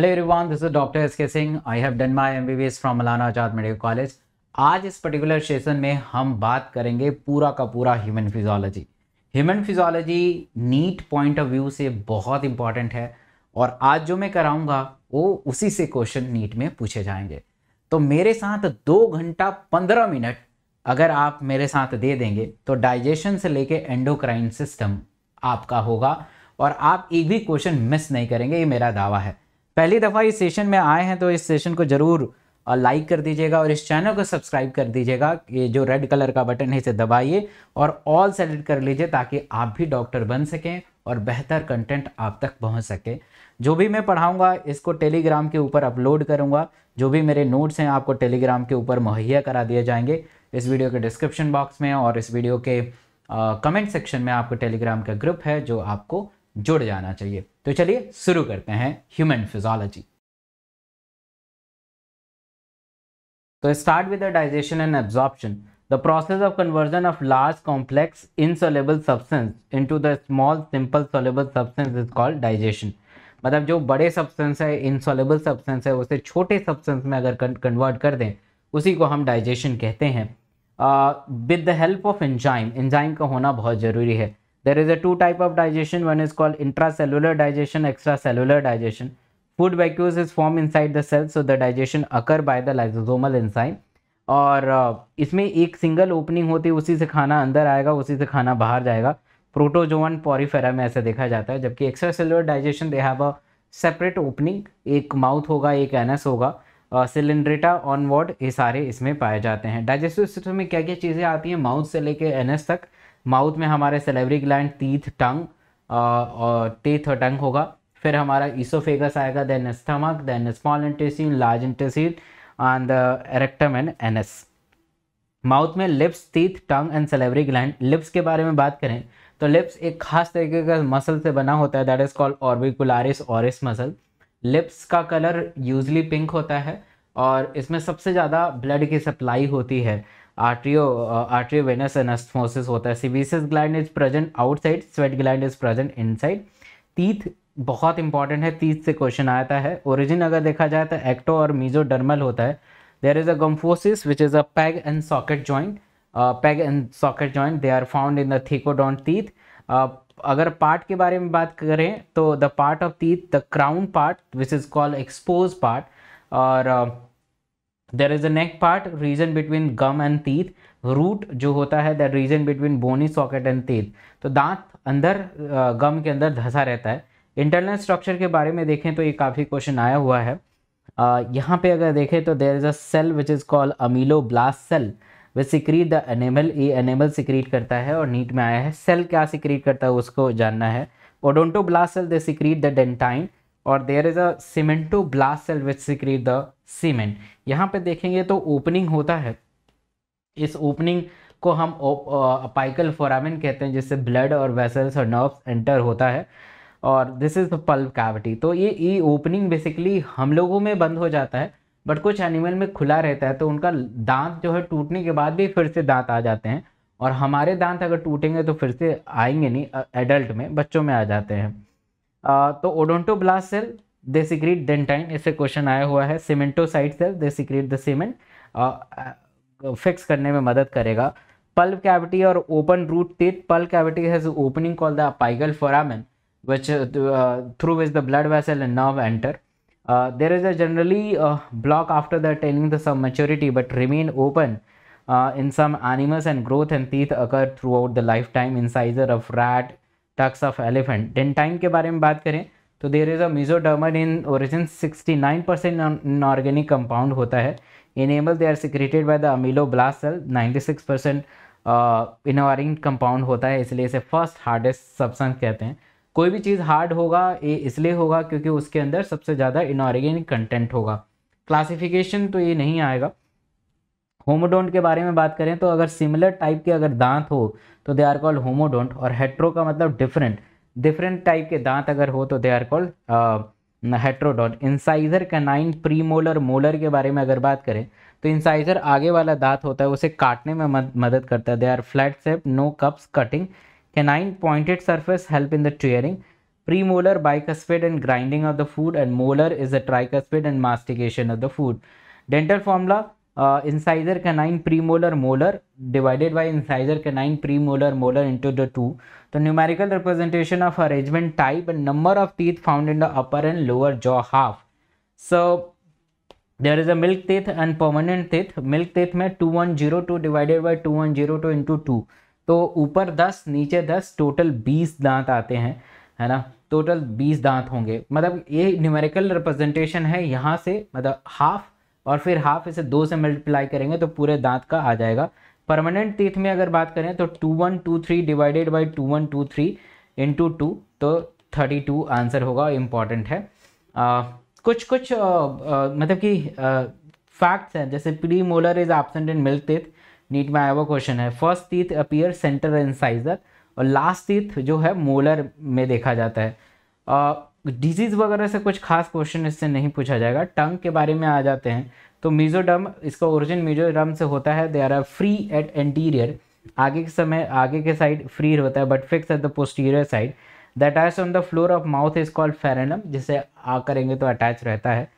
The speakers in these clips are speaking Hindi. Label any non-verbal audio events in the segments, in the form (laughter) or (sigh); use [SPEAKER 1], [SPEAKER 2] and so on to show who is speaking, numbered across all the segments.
[SPEAKER 1] Hello everyone this is doctor S K Singh I have done my MBBS from Maulana Azad medical college आज इस पर्टिकुलर सेशन में हम बात करेंगे पूरा का पूरा human physiology human physiology NEET point of view से बहुत इंपॉर्टेंट है और आज जो मैं कराऊंगा वो उसी से क्वेश्चन नीट में पूछे जाएंगे तो मेरे साथ दो घंटा पंद्रह मिनट अगर आप मेरे साथ दे देंगे तो डाइजेशन से लेके एंडोक्राइन सिस्टम आपका होगा और आप एक भी क्वेश्चन मिस नहीं करेंगे ये मेरा दावा है पहली दफ़ा इस सेशन में आए हैं तो इस सेशन को ज़रूर लाइक कर दीजिएगा और इस चैनल को सब्सक्राइब कर दीजिएगा ये जो रेड कलर का बटन है इसे दबाइए और ऑल सेलेक्ट कर लीजिए ताकि आप भी डॉक्टर बन सकें और बेहतर कंटेंट आप तक पहुँच सके जो भी मैं पढ़ाऊँगा इसको टेलीग्राम के ऊपर अपलोड करूँगा जो भी मेरे नोट्स हैं आपको टेलीग्राम के ऊपर मुहैया करा दिए जाएंगे इस वीडियो के डिस्क्रिप्शन बॉक्स में और इस वीडियो के कमेंट सेक्शन में आपको टेलीग्राम का ग्रुप है जो आपको जुड़ जाना चाहिए तो चलिए शुरू करते हैं ह्यूमन फिजोलॉजी तो start with the digestion and absorption the process of conversion of large complex insoluble substance into the small simple soluble substance is called digestion मतलब जो बड़े सब्सटेंस है इनसोलेबल सब्सटेंस है उसे छोटे सब्सटेंस में अगर कन्वर्ट कर दें उसी को हम डाइजेशन कहते हैं with the help of enzyme enzyme का होना बहुत ज़रूरी है there is a two type of digestion one is called intra cellular digestion extra cellular digestion food vacuoles is form inside the cell so the digestion occur by the lysosomal enzyme और uh, इसमें एक सिंगल ओपनिंग होती है उसी से खाना अंदर आएगा उसी से खाना बाहर जाएगा प्रोटोजोन पॉरीफेरा में ऐसा देखा जाता है जबकि extra cellular digestion they have a separate opening एक माउथ होगा एक एनएस होगा सिलेंड्रेटा ऑन वॉर्ड ये सारे इसमें पाए जाते हैं डाइजेस्टिव सिस्टम में क्या क्या चीज़ें आती हैं माउथ से लेके एनएस तक माउथ में हमारे सेलेवरी ग्लैंड तीथ टंग टीथ और टंग होगा फिर हमारा ईसोफेगस आएगा then stomach then small intestine large intestine and rectum and anus mouth में lips teeth tongue and salivary gland lips के बारे में बात करें तो लिप्स एक खास तरीके का मसल से बना होता है that is called orbicularis oris muscle lips का कलर यूजली पिंक होता है और इसमें सबसे ज़्यादा ब्लड की सप्लाई होती है आर्ट्रियो आर्ट्रियो वेनस एनास्थमोसिस होता है sebaceous gland is present outside sweat gland is present inside teeth बहुत इंपॉर्टेंट है तीथ से क्वेश्चन आता है ओरिजिन अगर देखा जाए तो एक्टो और मीजो डर्मल होता है there is a gomphosis which is a peg and socket joint peg and socket joint they are found in the don't teeth अगर पार्ट के बारे में बात करें तो the part of teeth the crown part which is called expose part और uh, there is a neck part region between gum and teeth root जो होता है that region between bony socket and teeth तो दांत अंदर गम के अंदर धंसा रहता है इंटरनल स्ट्रक्चर के बारे में देखें तो ये काफ़ी क्वेश्चन आया हुआ है uh, यहाँ पे अगर देखें तो there is a cell which is call ameloblast cell which secrete the enamel ये एनेमल सिक्रीट करता है और नीट में आया है सेल क्या सिक्रीट करता है उसको जानना है odontoblast cell they secrete the dentine और there is a cementoblast cell which secrete the cement यहाँ पे देखेंगे तो ओपनिंग होता है इस ओपनिंग को हम अपाइकल फोरामिन uh, कहते हैं जिससे ब्लड और वेसल्स और नर्व्स एंटर होता है और this is the pulp cavity तो ये ये ओपनिंग बेसिकली हम लोगों में बंद हो जाता है बट कुछ एनिमल में खुला रहता है तो उनका दांत जो है टूटने के बाद भी फिर से दांत आ जाते हैं और हमारे दांत अगर टूटेंगे तो फिर से आएंगे नहीं एडल्ट में बच्चों में आ जाते हैं तो blast cell they secrete dentine ऐसे क्वेश्चन आया हुआ है cementocyte cell they secrete the cement fix करने में मदद करेगा पल्व कैविटी और open root teeth pulp cavity has opening call the apical foramen which through which the blood vessel and nerve enter there is a generally block after the attaining the some maturity but remain open in some animals and growth and teeth occur through throughout the lifetime incisor of rat tusks of elephant dentine के बारे में बात करें तो there is a mesodermal in origin 69 percent organic compound होता है in enamel they are secreted by the ameloblast cell 96 percent inorganic compound होता है इसलिए इसे फर्स्ट हार्डेस्ट सबसंग कहते हैं कोई भी चीज़ हार्ड होगा ये इसलिए होगा क्योंकि उसके अंदर सबसे ज़्यादा इनऑर्गेनिक कंटेंट होगा क्लासिफिकेशन तो ये नहीं आएगा होमोडोंट के बारे में बात करें तो अगर सिमिलर टाइप के अगर दांत हो तो दे आर कॉल्ड होमोडोंट और हेट्रो का मतलब डिफरेंट डिफरेंट टाइप के दांत अगर हो तो they are called heterodont incisor canine premolar molar के बारे में अगर बात करें तो इंसाइजर आगे वाला दांत होता है उसे काटने में मद, मदद करता है they are flat shape no cusps cutting canine pointed surface help in the premolar bicuspid and grinding of the food and molar is a tricuspid and mastication of the food dental formula incisor canine premolar molar divided by incisor canine premolar molar into the two तो numerical representation of arrangement type and number of teeth found in the upper and lower jaw half so there is a milk teeth and permanent teeth milk teeth में two one zero two divided by two one zero two into two तो ऊपर दस नीचे दस टोटल बीस दांत आते हैं है ना टोटल बीस दांत होंगे मतलब ये न्यूमेरिकल रिप्रेजेंटेशन है यहाँ से मतलब हाफ और फिर हाफ इसे दो से मल्टीप्लाई करेंगे तो पूरे दांत का आ जाएगा परमानेंट तीर्थ में अगर बात करें तो two one two three divided by two one two three into two तो थर्टी टू आंसर होगा इम्पॉर्टेंट है आ, कुछ कुछ आ, आ, मतलब कि फैक्ट्स हैं जैसे premolar is absent in milk teeth NEET में आया हुआ क्वेश्चन है first teeth appear centre incisor और लास्ट टीथ जो है मोलर में देखा जाता है डिजीज़ वगैरह से कुछ खास क्वेश्चन इससे नहीं पूछा जाएगा टंग के बारे में आ जाते हैं तो मीजोडम इसका ओरिजिन मीजोडम से होता है they are are free at anterior आगे के समय आगे के साइड फ्री होता है but fix at the posterior side the attach on the floor of mouth is called frenum जिसे आ करेंगे तो अटैच रहता है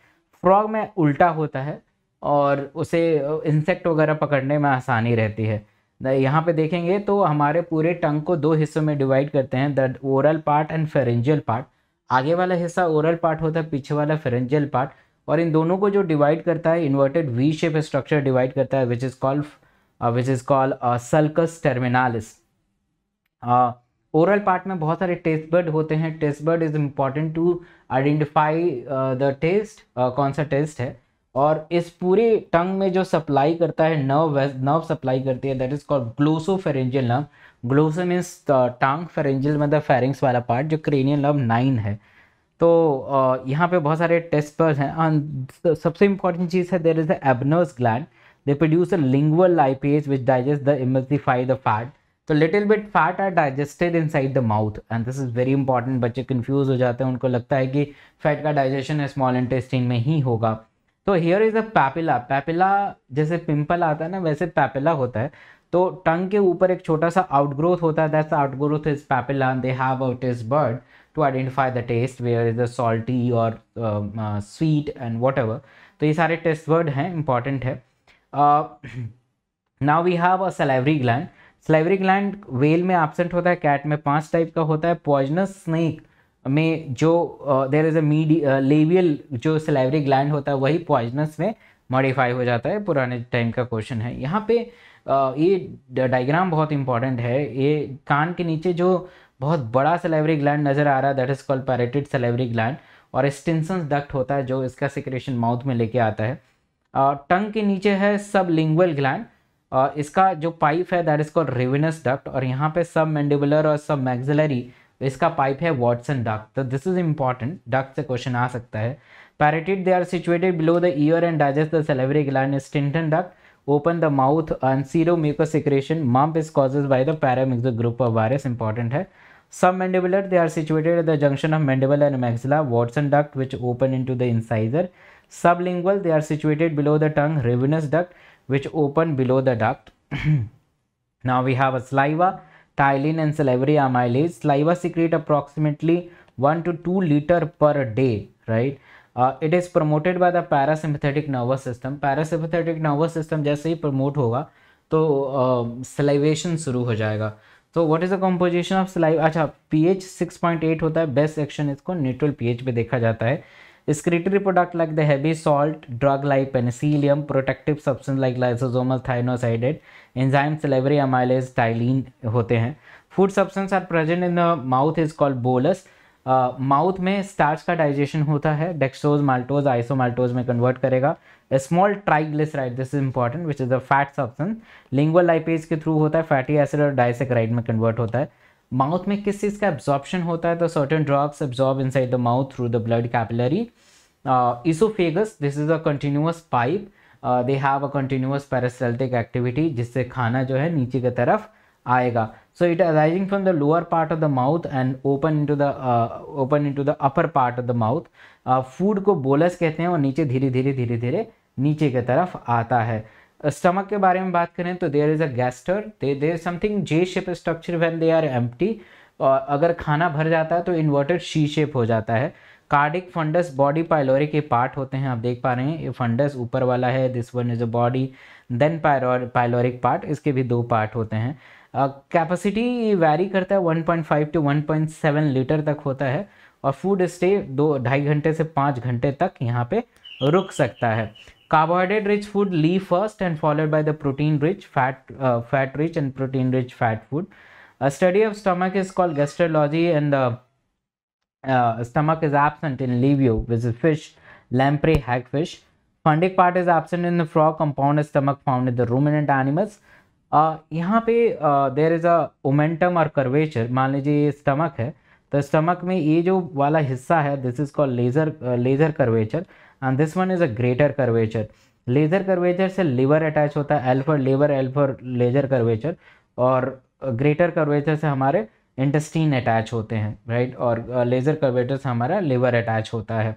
[SPEAKER 1] फ्रॉग में उल्टा होता है और उसे इंसेक्ट वगैरह पकड़ने में आसानी रहती है यहाँ पे देखेंगे तो हमारे पूरे टंग को दो हिस्सों में डिवाइड करते हैं the oral part and pharyngeal part आगे वाला हिस्सा ओरल पार्ट होता है पीछे वाला फेरेंजियल पार्ट और इन दोनों को जो डिवाइड करता है inverted V shape structure divide करता है which is called which is called sulcus terminalis oral part में बहुत सारे टेस्ट बर्ड होते हैं taste bud is important to identify the taste कौन सा टेस्ट है और इस पूरे टंग में जो सप्लाई करता है नर्व नर्व सप्लाई करती है that is called glossopharyngeal nerve glossum is tongue pharyngeal मतलब फेरिंग्स वाला पार्ट जो क्रेनियन लव नाइन है तो यहाँ पे बहुत सारे टेस्ट पर हैं और सबसे इंपॉर्टेंट चीज़ है there is the Ebner's gland they produce a lingual lipase which digest the emulsify the fat तो little bit fat are digested inside the mouth and this is very important बच्चे कन्फ्यूज हो जाते हैं उनको लगता है कि फैट का डाइजेशन स्मॉल इंटेस्टिन में ही होगा तो here is a papilla papilla जैसे पिंपल आता है ना वैसे पैपिला होता है तो टंग के ऊपर एक छोटा सा आउटग्रोथ होता है that's outgrowth is papilla they have a is bud to identify the taste where is the salty और स्वीट एंड वॉट एवर तो ये सारे टेस्ट वर्ड हैं इंपॉर्टेंट है now we have a salivary gland salivary gland whale में एबसेंट होता है कैट में पांच टाइप का होता है पॉइजनस स्नेक में जो देर इज़ अ लेवियल जो सलेवरी ग्लैंड होता है वही पॉइजनस में मॉडिफाई हो जाता है पुराने टाइम का क्वेश्चन है यहाँ पे uh, ये डायग्राम बहुत इंपॉर्टेंट है ये कान के नीचे जो बहुत बड़ा सेलेवरी ग्लैंड नज़र आ रहा है that is called parotid salivary gland और एक्सटेंसन डक्ट होता है जो इसका सिक्रेशन माउथ में लेके आता है टंग के नीचे है सब लिंगुअल ग्लैंड और इसका जो पाइप है that is called rivinus duct और यहाँ पे सब मैंडिबुलर और सब मैग्जलरी इसका पाइप है वॉटसन डक तो दिस इज इंपॉर्टेंट डक से क्वेश्चन आ सकता है parotid they are situated below the ear and digest the salivary gland Stensen duct open the mouth and mucus secretion. Mump is caused by the paramixal group of virus. Important Some mandibular they are situated at the junction of mandible and maxilla. Watson duct, which open into the incisor. Sublingual, they are situated below the tongue. Ravenous duct, which open below the duct. (clears throat) now we have a saliva, tylin and salivary amylase. Saliva secrete approximately 1 to 2 liter per day, right? It is promoted by the parasympathetic nervous system parasympathetic nervous system जैसे ही प्रमोट होगा तो सिलाइवेशन um, uh, शुरू हो जाएगा तो what is the composition of saliva अच्छा पीएच 6.8 होता है बेस्ट एक्शन इसको न्यूट्रल पीएच पे देखा जाता है secretory product like the heavy salt drug like penicillin protective substance like lysosomal थाइनोसाइडेड एंजाइम सिलेवरी अमाइलेज टाइलिन होते हैं food substance are present in the mouth is called bolus mouth में स्टार्च का डाइजेशन होता है डेक्सोज माल्टोज आइसोमाल्टोज में कन्वर्ट करेगा small triglyceride this is important which is a fat substance lingual lipase के थ्रू होता है फैटी एसिड और डाइसेक्राइड में कन्वर्ट होता है माउथ में किस चीज़ का एब्जॉर्प्शन होता है तो certain drugs absorb inside the mouth through the blood capillary oesophagus this is a continuous pipe they have a continuous peristaltic activity जिससे खाना जो है नीचे की तरफ आएगा so it arising from the lower part of the mouth and open into the uh, open into the upper part of the mouth food uh, को बोलस कहते हैं और नीचे धीरे धीरे धीरे धीरे नीचे की तरफ आता है स्टमक uh, के बारे में बात करें तो there is a gaster they there something J shape structure when they are M और अगर खाना भर जाता है तो इन्वर्टेड शी शेप हो जाता है कार्डिक फंडस बॉडी पायलोरी के पार्ट होते हैं आप देख पा रहे हैं ये फंडस ऊपर वाला है this one is a body then pyloric part इसके भी दो पार्ट होते हैं कैपेसिटी वैरी करता है 1.5 टू 1.7 लीटर तक होता है और फूड स्टे दो ढाई घंटे से पाँच घंटे तक यहाँ पे रुक सकता है carbohydrate rich food lie first and followed by the protein rich fat fat rich and protein rich fat food study of stomach is called gastrology and stomach is absent in leave you viz fish lamprey hagfish fundic part is absent in the frog compound stomach found in the ruminant animals यहाँ पे देर इज़ अ ओमेंटम और कर्वेचर मान लीजिए ये स्टमक है तो स्टमक में ये जो वाला हिस्सा है this is call lesser lesser curvature and this one is a greater curvature lesser curvature से लीवर अटैच होता है एल्फर लिवर एल्फर लेज़र कर्वेचर और ग्रेटर कर्वेचर से हमारे इंटेस्टीन अटैच होते हैं राइट और लेज़र कर्वेचर से हमारा लिवर अटैच होता है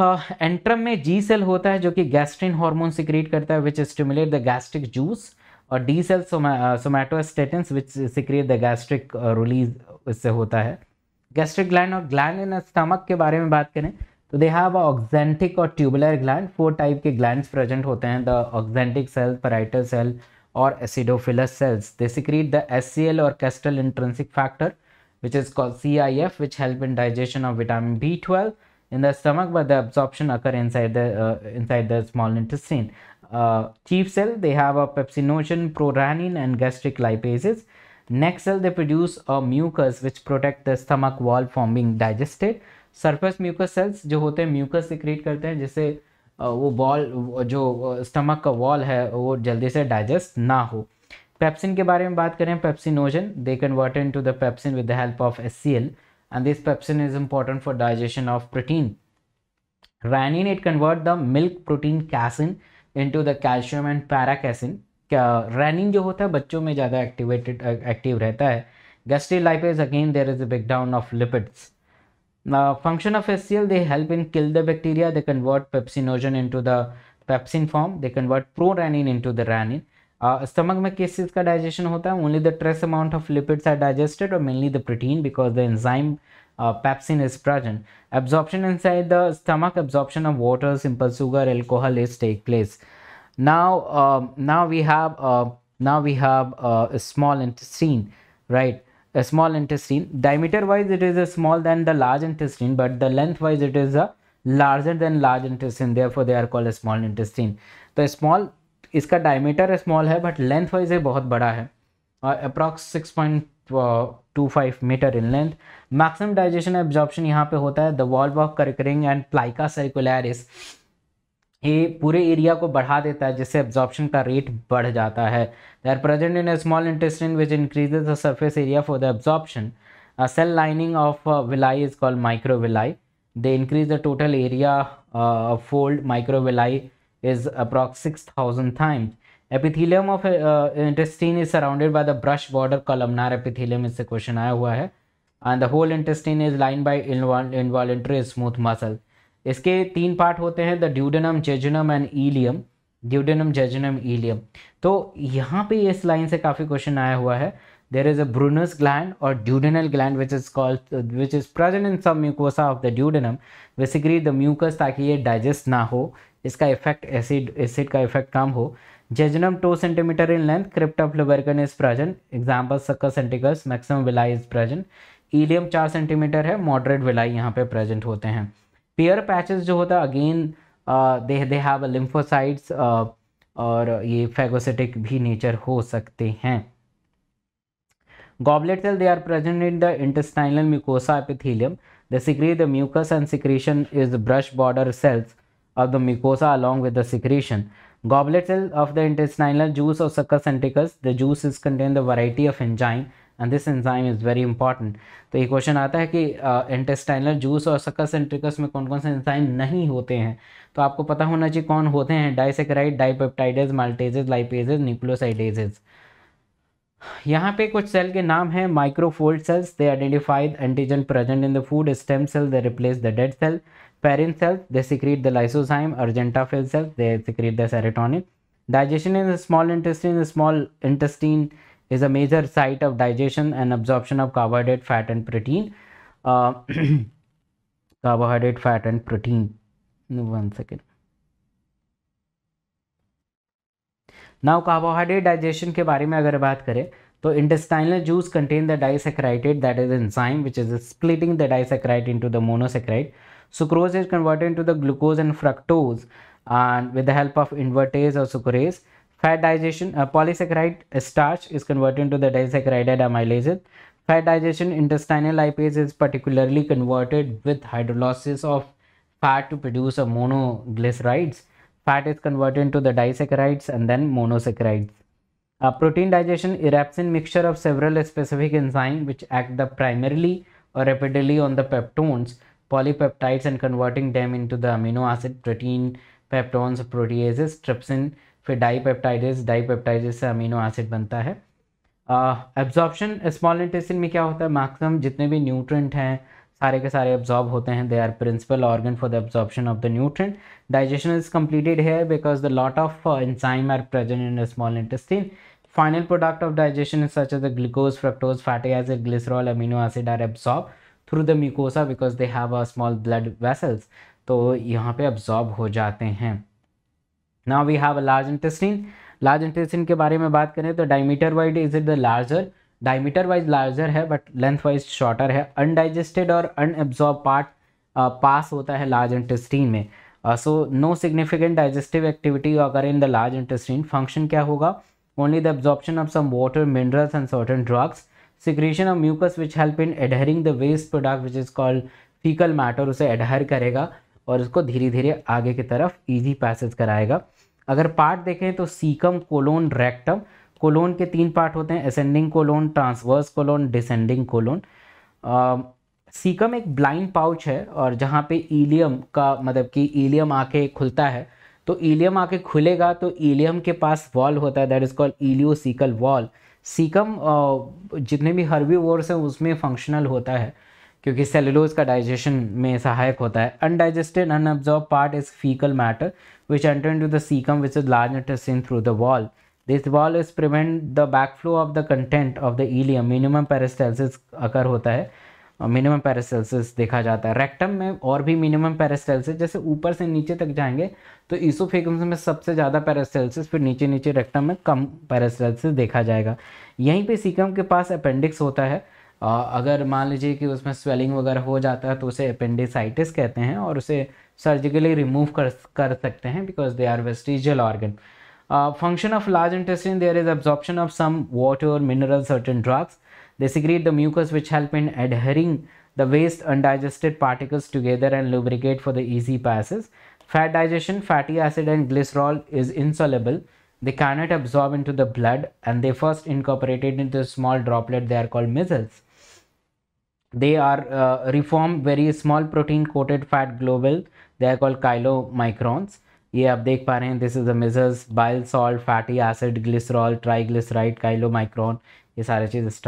[SPEAKER 1] एंट्रम में जी सेल होता है जो कि गैस्ट्रिन हार्मोन सिक्रिएट करता है which stimulate the gastric juice और D cell somatostatins which secrete the gastric release इससे होता है गैस्ट्रिक ग्लैंड और ग्लैंड इन स्टमक के बारे में बात करें तो दे हैव ऑक्जेंटिक और ट्यूबुलर ग्लैंड फोर टाइप के ग्लैंड प्रेजेंट होते हैं the oxyntic cell parietal cell और acidophilus cells they secrete the S C L और castle intrinsic factor which is call C I F which help in digestion of vitamin B twelve in the stomach but the the occur inside the inside the small intestine uh, chief cell they have a pepsinogen proranin and gastric lipases next cell they produce a mucus which protect the stomach wall from being digested surface mucus cells जो होते हैं म्यूकस सिक्रिएट करते हैं जिससे uh, वो वॉल जो स्टमक uh, का वॉल है वो जल्दी से डाइजेस्ट ना हो पेप्सिन के बारे में बात करें pepsinogen they convert into the pepsin with the help of S C L and this pepsin is important for digestion of protein rennin it convert the milk protein casein into the calcium and paracasein rennin जो होता है बच्चों में ज़्यादा एक्टिवेटेड एक्टिव रहता है gastric lipase again there is a breakdown of lipids function of S they help in kill the bacteria they convert pepsinogen in the pepsin form they convert prorennin in the rennin stomach में किस चीज़ का डाइजेशन होता है only the trace amount of lipids are digested और mainly the protein because the enzyme uh, pepsin is present. Absorption inside the stomach, absorption of water, simple sugar, alcohol is take place. Now, uh, now we have uh, now we have uh, a small intestine, right? A small intestine. Diameter wise, it is a small than the large intestine, but the length wise, it is a larger than large intestine. Therefore, they are called a small intestine. The small इसका डायमीटर स्मॉल है बट लेंथ वाइज ये बहुत बड़ा है approx six point two five metre in length maximum digestion absorption यहाँ पे होता है the valve of Kerckring and plicae circulares ये पूरे एरिया को बढ़ा देता है जिससे एब्जॉर्प्शन का रेट बढ़ जाता है they are present in small intestine which increase the surface area for the absorption cell lining of villi is called microvilli they increase the total area fold microvilli is approx six thousand time epithelium of intestine is surrounded by the brush border columnar epithelium इससे क्वेश्चन आया हुआ है and the whole intestine is line by involuntary smooth muscle इसके तीन पार्ट होते हैं the duodenum जेजनम and ileum duodenum jejunum ileum तो यहाँ पे इस लाइन से काफ़ी क्वेश्चन आया हुआ है there is a Brunner's gland और duodenal gland which is called which is present in some mucosa of the duodenum basically the mucus ताकि ये डाइजेस्ट ना हो इसका इफेक्ट एसिड एसिड का इफेक्ट कम हो jejunum two centimetre in length crypt of Lieberkuhn is present example succus entericus maximum villi is present ileum चार सेंटीमीटर है मॉडरेट विलाई यहाँ पे प्रेजेंट होते हैं पेयर पैचेस जो होता है again they they have lymphocytes और ये फेगोसिटिक भी नेचर हो सकते हैं goblet cell they are present in the intestinal mucosa epithelium the secrete the mucus and secretion is brush border cells of the mucosa along with the secretion goblet cell of the intestinal juice of succus entericus the juice is contain the variety of enzyme and this enzyme is very important तो ये क्वेश्चन आता है कि इंटेस्टाइनल uh, जूस और सकस एंट्रिकस में कौन कौन से एंजाइम नहीं होते हैं तो आपको पता होना चाहिए कौन होते हैं disaccharide dipeptidase maltases lipases nucleosidases यहाँ पे कुछ सेल के नाम हैं microfold cells they identified antigen present in the food stem cell they replace the dead cell Paneth cells they secrete the lysozyme argentaffin cells they secrete the serotonin digestion in the small intestine the small is a major site of digestion and absorption of carbohydrate fat and protein uh, (clears throat) carbohydrate fat and protein one now carbohydrate digestion के बारे में अगर बात करें तो intestinal juice contain the disaccharidase that is enzyme which is splitting the disaccharide into the monosaccharide sucrose is converted to the glucose and fructose and with the help of invertase और sucrase Fat digestion, a polysaccharide starch is converted into the disaccharide amylases. Fat digestion, intestinal lipase is particularly converted with hydrolysis of fat to produce a monoglycerides. Fat is converted into the disaccharides and then monosaccharides. protein digestion, in mixture of several specific enzymes which act the primarily or rapidly on the peptones, polypeptides and converting them into the amino acid protein, peptones, proteases, trypsin, फिर डाईपेप्टाइडिस डाईपेप्टाइडिस से अमीनो एसिड बनता है एब्जॉर्बशन स्मॉल इंटेस्टिन में क्या होता है मैक्सिमम जितने भी न्यूट्रेंट हैं सारे के सारे एब्जॉर्ब होते हैं they are principal organ for the absorption of the nutrient digestion is completed है because the lot of enzyme are present in small intestine final product of digestion such as the glucose fructose fatty acid glycerol amino acid are absorb through the mucosa because they have a small blood vessels तो यहाँ पे अब्जॉर्ब हो जाते हैं now we have a large intestine large intestine के बारे में बात करें तो diameter wide is it the larger diameter wise larger है बट लेंथ वाइज शॉर्टर है अनडाइजेस्टेड और अनएब्जॉर्ब पार्ट पास होता है लार्ज इंटेस्टिन में so no significant digestive activity अगर in the large intestine function क्या होगा only the absorption of some water minerals and certain drugs secretion of mucus which help in adhering the waste product which is called faecal matter उसे एडहर करेगा और उसको धीरे धीरे आगे की तरफ ईजी पैसेज कराएगा अगर पार्ट देखें तो सीकम कोलोन रेक्टम कोलोन के तीन पार्ट होते हैं ascending colon transverse colon descending colon caecum एक ब्लाइंड पाउच है और जहाँ पे ईलियम का मतलब कि ईलियम आके खुलता है तो ईलियम आके खुलेगा तो ईलियम के पास वॉल होता है that is called ileocaecal valve caecum जितने भी हर्बी वोर्स हैं उसमें फंक्शनल होता है क्योंकि सेलुलोज का डाइजेशन में सहायक होता है undigested unabsorb part is faecal matter which enter into the caecum which is large intestine through the valve this valve is prevent the back flow of the content of the ileum minimum peristalsis occur होता है मिनिमम पेरास्टेलसिस देखा जाता है रेक्टम में और भी मिनिमम पेरास्टेलसिस जैसे ऊपर से नीचे तक जाएंगे तो ईसोफेगम में सबसे ज़्यादा पेरास्टेलसिस फिर नीचे नीचे रेक्टम में कम पेरास्टेलसिस देखा जाएगा यहीं पे सीकम के पास अपेंडिक्स होता है अगर मान लीजिए कि उसमें स्वेलिंग वगैरह हो जाता है तो उसे अपेंडिसाइटिस कहते हैं और उसे सर्जिकली रिमूव कर कर सकते हैं because they are vestigial organ function of large intestine there is absorption of some water और mineral certain drugs they secrete the mucus which help in adhering the waste undigested particles together and lubricate for the easy passage fat digestion fatty acid and glycerol is insoluble they cannot absorb into the blood and they first incorporated in the small droplet they are called micelles They are uh, reform very small protein coated fat globule. They are called chylomicrons. ये आप देख पा रहे हैं this is the measures bile salt fatty acid glycerol triglyceride chylomicron ये चीज़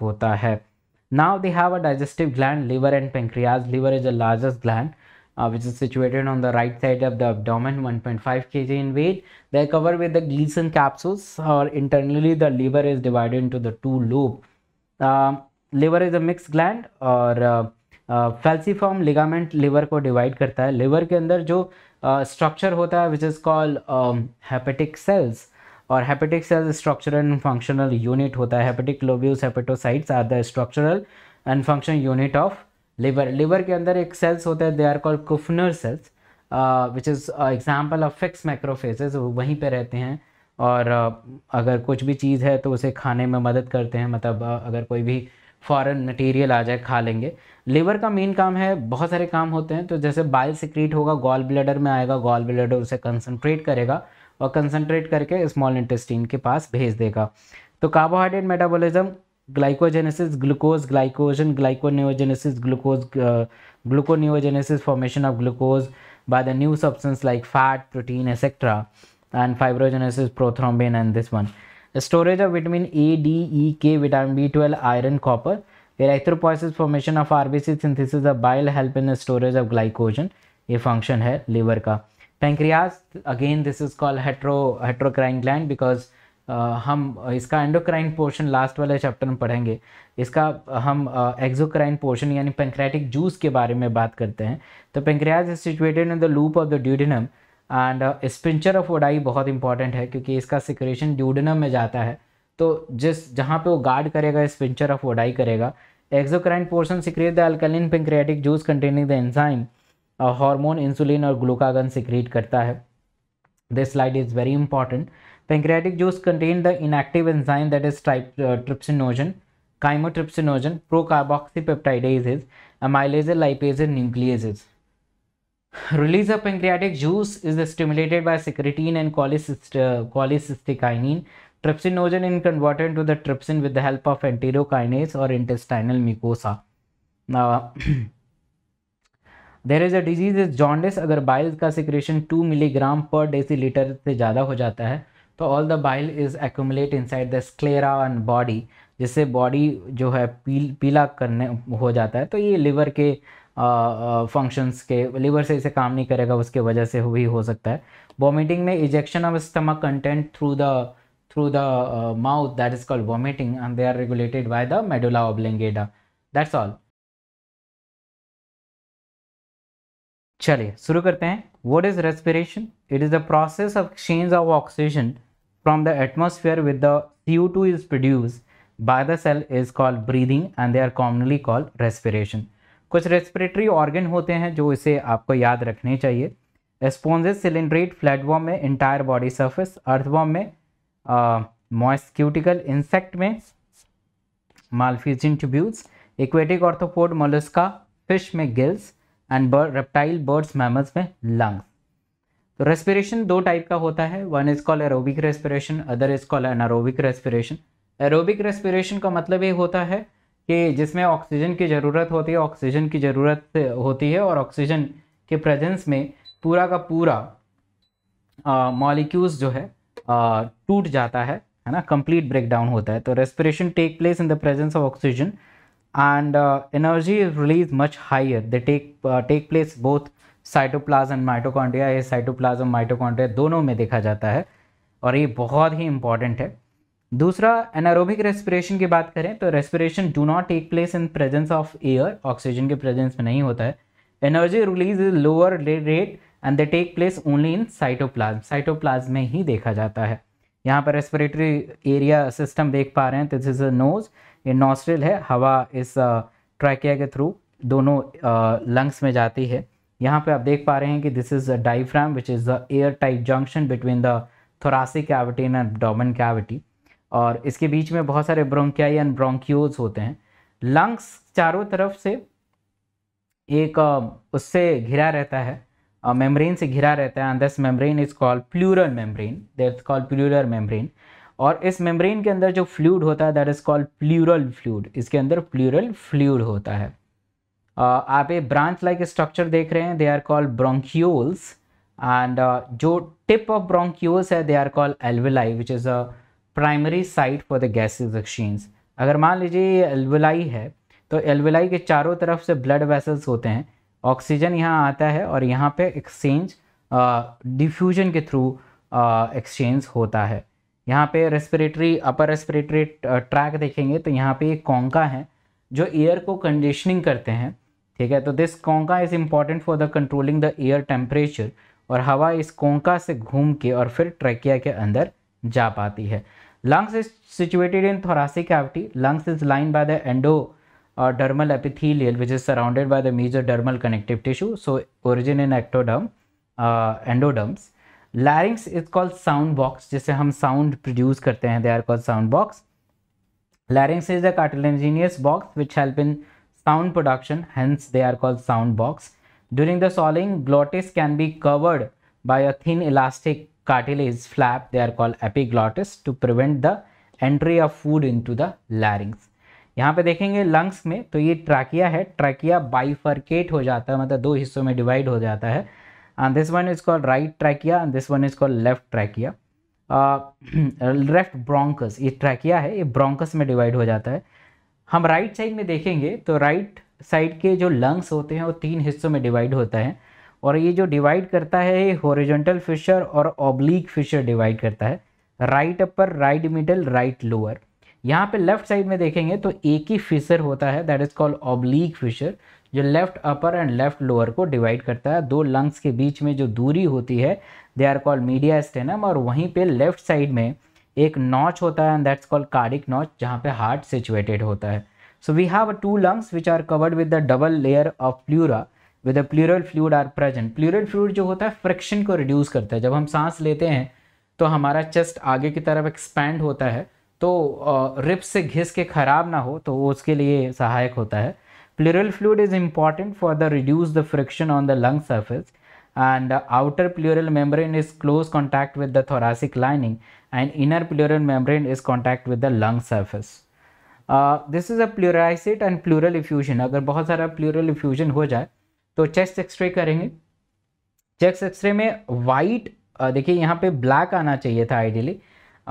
[SPEAKER 1] होता है now they have a digestive gland liver and pancreas liver is the largest gland uh, which is situated on the right side of the abdomen 1.5 kg in weight they are covered with the Gleason capsules or internally the liver is divided into the two lobe um, liver is a mix gland और फैल्सीफॉर्म लिगामेंट लिवर को डिवाइड करता है लिवर के अंदर जो स्ट्रक्चर uh, होता है which is called hepatic cells और hepatic cells structural and functional unit होता है hepatic lobules hepatocytes are the structural and function unit of liver liver के अंदर एक सेल्स होता है they are called Kupffer cells which is example of fix macrophages वहीं पर रहते हैं और uh, अगर कुछ भी चीज़ है तो उसे खाने में मदद करते हैं मतलब uh, अगर कोई भी फ़ॉरन मटेरियल आ जाए खा लेंगे लिवर का मेन काम है बहुत सारे काम होते हैं तो जैसे बाइल सिक्रीट होगा गॉल ब्लडर में आएगा गॉल ब्लेडर उसे कंसनट्रेट करेगा और कंसनट्रेट करके स्मॉल इंटेस्टीन के पास भेज देगा तो carbohydrate metabolism glycogenesis glucose glycogen glyconeogenesis glucose gluconeogenesis formation of glucose by the new substance like fat protein etcetera and fibrogenesis prothrombin and this one storage of vitamin A D E K vitamin B twelve iron copper erythropoiesis formation of RBC synthesis of bile help in storage of glycogen ये फंक्शन है लीवर का pancreas again this is called hetero heterocrine gland because हम इसका एंडोक्राइन पोर्शन लास्ट वाले चैप्टर में पढ़ेंगे इसका हम एक्जोक्राइन पोर्शन यानी पेंक्रेटिक जूस के बारे में बात करते हैं तो pancreas is situated in the loop of the duodenum and sphincter of Oddi बहुत इंपॉर्टेंट है क्योंकि इसका सिक्रेशन ड्यूडनम में जाता है तो जिस जहाँ पे वो गार्ड करेगा स्पिंचर ऑफ ओडाई करेगा exocrine portion secrete the alkaline pancreatic juice containing the enzyme hormone insulin और ग्लूकागन सिक्रेट करता है this slide is very important pancreatic juice contain the inactive enzyme that is type, uh, trypsinogen chymotrypsinogen is amylase lipase nuclease is Release of pancreatic juice is stimulated by secretin and cholecyst uh, cholecystokinin. Trypsinogen is converted into the trypsin with the help of enterokinase or intestinal mucosa. Now, there is a disease is jaundice अगर बाइल का secretion two milligram per decilitre से ज़्यादा हो जाता है तो all the bile is accumulate inside the sclera and body जिससे बॉडी जो है पील पीला करने हो जाता है तो ये लिवर के फंक्शंस के लीवर से इसे काम नहीं करेगा उसके वजह से भी हो सकता है वॉमिटिंग में ejection of stomach content through the through the mouth that is called vomiting and they are regulated by the medulla medulla that's all चलिए शुरू करते हैं what is respiration it is the process of exchange of oxygen from the atmosphere with the C two is produce by the cell is called breathing and they are commonly called respiration कुछ रेस्पिरेटरी ऑर्गन होते हैं जो इसे आपको याद रखने चाहिए स्पॉन्जेस सिलेंड्रेट फ्लैटवॉर्म में इंटायर बॉडी सर्फेस अर्थवॉर्म में मॉइस्क्यूटिकल इंसेक्ट में Malpighian tubules aquatic arthropod mollusca fish में gills and bird reptile birds mammals में लंग्स तो रेस्पिरेशन दो टाइप का होता है one is call aerobic respiration other is call anaerobic respiration aerobic respiration का मतलब ये होता है कि जिसमें ऑक्सीजन की ज़रूरत होती है ऑक्सीजन की ज़रूरत होती है और ऑक्सीजन के प्रेजेंस में पूरा का पूरा मॉलिक्यूल्स जो है टूट जाता है है ना कंप्लीट ब्रेकडाउन होता है तो respiration take place in the presence of oxygen and energy is release much much the take take place both cytoplasm and mitochondria या साइटोप्लाज्म माइटोकॉन्ड्रिया दोनों में देखा जाता है और ये बहुत ही इंपॉर्टेंट है दूसरा एनारोबिक रेस्पिरेशन की बात करें तो respiration do not take place in presence of air oxygen के प्रेजेंस में नहीं होता है energy release is lower rate and they take place only in cytoplasm cytoplasm में ही देखा जाता है यहाँ पर रेस्पिरेटरी एरिया सिस्टम देख पा रहे हैं दिस इज अ नोज ये नॉस्ट्रिल है हवा इस ट्रैकिया के थ्रू दोनों लंग्स में जाती है यहाँ पे आप देख पा रहे हैं कि this is a diaphragm which is the air tight junction between the thoracic cavity and abdomen cavity और इसके बीच में बहुत सारे ब्रोंकियाई एंड ब्रोंकियोज होते हैं लंग्स चारों तरफ से एक उससे घिरा रहता है मेम्ब्रेन से घिरा रहता है and this membrane is called pleural membrane that's called pleural membrane और इस मेम्ब्रेन के अंदर जो फ्लूड होता है that is called pleural fluid इसके अंदर प्लूरल फ्लूड होता है uh, आप ये ब्रांच लाइक स्ट्रक्चर देख रहे हैं they are called bronchioles and जो टिप ऑफ ब्रोंकियोल्स है they are called alveoli which is a primary site for the gases exchange अगर मान लीजिए ये एल्वलाई है तो एल्वलाई के चारों तरफ से ब्लड वेसल्स होते हैं ऑक्सीजन यहाँ आता है और यहाँ पे एक्सचेंज डिफ्यूजन के थ्रू एक्सचेंज होता है यहाँ पे रेस्पिरेटरी अपर रेस्पिरेटरी ट्रैक देखेंगे तो यहाँ पे ये कोंका है जो एयर को कंडीशनिंग करते हैं ठीक है तो this concha is important for the controlling the air temperature और हवा इस कोंका से घूम के और फिर ट्रैकिया के अंदर जा पाती है Lungs is situated in thoracic cavity. Lungs is lined by the endodermal epithelial which is surrounded by the major dermal connective tissue. So origin in ectoderm, uh, endoderms. Larynx is called sound box जिससे हम sound produce करते They are called sound box. Larynx is the cartilaginous box which help in sound production. Hence they are called sound box. During the swallowing, glottis can be covered by a thin elastic cartilage flap they are called epiglottis to prevent the entry of food into the larynx यहाँ पे देखेंगे लंग्स में तो ये ट्रैकिया है ट्रैकिया बाइफर्केट हो जाता है मतलब दो हिस्सों में डिवाइड हो जाता है and this one is called right trachea and this one is called left trachea left bronchus ये ट्रैकिया है ये ब्रोंकस में डिवाइड हो जाता है हम राइट right साइड में देखेंगे तो राइट right साइड के जो लंग्स होते हैं वो तीन हिस्सों में डिवाइड होता है और ये जो डिवाइड करता है ये हॉरिजॉन्टल फिशर और ऑब्लिक फिशर डिवाइड करता है right upper right middle right lower यहाँ पे लेफ्ट साइड में देखेंगे तो एक ही फिशर होता है that is called oblique fissure जो left upper and left lower को डिवाइड करता है दो लंग्स के बीच में जो दूरी होती है they are called mediastinum और वहीं पे लेफ्ट साइड में एक नॉच होता है and that's called cardiac notch जहाँ पे हार्ट सिचुएटेड होता है so we have two lungs which are covered with the double layer of pleura with a pleural fluid are present pleural fluid जो होता है फ्रिक्शन को रिड्यूस करता है जब हम सांस लेते हैं तो हमारा चेस्ट आगे की तरफ एक्सपैंड होता है तो रिप से घिस के खराब ना हो तो वो उसके लिए सहायक होता है pleural fluid is important for the reduce the friction on the lung surface and outer pleural membrane is close contact with the thoracic lining and inner pleural membrane is contact with the lung surface this is a pleurisy and pleural effusion अगर बहुत सारा प्लूरल इफ्यूजन हो जाए तो चेस्ट एक्सरे करेंगे चेस्ट एक्सरे में वाइट देखिए यहाँ पे ब्लैक आना चाहिए था आइडियली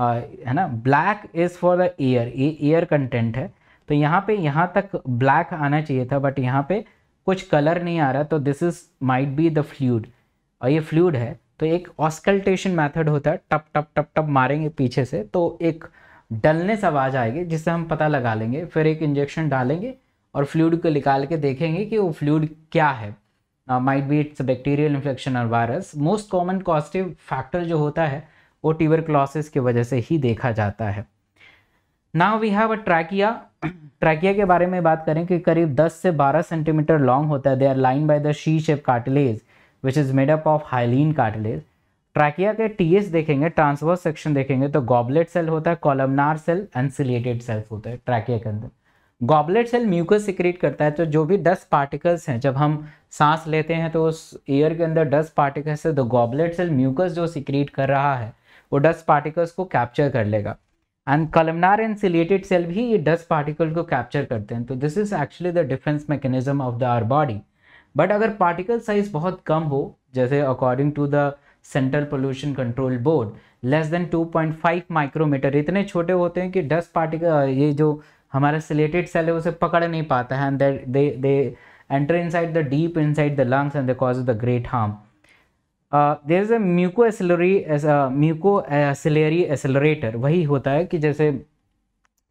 [SPEAKER 1] है ना black is for the air ये ईयर कंटेंट है तो यहाँ पे यहाँ तक ब्लैक आना चाहिए था बट यहाँ पे कुछ कलर नहीं आ रहा तो this is might be the fluid और ये फ्लूड है तो एक ऑस्कल्टेशन मैथड होता है टप टप टप टप मारेंगे पीछे से तो एक डलनेस आवाज़ आएगी जिससे हम पता लगा लेंगे फिर एक इंजेक्शन डालेंगे और फ्लूड को निकाल के देखेंगे कि वो फ्लूड क्या है might be it's bacterial infection और virus most common causative factor जो होता है वो टीवर क्लॉसिस की वजह से ही देखा जाता है now we have a trachea trachea के बारे में बात करें कि करीब 10 से 12 सेंटीमीटर लॉन्ग होता है they are line by the C shape cartilage which is made up of hyaline cartilage trachea के एस देखेंगे ट्रांसवर्स सेक्शन देखेंगे तो गॉबलेट सेल होता है columnar cell and ciliated cells होता है ट्रैकिया के अंदर गॉबलेट सेल म्यूकस सिक्रेट करता है तो जो भी डस्ट पार्टिकल्स हैं जब हम सांस लेते हैं तो उस एयर के अंदर डस्ट पार्टिकल्स से द गॉबलेट सेल म्यूकस जो सिक्रेट कर रहा है वो डस्ट पार्टिकल्स को कैप्चर कर लेगा एंड कलमनार इंसिलेटेड सेल भी ये डस्ट पार्टिकल को कैप्चर करते हैं तो this is actually the defence mechanism of the our body but अगर पार्टिकल साइज बहुत कम हो जैसे according to the central pollution control board less than 2.5 micrometre इतने छोटे होते हैं कि डस्ट पार्टिकल ये जो हमारा सिलेटेड सेल है उसे पकड़ नहीं पाता है and they they enter inside the deep inside the lungs and the cause the great harm there is a mucociliary mucociliary accelerator वही होता है कि जैसे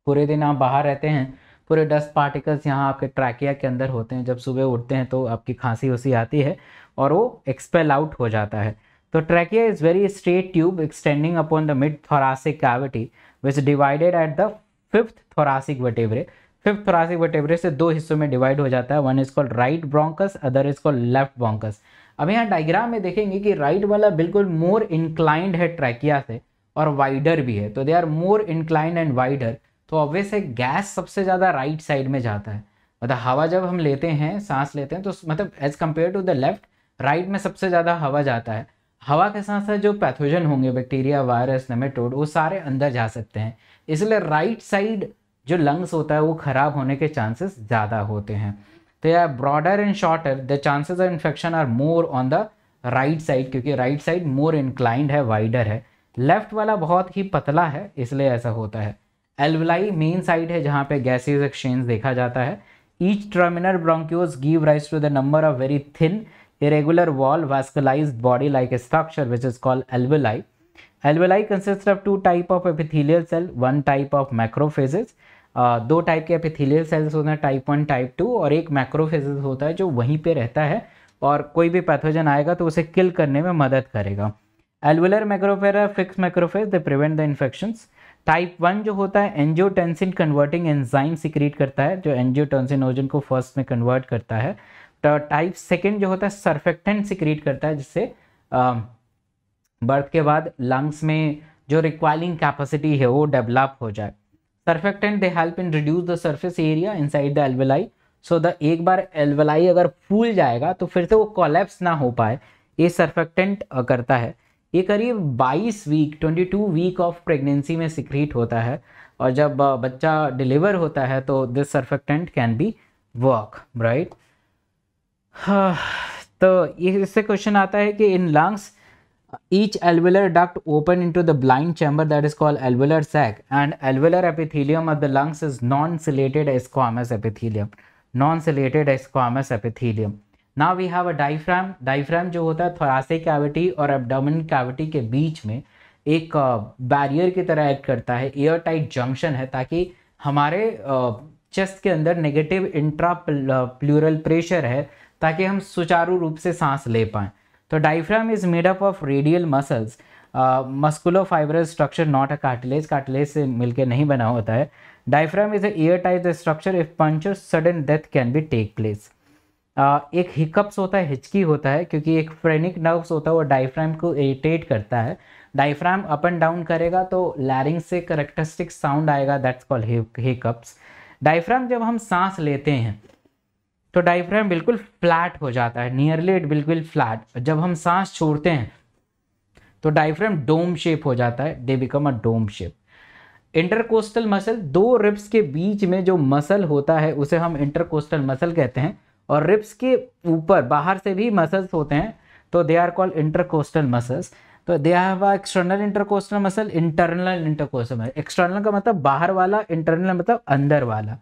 [SPEAKER 1] पूरे दिन आप बाहर रहते हैं पूरे डस्ट पार्टिकल्स यहाँ आपके ट्रैकिया के अंदर होते हैं जब सुबह उठते हैं तो आपकी खांसी उसी आती है और वो एक्सपेल आउट हो जाता है तो trachea is very straight tube extending upon the mid thoracic cavity which divided at the fifth thoracic vertebrae fifth thoracic vertebrae से दो हिस्सों में डिवाइड हो जाता है one is called right bronchus other is called left bronchus अब यहाँ डायग्राम में देखेंगे कि राइट वाला बिल्कुल मोर इंक्लाइंड है ट्रैकिया से और वाइडर भी है तो they are more inclined and wider तो ऑब्वियस है गैस सबसे ज़्यादा राइट right साइड में जाता है मतलब हवा जब हम लेते हैं सांस लेते हैं तो मतलब as compare to the left right में सबसे ज़्यादा हवा जाता है हवा के साथ साथ जो पैथोजन होंगे बैक्टीरिया वायरस नमेटोड वो सारे अंदर जा सकते हैं इसलिए राइट साइड जो लंग्स होता है वो ख़राब होने के चांसेस ज़्यादा होते हैं तो यह broader and shorter the chances of infection are more on the right side क्योंकि राइट साइड मोर इंक्लाइंड है वाइडर है लेफ्ट वाला बहुत ही पतला है इसलिए ऐसा होता है एल्वलाई मेन साइड है जहाँ पे गैसेज एक्सचेंज देखा जाता है each terminal bronchioles give rise to the number of very thin irregular wall vascularised body like structure which is called alveoli alveoli consist of two type of epithelial cell one type of macrophages दो टाइप के एपिथीलियल सेल्स होते हैं टाइप वन टाइप टू और एक मैक्रोफेजेस होता है जो वहीं पे रहता है और कोई भी पैथोजन आएगा तो उसे किल करने में मदद करेगा alveolar macrophage fix macrophage they prevent the infection type one जो होता है एनजियोटेंसिन कन्वर्टिंग एंजाइम सिक्रिएट करता है जो ओजन को फर्स्ट में कन्वर्ट करता है तो टाइप सेकेंड जो होता है सरफेक्टेंट सिक्रिएट करता है जिससे uh, बर्थ के बाद लंग्स में जो रिक्वायरिंग कैपेसिटी है वो डेवलप हो जाए surfactant they help in reduce the surface area inside the alveoli so the एक बार एल्वेलाई अगर फूल जाएगा तो फिर से वो कॉलेप्स ना हो पाए ये सर्फेक्टेंट करता है ये करीब 22 वीक 22 वीक ऑफ प्रेगनेंसी में सिक्रीट होता है और जब बच्चा डिलीवर होता है तो this surfactant can be work right तो इससे क्वेश्चन आता है कि in lungs each alveolar duct open into the blind chamber that is called alveolar sac and alveolar epithelium of the lungs is non ciliated squamous epithelium non ciliated squamous epithelium now we have a diaphragm diaphragm jo hota hai thoracic cavity aur abdomen cavity ke beech mein ek uh, barrier ki tarah act karta hai air tight junction hai taki hamare uh, chest के अंदर नेगेटिव इंट्रा प्लूरल प्रेशर है ताकि हम सुचारू रूप से सांस ले पाएँ तो diaphragm is made up of radial muscles musculo fibre structure not a cartilage cartilage से मिलकर नहीं बना होता है diaphragm is air type structure if puncture sudden death can be take place एक हिकअप्स होता है हिचकी होता है क्योंकि एक फ्रेनिक नर्व्स होता है वो डाइफ्राम को इरिटेट करता है डाइफ्राम अप एंड डाउन करेगा तो लैरिंग से करेक्टरिस्टिक साउंड आएगा दैट्स कॉल्ड हिकअप्स डाइफ्राम जब हम सांस लेते हैं तो डायफ्राम बिल्कुल फ्लैट हो जाता है नियरली इट बिल्कुल फ्लैट जब हम सांस छोड़ते हैं तो डायफ्राम डोम शेप हो जाता है they become a dome shape intercostal muscle दो रिब्स के बीच में जो मसल होता है उसे हम इंटरकोस्टल मसल कहते हैं और रिब्स के ऊपर बाहर से भी मसल्स होते हैं तो they are called intercostal muscles तो they have external intercostal muscle internal intercostal muscle external का मतलब बाहर वाला इंटरनल मतलब अंदर वाला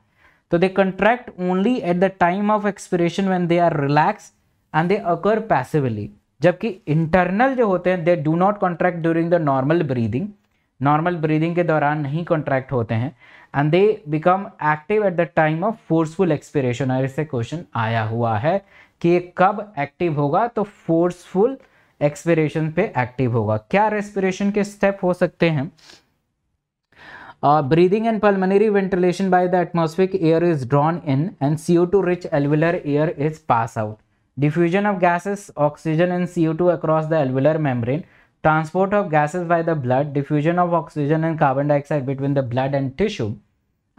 [SPEAKER 1] तो they contract only at the time of expiration when they are relax and they occur passively जबकि इंटरनल जो होते हैं they do not contract during the normal breathing normal breathing के दौरान नहीं कॉन्ट्रैक्ट होते हैं and they become active eight the time of forceful expiration और इससे क्वेश्चन आया हुआ है कि ये कब एक्टिव होगा तो फोर्सफुल एक्सपिरेशन पे एक्टिव होगा क्या रेस्पिरेशन के स्टेप हो सकते हैं breathing and pulmonary ventilation by the atmospheric air is drawn in and CO two rich alveolar air is pass out diffusion of gases oxygen and C O two across the alveolar membrane transport of gases by the blood diffusion of oxygen and carbon dioxide between the blood and tissue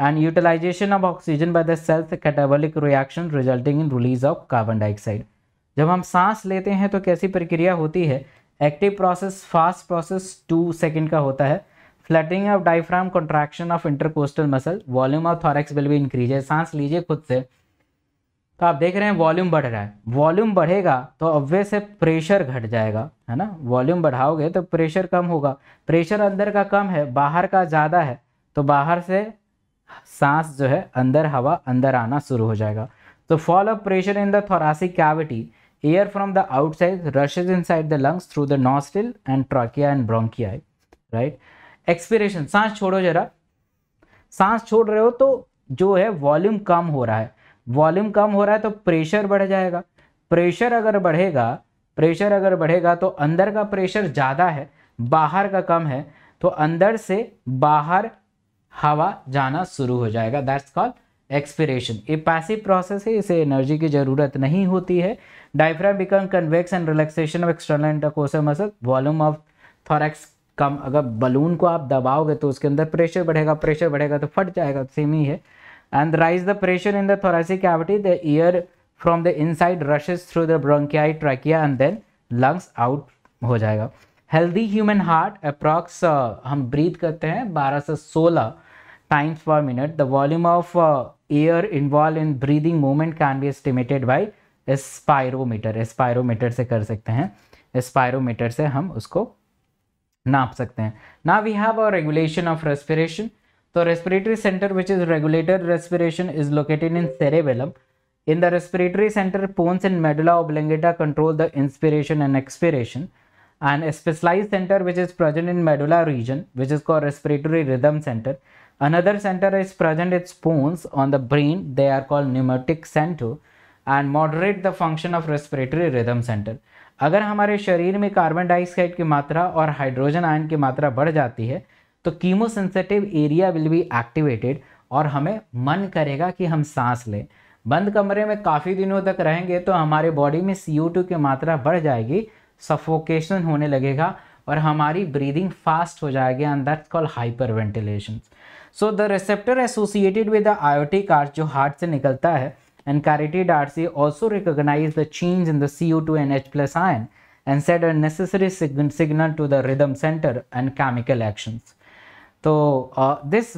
[SPEAKER 1] and utilisation of oxygen by the self catabolic reaction resulting in release of carbon dioxide जब हम सांस लेते हैं तो कैसी प्रक्रिया होती है active process fast process two second का होता है flattening of diaphragm contraction of intercostal muscle volume of thorax will भी इंक्रीज है सांस लीजिए खुद से तो आप देख रहे हैं वॉल्यूम बढ़ रहा है वॉल्यूम बढ़ेगा तो ऑब्वियस से प्रेशर घट जाएगा है ना वॉल्यूम बढ़ाओगे तो प्रेशर कम होगा प्रेशर अंदर का कम है बाहर का ज़्यादा है तो बाहर से सांस जो है अंदर हवा अंदर आना शुरू हो जाएगा तो fall of pressure in the thoracic cavity air from the outside rushes inside the lungs through the nostril and trachea and bronchia right expiration सांस छोड़ो जरा सांस छोड़ रहे हो तो जो है वॉल्यूम कम हो रहा है वॉल्यूम कम हो रहा है तो प्रेशर बढ़ जाएगा प्रेशर अगर बढ़ेगा प्रेशर अगर बढ़ेगा तो अंदर का प्रेशर ज़्यादा है बाहर का कम है तो अंदर से बाहर हवा जाना शुरू हो जाएगा दैट्स कॉल एक्सपिरेशन ये पैसिव प्रोसेस है इसे एनर्जी की ज़रूरत नहीं होती है diaphragm become convex and relaxation of external intercostal muscle volume of thorax कम अगर बलून को आप दबाओगे तो उसके अंदर प्रेशर बढ़ेगा प्रेशर बढ़ेगा तो फट जाएगा सेम तो ही है and rise the pressure in the thoracic cavity the air from the inside rushes through the bronchi trachea and then lungs out हो जाएगा हेल्दी ह्यूमन हार्ट अप्रॉक्स हम ब्रीथ करते हैं बारह से सोलह times per minute the volume of uh, involve in breathing breathing can be estimated by spirometer spirometer से कर सकते हैं स्पायरोमीटर से हम उसको Now we have our regulation of respiration. So respiratory center, which is regulated respiration, is located in cerebellum. In the respiratory center, pons and medulla oblongata control the inspiration and expiration. And a specialized center which is present in medulla region, which is called respiratory rhythm center. Another center is present at pons on the brain. They are called pneumatic center and moderate the function of respiratory rhythm center. अगर हमारे शरीर में कार्बन डाइऑक्साइड की मात्रा और हाइड्रोजन आयन की मात्रा बढ़ जाती है तो chemosensitive area will be activated और हमें मन करेगा कि हम सांस लें बंद कमरे में काफ़ी दिनों तक रहेंगे तो हमारे बॉडी में सी की मात्रा बढ़ जाएगी सफोकेशन होने लगेगा और हमारी ब्रीदिंग फास्ट हो जाएगी and that's call hyperventilation so the receptor associated with the aortic arch जो हार्ट से निकलता है And Carity Darcy also recognized the change in the CO2 NH plus ion and said a necessary signal to the rhythm center and chemical actions. So uh, this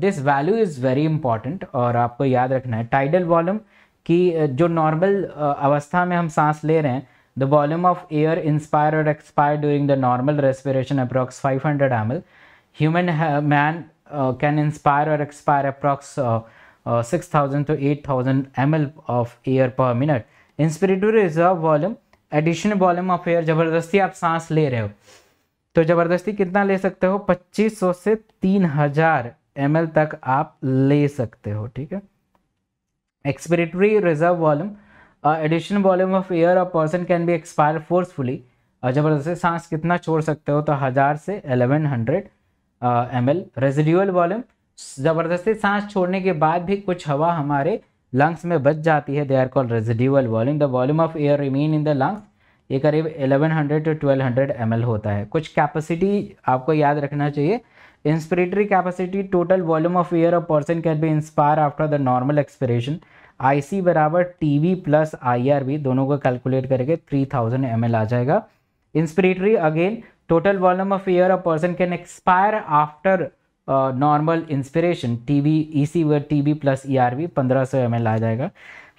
[SPEAKER 1] this value is very important और आपको याद रखना है tidal volume कि uh, जो normal uh, अवस्था में हम सांस ले the volume of air inspired or expired during the normal respiration approx 500 ml human uh, man can inspire or expire approx uh, 6000 to 8000 ml of air per minute in inspiratory reserve volume additional volume of air जबरदस्ती आप सांस ले रहे हो तो जबरदस्ती कितना ले सकते हो 2500 से 3000 हजार तक आप ले सकते हो ठीक है expiratory reserve volume additional volume of air a person can be expire forcefully जबरदस्ती सांस कितना छोड़ सकते हो तो हज़ार से 1100 hundred M L residual volume ज़बरदस्ती सांस छोड़ने के बाद भी कुछ हवा हमारे लंग्स में बच जाती है they are called residual volume the volume of air remain in the lungs ये करीब 1100 टू 1200 एम होता है कुछ कैपेसिटी आपको याद रखना चाहिए inspiratory capacity total volume of air of person can be inspire after the normal expiration I C बराबर T V plus I R दोनों को कैलकुलेट करके थ्री थाउजेंड एम एल आ जाएगा inspiratory again total volume of air of person can expire after normal inspiration T B E C व T B plus E R V पंद्रह सौ एम एल आ जाएगा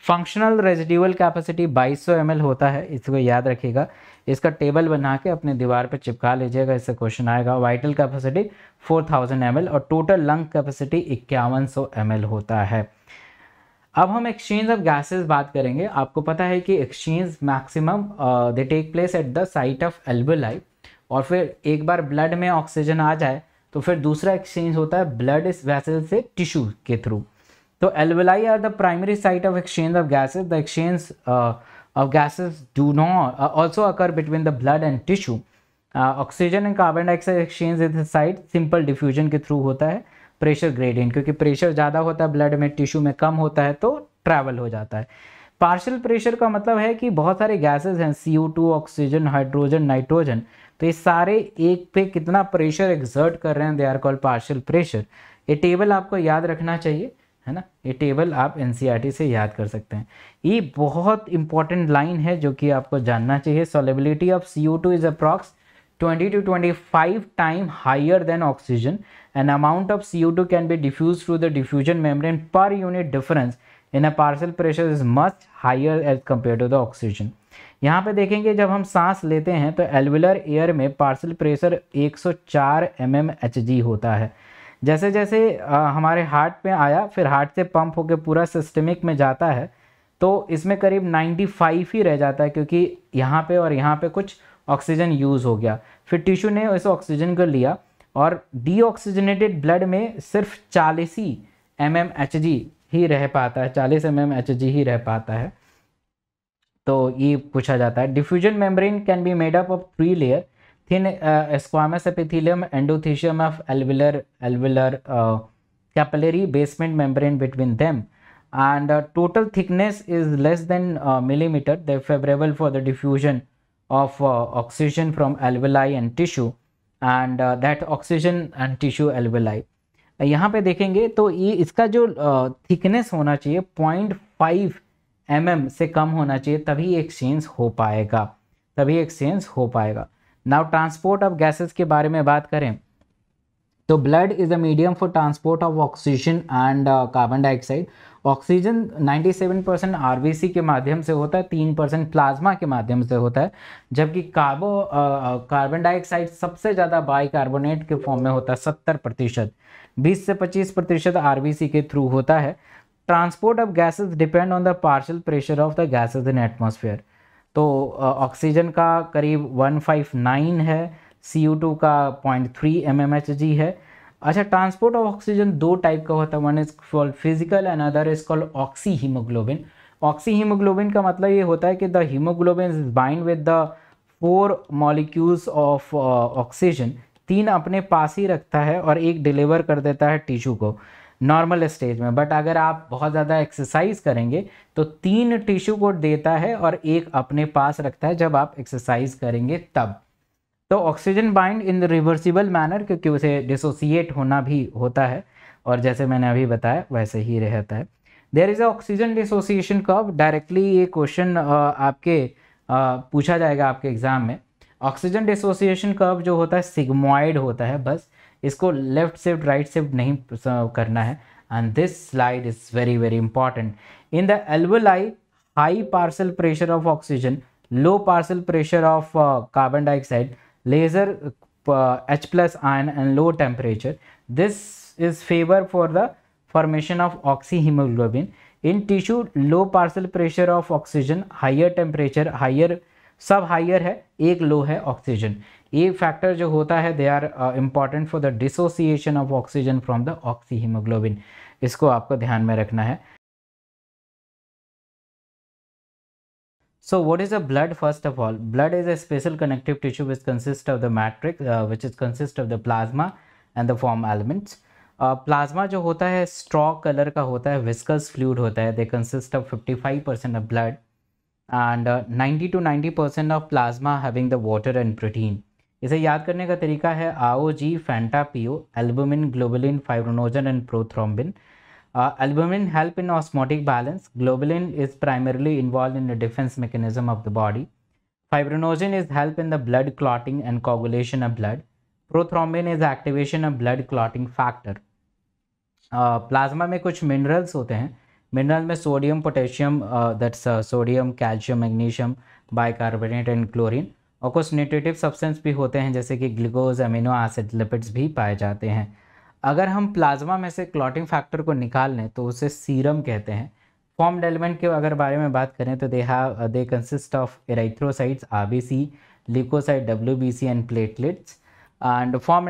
[SPEAKER 1] फंक्शनल रेजिड्यूअल कैपेसिटी 2200 एल होता है इसको याद रखिएगा इसका टेबल बना के अपने दीवार पर चिपका लीजिएगा इससे क्वेश्चन आएगा वाइटल कैपेसिटी 4000 एल और टोटल लंग कैपेसिटी इक्यावन सौ होता है अब हम एक्सचेंज ऑफ गैसेस बात करेंगे आपको पता है कि exchange maximum they take place at the site of एल्बोलाई और फिर एक बार ब्लड में ऑक्सीजन आ जाए तो फिर दूसरा एक्सचेंज होता है ब्लड इस वैसल से टिश्यू के थ्रू तो alveoli are the primary site of exchange of gases the exchange of gases do not also occur between the blood and tissue oxygen and carbon dioxide exchange is site simple diffusion के थ्रू होता है प्रेशर ग्रेडियंट क्योंकि प्रेशर ज़्यादा होता है ब्लड में टिश्यू में कम होता है तो ट्रैवल हो जाता है पार्शल प्रेशर का मतलब है कि बहुत सारे गैसेज हैं सी ऑक्सीजन हाइड्रोजन नाइट्रोजन तो ये सारे एक पे कितना प्रेशर एग्जर्ट कर रहे हैं they are called partial pressure ये टेबल आपको याद रखना चाहिए है ना ये टेबल आप एन e से याद कर सकते हैं ये बहुत इंपॉर्टेंट लाइन है जो कि आपको जानना चाहिए solubility of C two is approx 20 to 25 time higher than oxygen and amount of C two can be diffuse through the diffusion membrane per unit difference in a partial pressure is much higher as compare to the oxygen यहाँ पे देखेंगे जब हम सांस लेते हैं तो एल्वुलर एयर में पार्सल प्रेशर 104 सौ mm होता है जैसे जैसे हमारे हार्ट पे आया फिर हार्ट से पंप होकर पूरा सिस्टमिक में जाता है तो इसमें करीब 95 ही रह जाता है क्योंकि यहाँ पे और यहाँ पे कुछ ऑक्सीजन यूज़ हो गया फिर टिश्यू ने इस ऑक्सीजन को लिया और डीऑक्सीजनेटेड ब्लड में सिर्फ चालीस ही एम ही रह पाता है चालीस एम ही रह पाता है तो ये पूछा जाता है diffusion membrane can be made up of three layer thin squamous epithelium endothelium of alveolar alveolar capillary basement membrane between them and total thickness is less than millimetre the favourable for the diffusion of oxygen from alveoli and tissue and that oxygen and tissue alveoli यहाँ पे देखेंगे तो ये इसका जो थिकनेस uh, होना चाहिए पॉइंट फाइव एम mm से कम होना चाहिए तभी एक्सचेंज हो पाएगा तभी एक्सचेंज हो पाएगा नाउ ट्रांसपोर्ट ऑफ गैसेस के बारे में बात करें तो blood is a medium for transport of oxygen and carbon dioxide oxygen seven percent R के माध्यम से होता है तीन परसेंट प्लाज्मा के माध्यम से होता है जबकि कार्बो कार्बन डाइऑक्साइड सबसे ज़्यादा बाइकार्बोनेट के फॉर्म में होता है सत्तर प्रतिशत बीस से पच्चीस प्रतिशत आर के थ्रू होता है transport of gases depend on the partial pressure of the gases in atmosphere तो ऑक्सीजन का करीब 159 है सी का पॉइंट थ्री एम है अच्छा ट्रांसपोर्ट ऑफ ऑक्सीजन दो टाइप का होता है one is called physical and other is called oxyhaemoglobin oxyhaemoglobin का मतलब ये होता है कि the haemoglobin is bind with the four molecules of oxygen तीन अपने पास ही रखता है और एक डिलीवर कर देता है टिश्यू को नॉर्मल स्टेज में बट अगर आप बहुत ज़्यादा एक्सरसाइज करेंगे तो तीन टिश्यू को देता है और एक अपने पास रखता है जब आप एक्सरसाइज करेंगे तब तो oxygen bind in the reversible manner क्योंकि उसे डिसोसिएट होना भी होता है और जैसे मैंने अभी बताया वैसे ही रहता है there is a oxygen dissociation curve directly ये क्वेश्चन आपके पूछा जाएगा आपके एग्ज़ाम में ऑक्सीजन डिसोसिएशन कर्व जो होता है सिग्मॉइड होता है बस इसको लेफ्ट शिफ्ट राइट शिफ्ट नहीं करना है and this slide is very very important in the I high partial pressure of oxygen low partial pressure of carbon dioxide lesser H plus ion and low temperature this is favour for the formation of oxyhaemoglobin in tissue low partial pressure of oxygen higher temperature higher सब हाइयर है एक लो है ऑक्सीजन ये फैक्टर जो होता है they are important for the dissociation of oxygen from the oxyhaemoglobin इसको आपको ध्यान में रखना है so what is a blood first of all blood is a special connective tissue which consist of the matrix which is consist of the plasma and the form elements plasma जो होता है स्ट्रॉ कलर का होता है विस्कस फ्लूड होता है they consist of fifty five percent of blood and ninety two ninety percent of plasma having the water and protein इसे याद करने का तरीका है आओ जी फैंटा पीओ albumin globulin fibrinogen and prothrombin albumin help in osmotic balance globulin is primarily involve in the defence mechanism of the body fibrinogen is help in the blood clotting and coagulation of blood prothrombin is activation of blood clotting factor plasma में कुछ मिनरल्स होते हैं मिनरल में sodium potassium that's sodium calcium magnesium bicarbonate and chlorine और कुछ न्यूट्रिटिव सब्सटेंस भी होते हैं जैसे कि ग्लूकोज अमीनो एसिड लिपिड्स भी पाए जाते हैं अगर हम प्लाज्मा में से क्लॉटिंग फैक्टर को निकाल लें तो उसे सीरम कहते हैं फॉर्म एलिमेंट के अगर बारे में बात करें तो they have they consist of erythrocytes R B C leucocyte W B C and platelets and form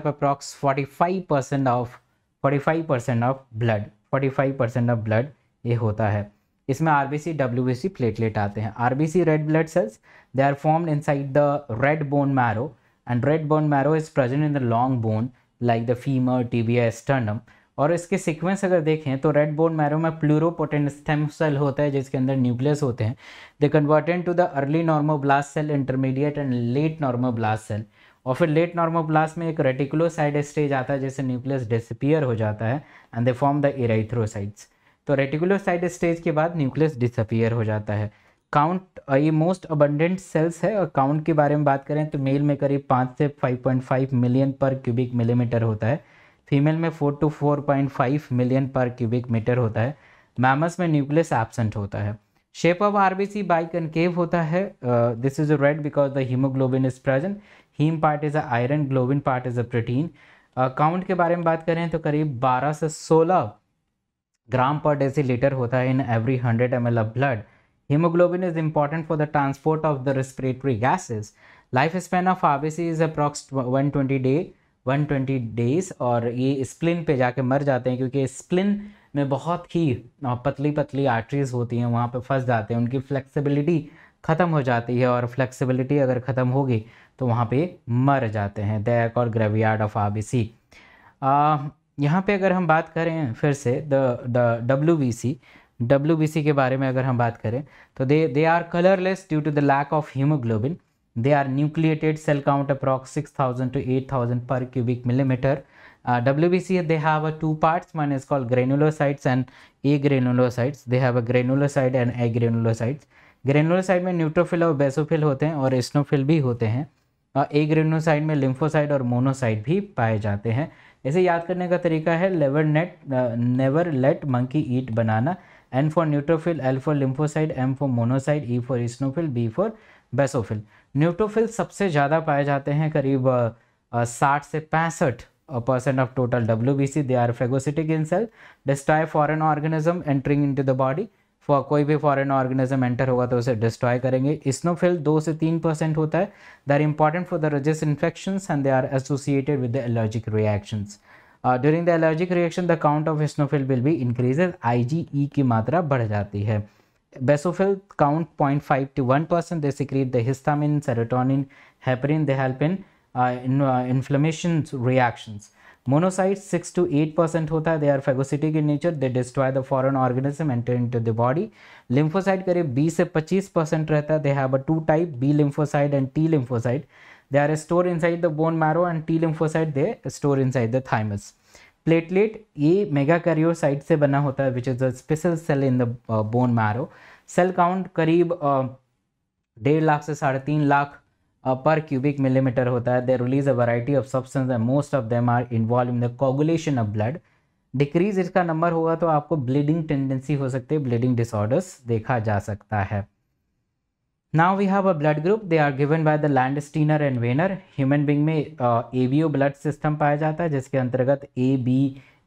[SPEAKER 1] of approx forty five percent of forty five percent of blood forty five percent of blood ये होता है इसमें R B C W B C platelet आते हैं R B C red blood cells they are form inside the red bone marrow and red bone marrow is present in the long bone like the femur tibia sternum और इसके सीक्वेंस अगर देखें तो रेड बोन मैरो में प्लूरोपोटेंट स्टेम सेल होता है जिसके अंदर न्यूक्लियस होते हैं they converted to the early normoblast cell intermediate and late normoblast cell और फिर लेट नॉर्मो ब्लास्ट में एक रेटिकुलोसाइड स्टेज आता है जैसे न्यूक्लियस डिसपियर हो जाता है and they form the erythrocytes तो साइड स्टेज के बाद न्यूक्लियस डिसअपियर हो जाता है काउंट uh, ये मोस्ट अबंडेंट सेल्स है और काउंट के बारे में बात करें तो मेल में करीब पाँच से five million per cubic millimetre होता है फीमेल में four to four point five million per cubic metre होता है मैमस में न्यूक्लियस एबसेंट होता है shape of R B C biconcave होता है this is red because the haemoglobin is present haem part is a iron globin part is a protein count के बारे में बात करें तो करीब 12 से सोलह ग्राम पर लीटर होता है L of 100 ml is important for the transport of the respiratory gases life span of Lifespan is approx one twenty day one twenty days और ये स्प्लिन पे जाके मर जाते हैं क्योंकि स्प्लिन में बहुत ही पतली पतली आर्टरीज होती हैं वहाँ पे फंस जाते हैं उनकी फ्लेक्सिबिलिटी ख़त्म हो जाती है और फ्लेक्सिबिलिटी अगर ख़त्म होगी तो वहाँ पे मर जाते हैं दैक और ग्रेवियार्ड ऑफ आबीसी यहाँ पे अगर हम बात करें फिर से the the W B C W B C के बारे में अगर हम बात करें तो they they are colourless due to the lack of haemoglobin they are nucleated cell count approx six thousand to eight thousand per cubic millimetre W B have a two parts two is one granulocytes and agranulocytes they have a granulocyte and agranulocytes granulocyte में न्यूट्रोफिल और बेसोफिल होते हैं और एस्नोफिल भी होते हैं uh, और ग्रेनोसाइड में लिम्फोसाइड और मोनोसाइड भी पाए जाते हैं इसे याद करने का तरीका है lever net never let monkey eat banana N for neutrophil L for lymphocyte M for monocyte E for eosinophil B for basophil neutrophil सबसे ज़्यादा पाए जाते हैं करीब uh, uh, साठ से पैंसठ percent of total W B C they are phagocytic in cell destroy foreign organism entering into the body for कोई भी फॉरेन ऑर्गेनिज्म एंटर होगा तो उसे डिस्ट्रॉय करेंगे स्नोफिल दो से तीन परसेंट होता है they are important for the रजिस infection and they are associated with the allergic reaction during the allergic reaction the count of eosinophil will I increases E की मात्रा बढ़ जाती है basophil count point five two one percent they secrete the histamine serotonin heparin they help in inflammation reactions monocyte six to eight percent होता है they are phagocytic in nature they destroy the foreign organism enter into the body lymphocyte करीब बीस से पच्चीस परसेंट रहता है they have a two type B lymphocyte and T lymphocyte they are store inside the bone marrow and T lymphocyte they store inside the thymus platelet ये मेगा कैरियोसाइट से बना होता है which is a special cell in the bone marrow cell count करीब uh, डेढ़ लाख से साढ़े तीन लाख पर क्यूबिक मिलीमीटर होता है they release a variety of substance and most of them are involve in the coagulation of blood decrease इसका नंबर होगा तो आपको ब्लीडिंग टेंडेंसी हो सकती है ब्लीडिंग डिसऑर्डर्स देखा जा सकता है now we have a blood group they are given by the Landsteiner and Wiener human being में A B O blood system पाया जाता है जिसके अंतर्गत A B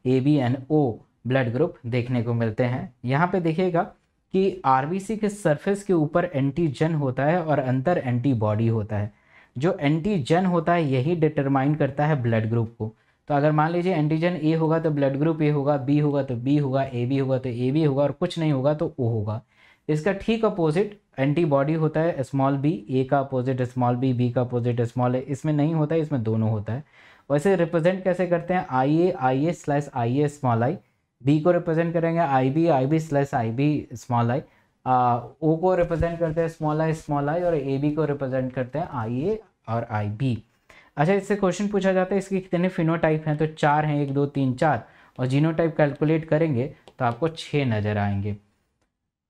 [SPEAKER 1] A B and O blood group देखने को मिलते हैं यहाँ पे देखिएगा कि आरबीसी के सरफेस के ऊपर एंटीजन होता है और अंतर एंटीबॉडी होता है जो एंटीजन होता है यही डिटरमाइन करता है ब्लड ग्रुप को तो अगर मान लीजिए एंटीजन ए होगा तो ब्लड ग्रुप ए होगा बी होगा तो बी होगा ए बी होगा तो ए बी होगा और कुछ नहीं होगा तो ओ होगा इसका ठीक अपोजिट एंटीबॉडी होता है स्मॉल बी ए का अपोजिट स्मॉल बी बी का अपोजिट स्मॉल ए इसमें नहीं होता है इसमें दोनों होता है वैसे रिप्रेजेंट कैसे करते हैं I A I A slash I A small i B को रिप्रेजेंट करेंगे I B I B slash I B small i O को रिप्रेजेंट करते हैं स्मॉल आई स्मॉल आई और ए बी को रिप्रेजेंट करते हैं आई ए और आई बी अच्छा इससे क्वेश्चन पूछा जाता है इसके कितने फिनोटाइप हैं तो चार हैं एक दो तीन चार और टाइप कैलकुलेट करेंगे तो आपको छः नज़र आएंगे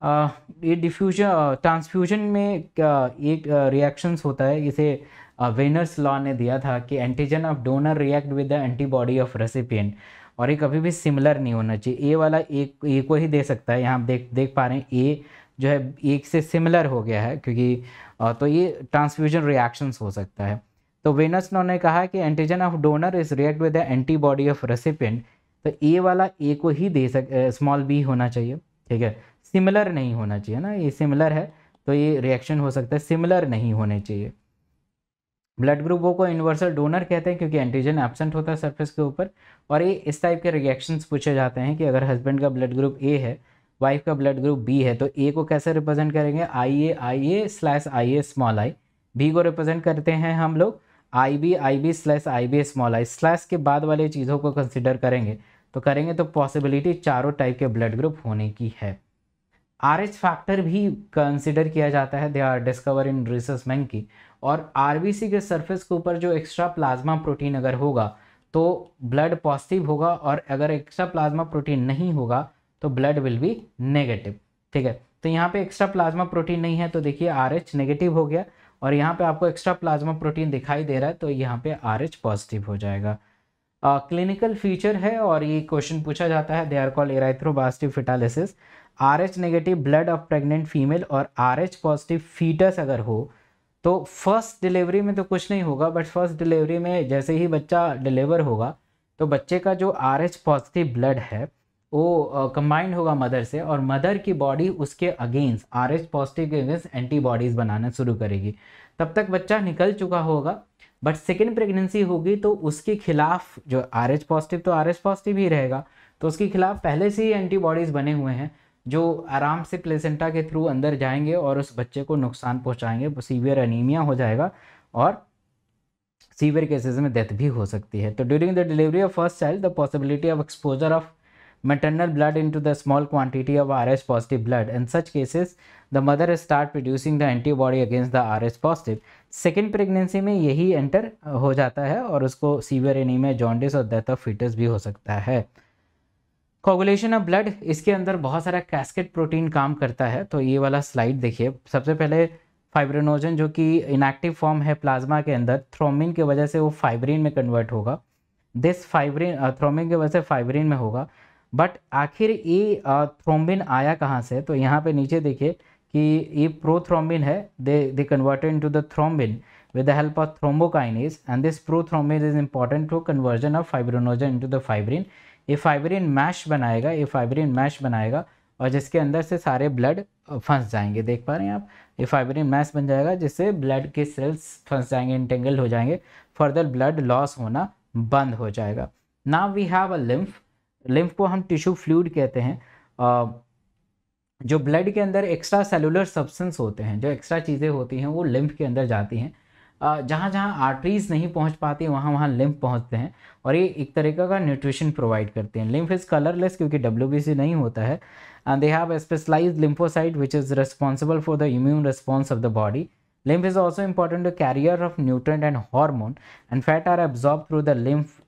[SPEAKER 1] आ, uh, ये डिफ्यूजन ट्रांसफ्यूजन uh, में uh, एक रिएक्शंस होता है इसे वेनर्स लॉ ने दिया था कि antigen of donor react with the antibody of recipient और ये कभी भी सिमिलर नहीं होना चाहिए ए वाला एक ए को ही दे सकता है यहाँ देख देख पा रहे हैं ए जो है एक से सिमिलर हो गया है क्योंकि तो ये ट्रांसफ्यूजन रिएक्शंस हो सकता है तो वेनस ने कहा कि antigen of donor is react with the antibody of recipient तो ए वाला ए को ही दे सक स्मॉल बी होना चाहिए ठीक है सिमिलर नहीं होना चाहिए ना ये सिमिलर है तो ये रिएक्शन हो सकता है सिमिलर नहीं होने चाहिए ब्लड ग्रुप वो को यूनिवर्सल डोनर कहते हैं क्योंकि एंटीजन एबसेंट होता है सर्फेस के ऊपर और ये इस टाइप के रिएक्शंस पूछे जाते हैं कि अगर हस्बैंड का ब्लड ग्रुप ए है वाइफ का ब्लड ग्रुप बी है तो ए को कैसे रिप्रेजेंट करेंगे I A I A slash I A small i B को रिप्रेजेंट करते हैं हम लोग I B I B slash I B small i slash के बाद वाले चीज़ों को कंसिडर करेंगे तो करेंगे तो पॉसिबिलिटी चारों टाइप के ब्लड ग्रुप होने की है आर एच फैक्टर भी कंसिडर किया जाता है they are discover in research research की और आरबीसी के सरफेस के ऊपर जो एक्स्ट्रा प्लाज्मा प्रोटीन अगर होगा तो ब्लड पॉजिटिव होगा और अगर एक्स्ट्रा प्लाज्मा प्रोटीन नहीं होगा तो ब्लड विल बी नेगेटिव ठीक है तो यहाँ पे एक्स्ट्रा प्लाज्मा प्रोटीन नहीं है तो देखिए आर एच नेगेटिव हो गया और यहाँ पे आपको एक्स्ट्रा प्लाज्मा प्रोटीन दिखाई दे रहा है तो यहाँ पे आर एच पॉजिटिव हो जाएगा क्लिनिकल फीचर है और ये क्वेश्चन पूछा जाता है they are call erythroblastosis fetalis R negative blood of pregnant female और आर एच पॉजिटिव फीटस अगर हो तो फर्स्ट डिलीवरी में तो कुछ नहीं होगा बट फर्स्ट डिलीवरी में जैसे ही बच्चा डिलीवर होगा तो बच्चे का जो आर एच पॉजिटिव ब्लड है वो कंबाइंड होगा मदर से और मदर की बॉडी उसके अगेंस्ट आर एच पॉजिटिव के अगेंस्ट एंटीबॉडीज़ बनाना शुरू करेगी तब तक बच्चा निकल चुका होगा बट सेकेंड प्रेगनेंसी होगी तो उसके खिलाफ जो आर एच पॉजिटिव तो आर एच पॉजिटिव ही रहेगा तो उसके खिलाफ पहले से ही एंटीबॉडीज़ बने हुए हैं जो आराम से प्लेसेंटा के थ्रू अंदर जाएंगे और उस बच्चे को नुकसान पहुंचाएंगे सीवियर अनिमिया हो जाएगा और सीवियर केसेस में डेथ भी हो सकती है तो during the delivery of first child the possibility of exposure of maternal blood into the small quantity of R S positive blood in such cases the mother start producing the antibody against the R S positive second pregnancy में यही एंटर हो जाता है और उसको सीवियर एनीमिया जॉन्डिस और डेथ ऑफ फिटस भी हो सकता है कोगुलेशन ऑफ ब्लड इसके अंदर बहुत सारा कैस्केट प्रोटीन काम करता है तो ये वाला स्लाइड देखिए सबसे पहले फाइब्रिनोजन जो कि इनएक्टिव फॉर्म है प्लाज्मा के अंदर थ्रोमिन की वजह से वो फाइब्रिन में कन्वर्ट होगा दिस फाइब्रिन थ्रोमिन की वजह से फाइब्रिन में होगा बट आखिर ये थ्रोम्बिन आया कहाँ से तो यहाँ पे नीचे देखिए कि ये प्रोथ्रोम्बिन है they they converted into the thrombin with the help of thrombokinase and this prothrombin is important to conversion of fibrinogen into the fibrin ये फाइब्रिन मैश बनाएगा ये फाइब्रिन मैश बनाएगा और जिसके अंदर से सारे ब्लड फंस जाएंगे देख पा रहे हैं आप ये फाइब्रिन मैश बन जाएगा जिससे ब्लड के सेल्स फंस जाएंगे इंटेंगल हो जाएंगे फर्दर ब्लड लॉस होना बंद हो जाएगा now we have a lymph lymph को हम टिश्यू फ्लूड कहते हैं आ, जो ब्लड के अंदर एक्स्ट्रा सेलुलर सब्सटेंस होते हैं जो एक्स्ट्रा चीज़ें होती हैं वो लिम्फ के अंदर जाती हैं जहाँ जहाँ आर्टरीज नहीं पहुँच पाती वहाँ वहाँ लिम्फ पहुँचते हैं और ये एक तरीके का न्यूट्रिशन प्रोवाइड करते हैं लिम्फ इज़ कलरलेस क्योंकि डब्ल्यू बी सी नहीं होता है and they have specialise lymphocyte which is responsible for the immune response of the body lymph is also important carrier of nutrient and hormone and fat are absorb through the lymph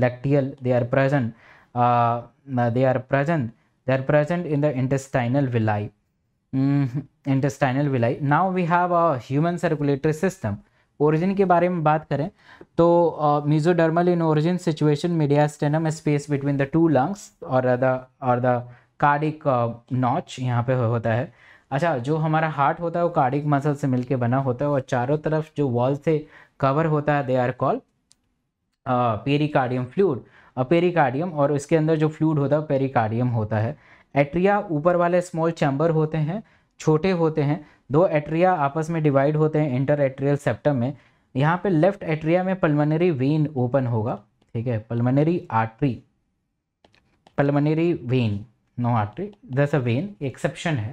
[SPEAKER 1] lacteal they are present they are present they are present in the intestinal villi intestinal villi now we have a human circulatory system origin के बारे में बात करें तो mesodermal in origin situation mediastinum space between the two lungs और द और द कार्डिक नॉच यहाँ पे होता है अच्छा जो हमारा हार्ट होता है वो कार्डिक मसल से मिलके बना होता है और चारों तरफ जो वॉल से कवर होता है they are call pericardium fluid pericardium और उसके अंदर जो फ्लूड होता है पेरिकार्डियम होता है एट्रिया ऊपर वाले स्मॉल चैम्बर होते हैं छोटे होते हैं दो एट्रिया आपस में डिवाइड होते हैं इंटर एट्रियल सेप्टम में यहाँ पे लेफ्ट एट्रिया में पल्मोनरी वेन ओपन होगा ठीक है pulmonary artery pulmonary vein no artery this a vein exception है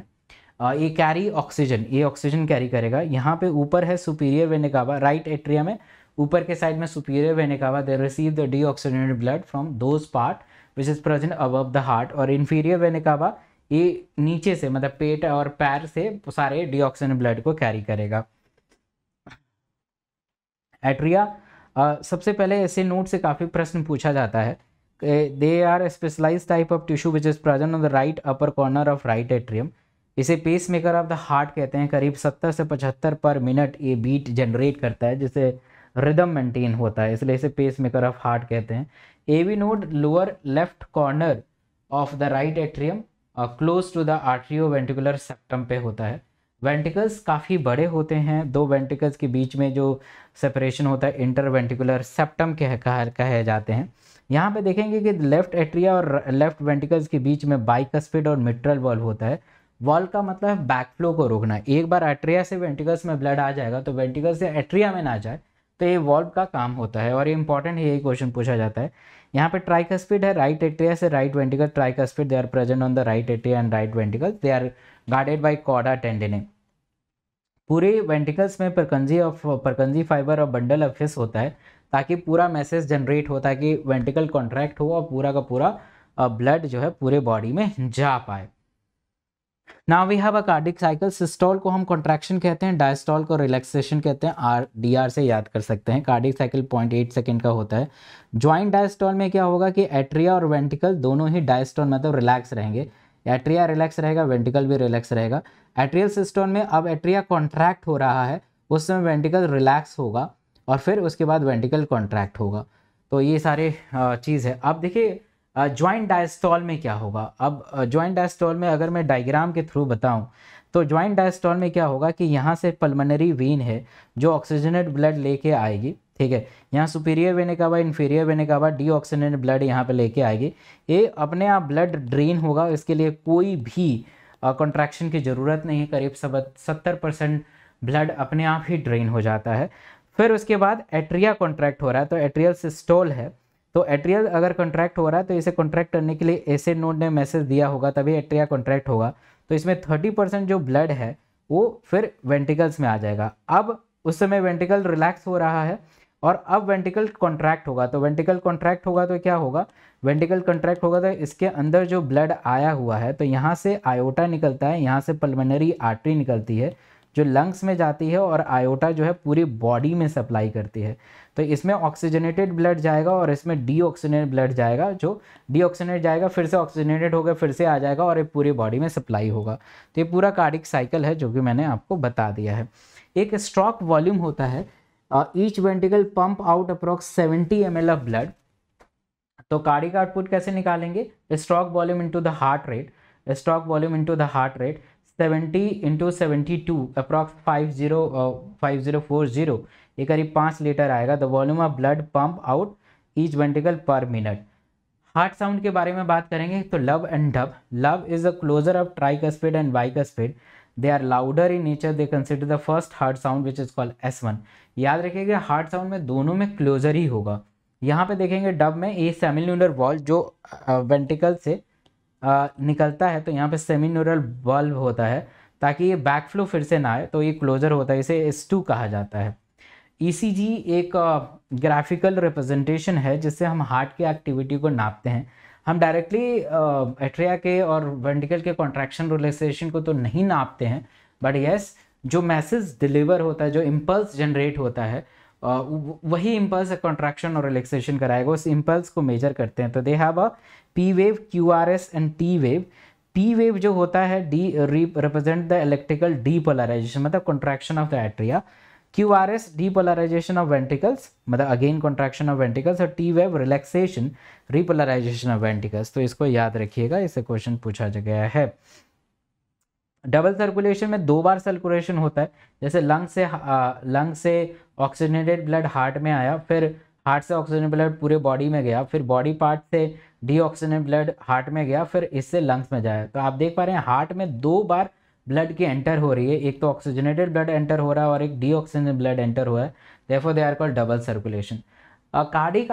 [SPEAKER 1] ये कैरी ऑक्सीजन ये ऑक्सीजन कैरी करेगा यहाँ पे ऊपर है सुपीरियर वेनिकावा राइट एट्रिया में ऊपर के साइड में superior vena cava they receive the de oxygen blood from those part which is present above the heart और इन्फीरियर वेनिकावा ये नीचे से मतलब पेट और पैर से सारे डिऑक्सीजन ब्लड को कैरी करेगा एट्रिया सबसे पहले ऐसे नोट से काफ़ी प्रश्न पूछा जाता है they are specialise type of tissue which is present on the right upper corner of right atrium इसे pacemaker of the heart कहते हैं करीब 70 से 75 पर मिनट ये बीट जनरेट करता है जिसे रिदम मेंटेन होता है इसलिए इसे पेस मेकर ऑफ हार्ट कहते हैं A V node lower left corner of the right atrium close to the atrioventricular septum पे होता है वेंटिकल्स काफ़ी बड़े होते हैं दो वेंटिकल्स के बीच में जो सेपरेशन होता है इंटर वेंटिकुलर सेप्टम कह कहे जाते हैं यहाँ पे देखेंगे कि लेफ्ट एट्रिया और लेफ्ट वेंटिकल्स के बीच में बाइकस्पिड और मिट्रल वॉल्व होता है वॉल्व का मतलब है फ्लो को रोकना एक बार एट्रिया से वेंटिकल्स में ब्लड आ जाएगा तो वेंटिकल से एट्रिया में ना जाए तो ये वॉल्व का काम होता है और ये इंपॉर्टेंट है यही क्वेश्चन पूछा जाता है यहाँ पे ट्राइकस्पिड है राइट एट्रिया से right ventricle tricuspid they are present on the right atria and right ventricle they are guarded by कॉडा टेंडेने पूरे वेंटिकल्स में परकंजी ऑफ परकंजी फाइबर और बंडल अफेस होता है ताकि पूरा मैसेज जनरेट हो ताकि वेंटिकल कॉन्ट्रैक्ट हो और पूरा का पूरा ब्लड जो है पूरे बॉडी में जा पाए now we have a cardiac cycle systole को हम कॉन्ट्रैक्शन कहते हैं डायस्टॉल को रिलैक्सेशन कहते हैं आर डी आर से याद कर सकते हैं cardiac cycle point eight second का होता है ज्वाइंट डायस्टॉल में क्या होगा कि एट्रिया और वेंटिकल दोनों ही डायस्टॉल मतलब रिलैक्स रहेंगे एट्रिया रिलैक्स रहेगा वेंटिकल भी रिलैक्स रहेगा एट्रियल सिस्टोल में अब एट्रिया कॉन्ट्रैक्ट हो रहा है उस समय वेंटिकल रिलैक्स होगा और फिर उसके बाद वेंटिकल कॉन्ट्रैक्ट होगा तो ये सारे चीज़ है अब देखिए ज्वाइंट डायस्टॉल में क्या होगा अब ज्वाइंट डायस्टॉल में अगर मैं डायग्राम के थ्रू बताऊं तो ज्वाइंट डायस्टॉल में क्या होगा कि यहाँ से पल्मनरी वेन है जो ऑक्सीजनेट ब्लड लेके आएगी ठीक है यहाँ सुपीरियर वेने का बाद इन्फीरियर वेने का डी ऑक्सीजनेट ब्लड यहाँ पर लेके आएगी ये अपने आप ब्लड ड्रेन होगा इसके लिए कोई भी कॉन्ट्रैक्शन की ज़रूरत नहीं है करीब सब सत्तर परसेंट ब्लड अपने आप ही ड्रेन हो जाता है फिर उसके बाद एट्रिया कॉन्ट्रैक्ट हो रहा है तो एट्रियल सिस्टोल है तो एट्रिया अगर कॉन्ट्रैक्ट हो रहा है तो इसे कॉन्ट्रैक्ट करने के लिए ऐसे नोड ने मैसेज दिया होगा तभी एट्रिया कॉन्ट्रैक्ट होगा तो इसमें थर्टी परसेंट जो ब्लड है वो फिर वेंटिकल्स में आ जाएगा अब उस समय वेंटिकल रिलैक्स हो रहा है और अब वेंटिकल कॉन्ट्रैक्ट होगा तो वेंटिकल कॉन्ट्रैक्ट होगा तो क्या होगा वेंटिकल कॉन्ट्रैक्ट होगा तो इसके अंदर जो ब्लड आया हुआ है तो यहाँ से आयोटा निकलता है यहाँ से पल्मनरी आर्टरी निकलती है जो लंग्स में जाती है और आयोटा जो है पूरी बॉडी में सप्लाई करती है तो इसमें ऑक्सीजनेटेड ब्लड जाएगा और इसमें डीऑक्सीजनेट ब्लड जाएगा जो डीऑक्सीजनेट जाएगा फिर से ऑक्सीजनेटेड होगा फिर से आ जाएगा और ये पूरी बॉडी में सप्लाई होगा तो ये पूरा कार्डिक साइकिल है जो कि मैंने आपको बता दिया है एक स्ट्रॉक वॉल्यूम होता है each ventricle pump out approx seventy M of blood तो कार्डिक आउटपुट कैसे निकालेंगे stroke volume into the heart rate stroke volume into the heart rate seventy into seventy two approx five zero five zero four zero ये करीब पाँच लीटर आएगा the volume of blood pump out each ventricle per minute heart sound के बारे में बात करेंगे तो lub and dub lub is the closure of tricuspid and bicuspid they are louder in nature they consider the first heart sound which is called S one याद रखिएगा हार्ट साउंड में दोनों में क्लोजर ही होगा यहाँ पे देखेंगे डब में ए सेमिल्यूनर वॉल जो वेंटिकल uh, से निकलता है तो यहाँ पे सेमी न्यूरल बल्ब होता है ताकि ये बैक फ्लो फिर से ना आए तो ये क्लोजर होता है इसे एस टू कहा जाता है ई e एक ग्राफिकल रिप्रेजेंटेशन है जिससे हम हार्ट की एक्टिविटी को नापते हैं हम डायरेक्टली एट्रिया के और वेंटिकल के कॉन्ट्रैक्शन रिलैक्सेशन को तो नहीं नापते हैं बट येस जो मैसेज डिलीवर होता है जो इम्पल्स जनरेट होता है वही इम्पल्स कॉन्ट्रैक्शन और रिलैक्सेशन कराएगा उस इम्पल्स को मेजर करते हैं तो they have a P wave Q R S and T wave P wave जो होता है the represent the electrical depolarisation मतलब contraction of the atria Q R S depolarisation of ventricles मतलब अगेन कॉन्ट्रैक्शन ऑफ वेंटिकल्स और T wave relaxation repolarisation of ventricles तो इसको याद रखिएगा इसे क्वेश्चन पूछा गया है डबल सर्कुलेशन में दो बार सर्कुलेशन होता है जैसे लंग से लंग से ऑक्सीजनेटेड ब्लड हार्ट में आया फिर हार्ट से ऑक्सीजनेटेड ब्लड पूरे बॉडी में गया फिर बॉडी पार्ट से डीऑक्सीजन ब्लड हार्ट में गया फिर इससे लंग्स में जाया तो आप देख पा रहे हैं हार्ट में दो बार ब्लड की एंटर हो रही है एक तो ऑक्सीजनेटेड ब्लड एंटर हो रहा है और एक डीऑक्सीजन ब्लड एंटर हुआ है therefore they are call double circulation cardiac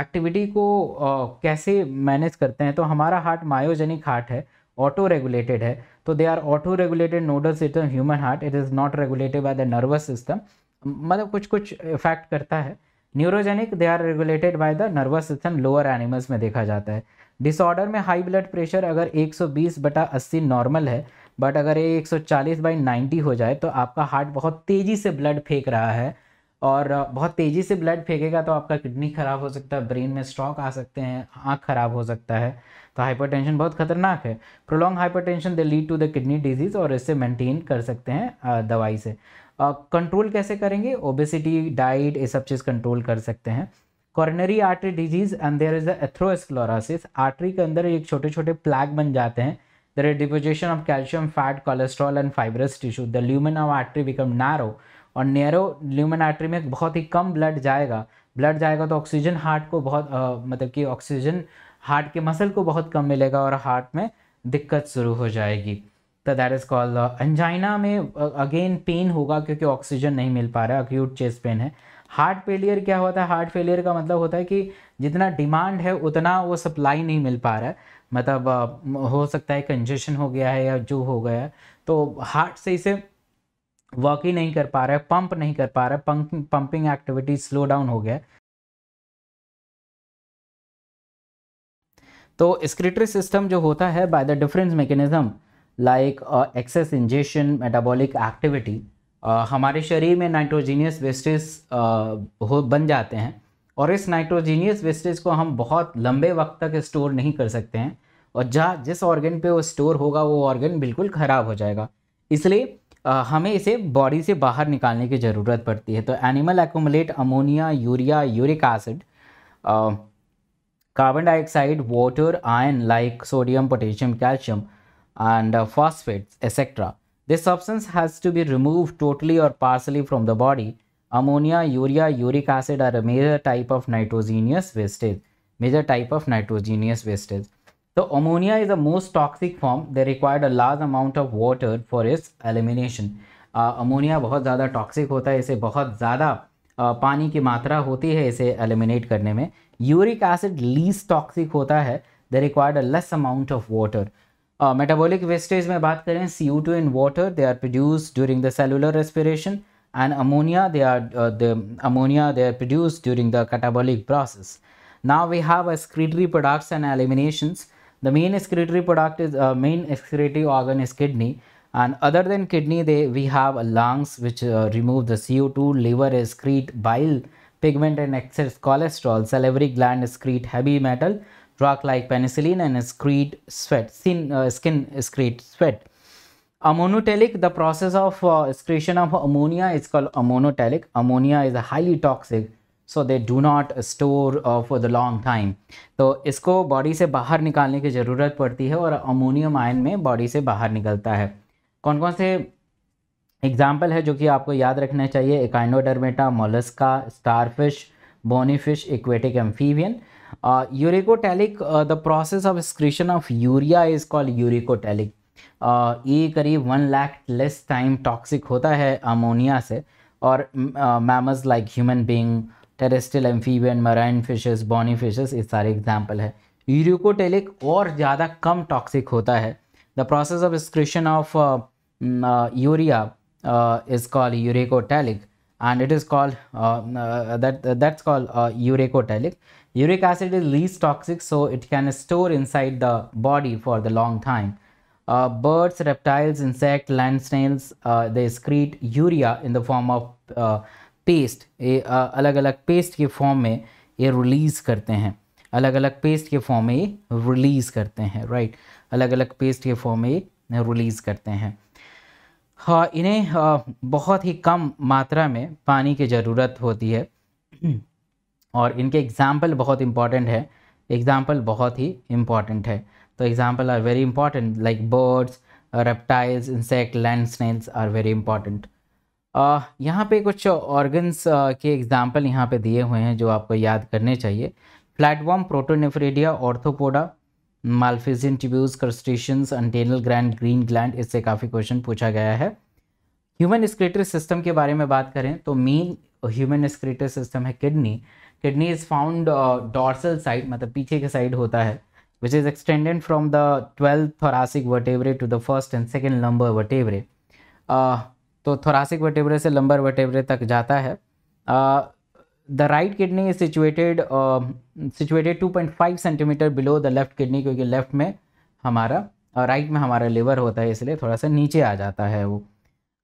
[SPEAKER 1] activity को uh, कैसे मैनेज करते हैं तो हमारा हार्ट मायोजेनिक हार्ट है ऑटो रेगुलेटेड है तो they are auto regulated nodal system human heart it is not regulated by the nervous system मतलब कुछ कुछ इफेक्ट करता है neurogenic they are regulated by the nervous system lower animals में देखा जाता है डिसऑर्डर में हाई ब्लड प्रेशर अगर 120 बटा 80 नॉर्मल है बट अगर ये 140 बाई 90 हो जाए तो आपका हार्ट बहुत तेज़ी से ब्लड फेंक रहा है और बहुत तेज़ी से ब्लड फेंकेगा तो आपका किडनी ख़राब हो सकता है ब्रेन में स्ट्रोक आ सकते हैं आँख ख़राब हो सकता है तो हाइपरटेंशन बहुत खतरनाक है prolong hypertension they lead to the kidney disease और इससे मेंटेन कर सकते हैं दवाई से कंट्रोल कैसे करेंगे ओबेसिटी डाइट ये सब चीज़ कंट्रोल कर सकते हैं coronary artery disease and there is atherosclerosis artery के अंदर एक छोटे छोटे प्लैग बन जाते हैं there is deposition of calcium fat cholesterol and fibrous tissue the lumen of artery become narrow और नैरो ल्यूमन आर्टरी में बहुत ही कम ब्लड जाएगा ब्लड जाएगा तो ऑक्सीजन हार्ट को बहुत आ, मतलब कि ऑक्सीजन हार्ट के मसल को बहुत कम मिलेगा और हार्ट में दिक्कत शुरू हो जाएगी तो दैट इज़ कॉल्ड एंजाइना में अगेन uh, पेन होगा क्योंकि ऑक्सीजन नहीं मिल पा रहा है अक्यूट चेस्ट पेन है हार्ट फेलियर क्या होता है हार्ट फेलियर का मतलब होता है कि जितना डिमांड है उतना वो सप्लाई नहीं मिल पा रहा है मतलब uh, हो सकता है कंजेशन हो गया है या जो हो गया है तो हार्ट से इसे वर्क ही नहीं कर पा रहा है पंप नहीं कर पा रहा है pump pumping activity slow down हो गया है तो स्क्रिटरी सिस्टम जो होता है by the difference mechanism like excess ingestion metabolic activity हमारे शरीर में नाइट्रोजीनियस वेस्टेज uh, हो बन जाते हैं और इस नाइट्रोजीनियस वेस्टेज को हम बहुत लंबे वक्त तक स्टोर नहीं कर सकते हैं और जहाँ जिस ऑर्गन पे वो स्टोर होगा वो ऑर्गन बिल्कुल ख़राब हो जाएगा इसलिए uh, हमें इसे बॉडी से बाहर निकालने की ज़रूरत पड़ती है तो animal accumulate ammonia urea uric acid carbon dioxide water ion like sodium potassium calcium and uh, phosphates, etc. This substance has to be removed totally or partially from the body. Ammonia, urea, uric acid are a major type of nitrogenous wastage. Major type of nitrogenous wastage. So ammonia is the most toxic form. They required a large amount of water for its elimination. Uh, ammonia बहुत ज़्यादा toxic होता है इसे बहुत ज़्यादा uh, पानी की मात्रा होती है इसे eliminate करने में Uric acid least toxic होता है They required a less amount of water. Uh, metabolic wastage में बात करें CO2 in water they are produced during the cellular respiration and ammonia they are uh, the ammonia they are produced during the catabolic process. Now we have excretory products and eliminations. The main excretory product is uh, main excretory organ is kidney and other than kidney they we have lungs which uh, remove the CO2, liver excrete bile, pigment and excess cholesterol, salivary gland excrete heavy metal drug like penicillin and excrete sweat, thin, uh, skin excrete sweat. Ammonotelic, the process of uh, excretion of ammonia is called ammonotelic. Ammonia is highly toxic, so they do not store uh, for the long time. तो इसको बॉडी से बाहर निकालने की ज़रूरत पड़ती है और अमोनियम आयन में बॉडी से बाहर निकलता है कौन कौन से एग्जाम्पल है जो कि आपको याद रखना चाहिए echinodermata mollusca starfish bony fish aquatic amphibian uricotelic the process of excretion of urea is called uricotelic ये करीब one lakh less time toxic होता है अमोनिया से और mammals like human being terrestrial amphibian marine fishes bony fishes ये सारे एग्जाम्पल है यूरिकोटेलिक और ज़्यादा कम टॉक्सिक होता है the process of excretion of urea is called uricotelic and it is called that that's called uricotelic Uric acid is least toxic, so it can store inside the body for the long time. Uh, birds, reptiles, insect land snails, uh, they excrete urea in the form of uh, paste ये uh, alag alag paste ke form mein ye release karte hain alag alag paste ke form mein release karte hain right alag alag paste ke form mein release karte hain हैं हाँ इन्हें बहुत ही कम मात्रा में पानी की ज़रूरत होती है और इनके एग्जाम्पल बहुत इंपॉर्टेंट है एग्जाम्पल बहुत ही इम्पॉर्टेंट है तो example are very important like birds reptiles insect land snails are very important यहाँ पे कुछ ऑर्गन्स के एग्जाम्पल यहाँ पे दिए हुए हैं जो आपको याद करने चाहिए flatworm protonephridia arthropoda malpighian tubules crustaceans antennal grand green gland इससे काफ़ी क्वेश्चन पूछा गया है ह्यूमन स्क्रेटरी सिस्टम के बारे में बात करें तो मेन ह्यूमन स्क्रेटरी सिस्टम है kidney kidney is found dorsal side मतलब पीछे के साइड होता है which is extended from the twelfth thoracic vertebrae to the first and second lumbar vertebrae तो थोरासिक वटेवरे से लंबर वटेवरे तक जाता है the right kidney is situated situated 2.5 centimetre below the left kidney क्योंकि लेफ्ट में हमारा राइट uh, right में हमारा लिवर होता है इसलिए थोड़ा सा नीचे आ जाता है वो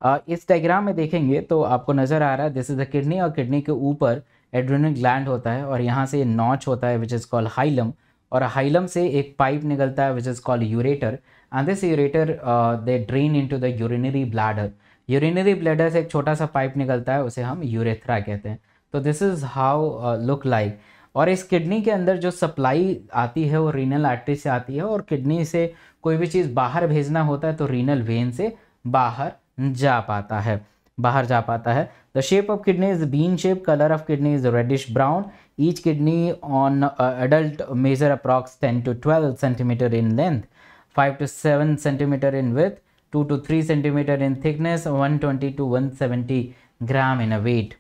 [SPEAKER 1] uh, इस डायग्राम में देखेंगे तो आपको नज़र आ रहा है दिस इज़ द किडनी और किडनी के ऊपर एड्रेनल ग्लैंड होता है और यहाँ से नॉच होता है विच इज़ कॉल्ड हाइलम और हाइलम से एक पाइप निकलता है which is called ureter and this ureter they drain into the urinary bladder urinary bladder से एक छोटा सा पाइप निकलता है उसे हम यूरेथ्रा कहते हैं तो this is how look like और इस किडनी के अंदर जो सप्लाई आती है वो रीनल आर्टरी से आती है और किडनी से कोई भी चीज़ बाहर भेजना होता है तो रीनल वेन से बाहर जा पाता है बाहर जा पाता है The shape of kidney is bean shape, color of kidney is reddish brown. Each kidney on uh, adult measure approx 10 to 12 centimeter in length, 5 to 7 centimeter in width, 2 to 3 centimeter in thickness, 120 to 170 gram in a weight.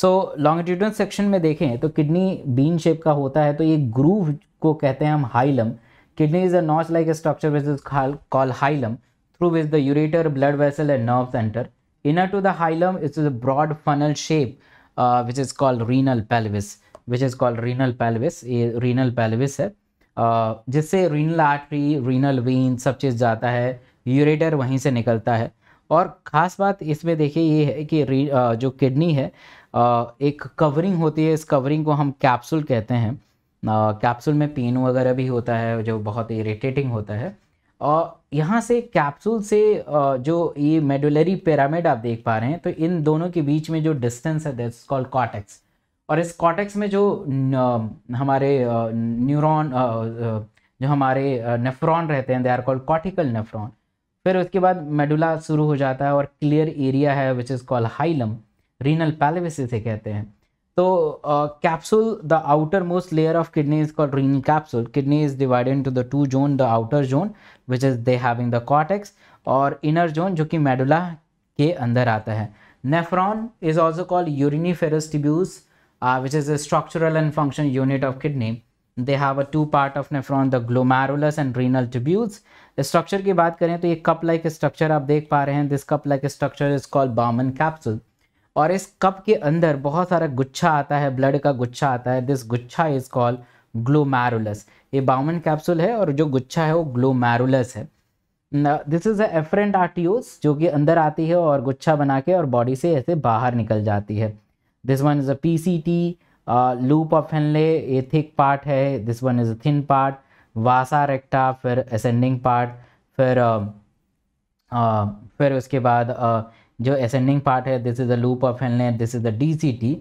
[SPEAKER 1] So longitudinal section में देखें तो किडनी बीन शेप का होता है तो ये ग्रूव को कहते हैं हम hilum kidney is a notch like structure which is call hilum through which the ureter, blood vessel and nerves enter. Inner to the hilum is a broad funnel shape uh, which is called renal pelvis which is called renal pelvis. ये renal pelvis है जिससे renal artery, renal vein सब चीज़ जाता है ureter वहीं से निकलता है और ख़ास बात इसमें देखिए ये है कि जो kidney है एक covering होती है इस covering को हम capsule कहते हैं कैप्सूल में पेन वगैरह भी होता है जो बहुत इरिटेटिंग होता है यहाँ से कैप्सूल से जो ये मेडुलरी पिरामिड आप देख पा रहे हैं तो इन दोनों के बीच में जो डिस्टेंस है दैट्स कॉल्ड कॉटेक्स और इस कॉटेक्स में जो हमारे न्यूरॉन जो हमारे नेफ्रॉन रहते हैं they are called cortical nephron फिर उसके बाद मेडुला शुरू हो जाता है और क्लियर एरिया है which is called hilum renal पैलेविस इसे कहते हैं तो capsule the outer most layer of kidney is called renal capsule kidney is divided into the to zone the outer zone which is they having the cortex और इनर जोन जो कि मेडुला के अंदर आता है nephron is also called urinary फेरस्टिब्यूज which is a structural and function unit of kidney they have a two part of nephron the glomerulus and renal tubules structure की बात करें तो ये कप लाइक स्ट्रक्चर आप देख पा रहे हैं this cup like structure is called Bowman capsule और इस कप के अंदर बहुत सारा गुच्छा आता है ब्लड का गुच्छा आता है दिस गुच्छा इज कॉल्ड ग्लोमैरुलस ये बाउमन कैप्सूल है और जो गुच्छा है वो ग्लोमैरुलस है दिस इज़ एफरेंट आर्टियोस जो कि अंदर आती है और गुच्छा बना के और बॉडी से ऐसे बाहर निकल जाती है this one is a P C T loop of Henle ये थिक पार्ट है this one is a thin part vasa recta फिर असेंडिंग पार्ट फिर फिर उसके बाद uh, जो असेंडिंग पार्ट है this is a loop of Henle this is the D C T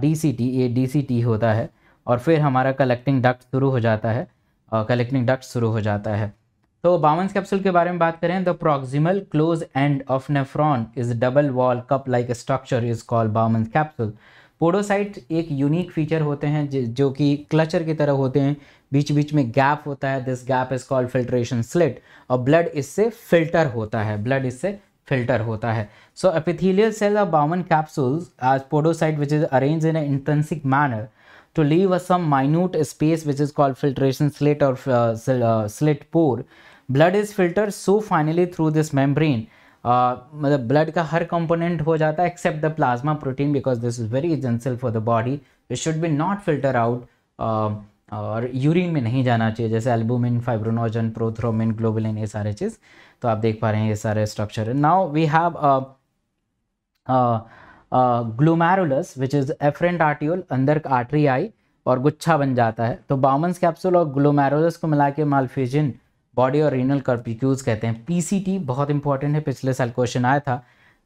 [SPEAKER 1] D C T ये डी सी टी होता है और फिर हमारा कलेक्टिंग डक्ट शुरू हो जाता है कलेक्टिंग डक्ट शुरू हो जाता है तो बावंस कैप्सूल के बारे में बात करें the proximal close end of nephron is double wall cup like structure is called Bowman's capsule podocyte एक यूनिक फीचर होते हैं जो कि क्लचर की तरह होते हैं बीच बीच में गैप होता है this gap is called filtration slit और ब्लड इससे फिल्टर होता है ब्लड इससे फिल्टर होता है so epithelial cell of Bowman capsules as podocyte which is arrange in a intrinsic manner to leave us some minute space which is called filtration slit or uh, sl uh, slit pore. Blood is filtered so finally through this membrane. uh, blood ka har component ho jata except the plasma protein because this is very essential for the body it should be not filter out out और यूरिन में नहीं जाना चाहिए जैसे एल्बुमिन फाइब्रोनोजन प्रोथ्रोमिन ग्लोबुलिन ये सारे चीज़ तो आप देख पा रहे हैं ये सारे structure now we have glomerulus which is efferent arteriole अंदर का आर्टरी आई और गुच्छा बन जाता है तो बाउमन्स कैप्सूल और ग्लूमैरुलस को मिला के मालफिजिन बॉडी और रीनल कर्पिक्यूज कहते हैं पीसीटी बहुत इंपॉर्टेंट है पिछले साल क्वेश्चन आया था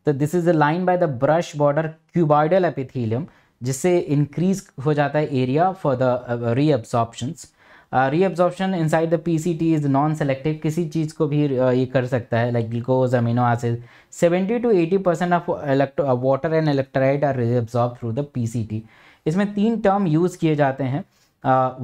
[SPEAKER 1] तो this is a line by the brush border cuboidal epithelium जिससे इंक्रीज हो जाता है area for the reabsorptions reabsorption inside the P C T is non selective किसी चीज़ को भी uh, ये कर सकता है like glucose amino acid seventy to eighty percent of electro water and electrolyte are reabsorb through the P C T इसमें तीन टर्म यूज़ किए जाते हैं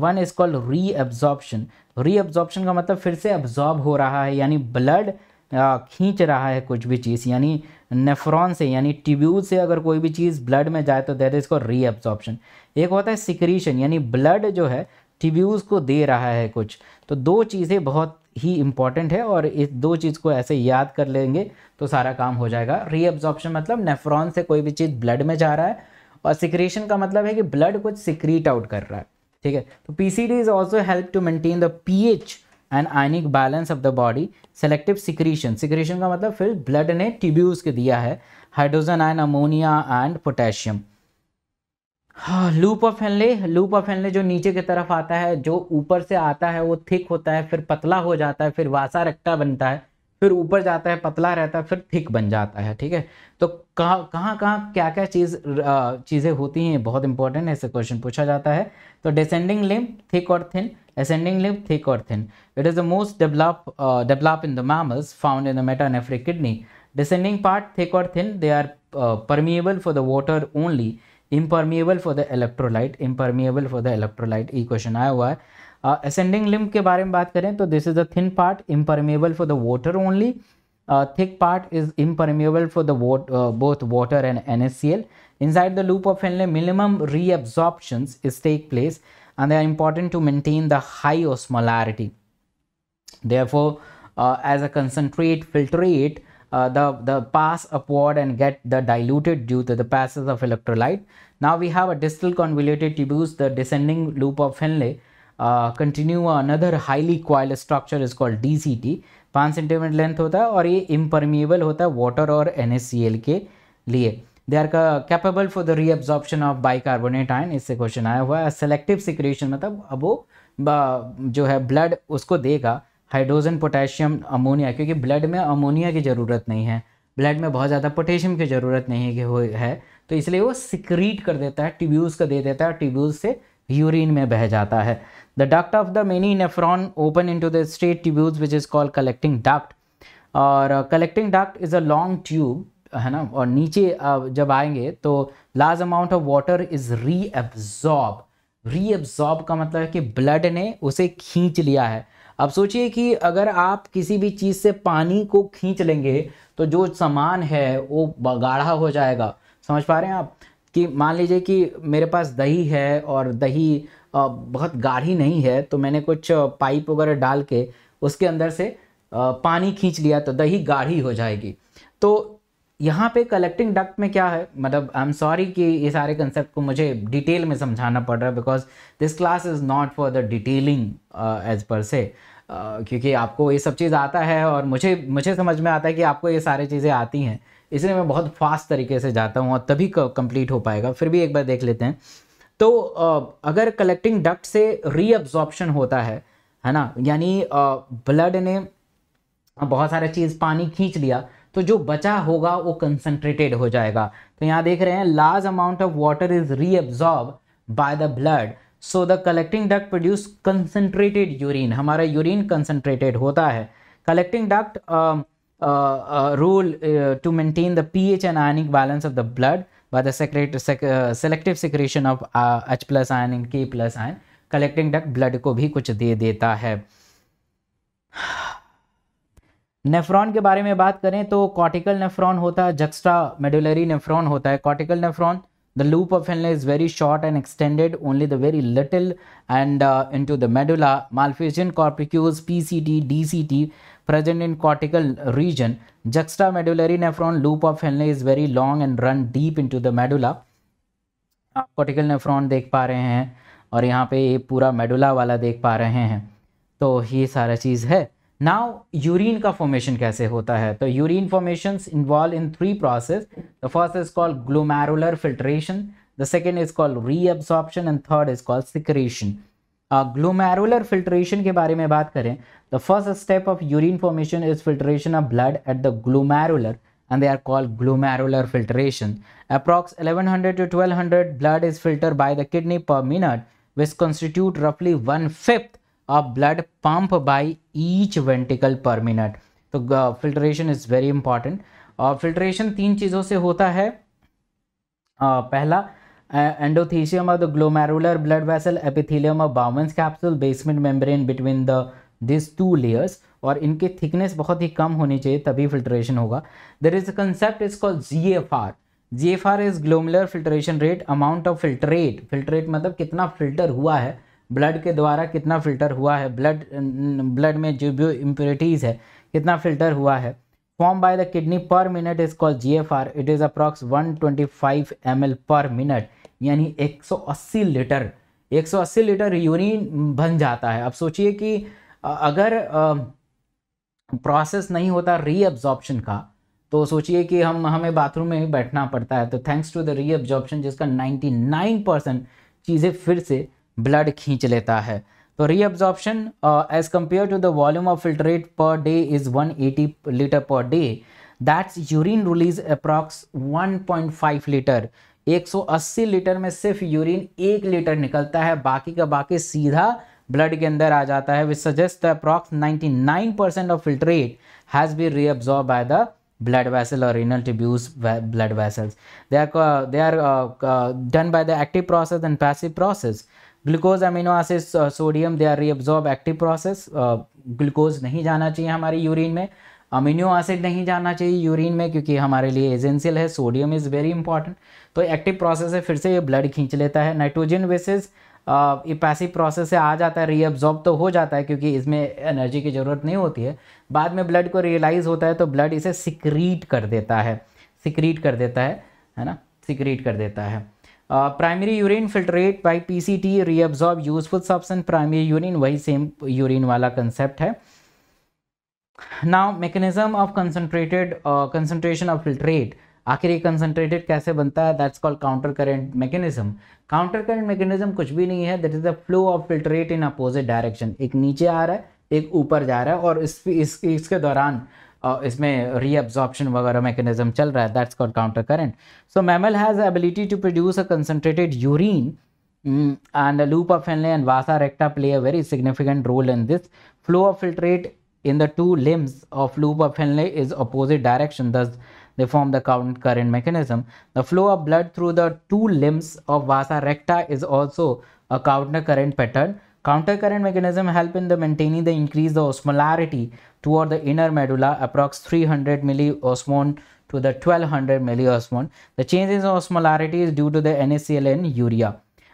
[SPEAKER 1] one is called reabsorption reabsorption का मतलब फिर से अब्जॉर्ब हो रहा है यानी ब्लड uh, खींच रहा है कुछ भी चीज़ यानी नेफ्रॉन से यानी ट्यूब्यूल से अगर कोई भी चीज़ ब्लड में जाए तो दैट इज़ री रीअब्जॉर्प्शन एक होता है सिक्रीशन यानी ब्लड जो है टिब्यूज़ को दे रहा है कुछ तो दो चीज़ें बहुत ही इम्पॉर्टेंट है और इस दो चीज़ को ऐसे याद कर लेंगे तो सारा काम हो जाएगा रीअब्जॉर्प्शन मतलब नेफ्रॉन से कोई भी चीज़ ब्लड में जा रहा है और सिक्रेशन का मतलब है कि ब्लड कुछ सिक्रीट आउट कर रहा है ठीक है तो P C D is also help to maintain the P H and ionic balance of the body selective secretion secretion का मतलब फिर ब्लड ने टिब्यूज़ के दिया है hydrogen and ammonia and potassium हाँ, loop of Henle loop of Henle जो नीचे की तरफ आता है जो ऊपर से आता है वो थिक होता है फिर पतला हो जाता है फिर वासा रक्टा बनता है फिर ऊपर जाता है पतला रहता है फिर थिक बन जाता है ठीक है तो कहाँ कहाँ क्या क्या चीज़ चीज़ें होती हैं बहुत इंपॉर्टेंट ऐसे क्वेश्चन पूछा जाता है तो डिसेंडिंग लिम थिक और थिन असेंडिंग लिम थिक और thin it is the most develop develop in the mammals found in the metanephric kidney descending part thick और thin they are permeable for the water only impermeable for the electrolyte impermeable for the electrolyte ई क्वेश्चन आया हुआ है असेंडिंग uh, लिम्ब के बारे में बात करें तो this is a thin part impermeable for the water only thick part is impermeable for the both water and N S C L inside the loop of Henle minimum reabsorption is take place and they are important to maintain the high osmolarity there as a concentrate filtrate uh, the, the pass upward and get the diluted due to the passes of electrolyte. Now we have a distal convoluted tubules the descending loop of Henle. Uh, continue another highly coiled structure is called DCT. पाँच सेंटीमीटर लेंथ होता है और ये इम्परमिएबल होता है वाटर और एन के लिए they are capable for the reabsorption of bicarbonate ion इससे क्वेश्चन आया हुआ है सेलेक्टिव सिक्रेशन मतलब अब वो जो है ब्लड उसको देगा हाइड्रोजन पोटेशियम अमोनिया क्योंकि ब्लड में अमोनिया की ज़रूरत नहीं है ब्लड में बहुत ज़्यादा पोटेशियम की ज़रूरत नहीं है है तो इसलिए वो सिक्रीट कर देता है टिब्यूज़ का दे देता है टिब्यूज से यूरिन में बह जाता है the duct of the many nephron open into the straight tubules which is called collecting duct और collecting duct is a long tube है ना और नीचे uh, जब आएंगे तो large amount of water is reabsorb reabsorb का मतलब है कि ब्लड ने उसे खींच लिया है अब सोचिए कि अगर आप किसी भी चीज़ से पानी को खींच लेंगे तो जो सामान है वो गाढ़ा हो जाएगा समझ पा रहे हैं आप कि मान लीजिए कि मेरे पास दही है और दही बहुत गाढ़ी नहीं है तो मैंने कुछ पाइप वगैरह डाल के उसके अंदर से पानी खींच लिया तो दही गाढ़ी हो जाएगी तो यहाँ पे कलेक्टिंग डक्ट में क्या है मतलब आई एम सॉरी कि ये सारे कंसेप्ट को मुझे डिटेल में समझाना पड़ रहा है because this class is not for the detailing as per se क्योंकि आपको ये सब चीज़ आता है और मुझे मुझे समझ में आता है कि आपको ये सारी चीज़ें आती हैं इसलिए मैं बहुत फास्ट तरीके से जाता हूँ और तभी कंप्लीट हो पाएगा फिर भी एक बार देख लेते हैं तो अगर कलेक्टिंग डक्ट से रीअब्जॉर्प्शन होता है है ना यानी ब्लड ने बहुत सारे चीज़ पानी खींच लिया तो जो बचा होगा वो कंसनट्रेटेड हो जाएगा तो यहाँ देख रहे हैं large amount of water is reabsorb by the blood so the collecting duct produce concentrated urine हमारा यूरिन कंसनट्रेटेड होता है collecting duct role to maintain the P H and ionic balance of the blood by the secrete selective secretion of H plus ion H के plus ion collecting plus blood को भी कुछ दे देता है नेफ्रॉन के बारे में बात करें तो कॉर्टिकल नेफ्रॉन होता है जक्स्ट्रा मेडुलरी नेफ्रॉन होता है cortical nephron The loop of Henle is very short and extended only the very little and uh, into the medulla. Malformation corpuscles PCT, DCT present in cortical region. Juxtamedullary nephron loop of Henle is very long and run deep into the medulla. आप कॉर्टिकल नेफ्रॉन देख पा रहे हैं और यहाँ पे ये पूरा मेडुला वाला देख पा रहे हैं तो ये सारा चीज़ है नाउ यूरिन का फॉर्मेशन कैसे होता है तो urine formation involve in three process the first is called glomerular filtration the second is called reabsorption and third is called secretion glomerular filtration के बारे में बात करें the first step of urine formation is filtration of blood at the glomerular are called glomerular filtration approx eleven hundred to twelve hundred blood is filter by the kidney per minute which constitute रफली one fifth a blood pump by each ventricle per minute तो फिल्ट्रेशन इज़ वेरी इंपॉर्टेंट और फिल्ट्रेशन तीन चीज़ों से होता है uh, पहला endothelium of the glomerular blood vessel epithelium of Bowman's capsule basement membrane between the this two layers और इनकी थिकनेस बहुत ही कम होनी चाहिए तभी फिल्ट्रेशन होगा there is a concept is called G F R G F R is glomerular filtration rate amount of filtrate filtrate मतलब कितना फिल्टर हुआ है ब्लड के द्वारा कितना फ़िल्टर हुआ है ब्लड ब्लड में जो भी इम्प्योरिटीज़ है कितना फ़िल्टर हुआ है form by the kidney per minute is called G F R it is approx one twenty five M L per minute यानी एक सौ अस्सी लीटर एक सौ अस्सी लीटर यूरिन बन जाता है अब सोचिए कि अगर प्रोसेस नहीं होता रीअब्जॉर्प्शन का तो सोचिए कि हम हमें बाथरूम में ही बैठना पड़ता है तो थैंक्स टू द रीअब्जॉर्प्शन जिसका 99 परसेंट चीज़ें फिर से ब्लड खींच लेता है तो reabsorption as compare to the volume of filtrate per day is 180 litre per day that's urine release approx 1.5 litre 180 litre में सिर्फ यूरिन एक लीटर निकलता है बाकी का बाकी सीधा ब्लड के अंदर आ जाता है which suggest approx 99 percent of filtrate has be reabsorb by the blood vessel और renal tubules blood vessels they are they are done by the active process and passive process glucose amino acid sodium they are reabsorb active process glucose नहीं जाना चाहिए हमारे यूरिन में अमीनो एसिड नहीं जाना चाहिए यूरिन में क्योंकि हमारे लिए एजेंशियल है सोडियम इज़ वेरी इंपॉर्टेंट तो एक्टिव प्रोसेस है फिर से ये ब्लड खींच लेता है नाइट्रोजन वेसेज uh, ये पैसिव प्रोसेस से आ जाता है रीअब्जॉर्ब तो हो जाता है क्योंकि इसमें एनर्जी की ज़रूरत नहीं होती है बाद में ब्लड को रियलाइज़ होता है तो ब्लड इसे सिक्रीट कर देता है सिक्रीट कर देता है है ना सिक्रीट कर देता है primary urine filtrate by PCT reabsorb useful substance primary urine वही सेम यूरिन वाला कंसेप्ट है now mechanism of concentrated concentration of filtrate आखिर ये कंसनट्रेटेड कैसे बनता है that's called counter current mechanism counter current mechanism कुछ भी नहीं है that is the flow of filtrate in opposite direction एक नीचे आ रहा है एक ऊपर जा रहा है और इस, इस इसके दौरान Uh, इसमें रीअब्जॉर्प्शन वगैरह मैकेनिज्म चल रहा है that's called counter current so mammal has ability to produce a concentrated urine, mm, and loop of Henle and Vasa recta play a very significant role in this. Flow of filtrate in the two limbs of loop of Henle is opposite direction, thus they form the count current mechanism. The flow of blood through the two limbs of Vasa recta is also a counter current pattern Counter current mechanism help in the maintaining the increase the osmolarity toward the inner medulla approx 300 milliosmol to the 1200 milliosmol. The change in osmolarity is due to the NaCl and urea.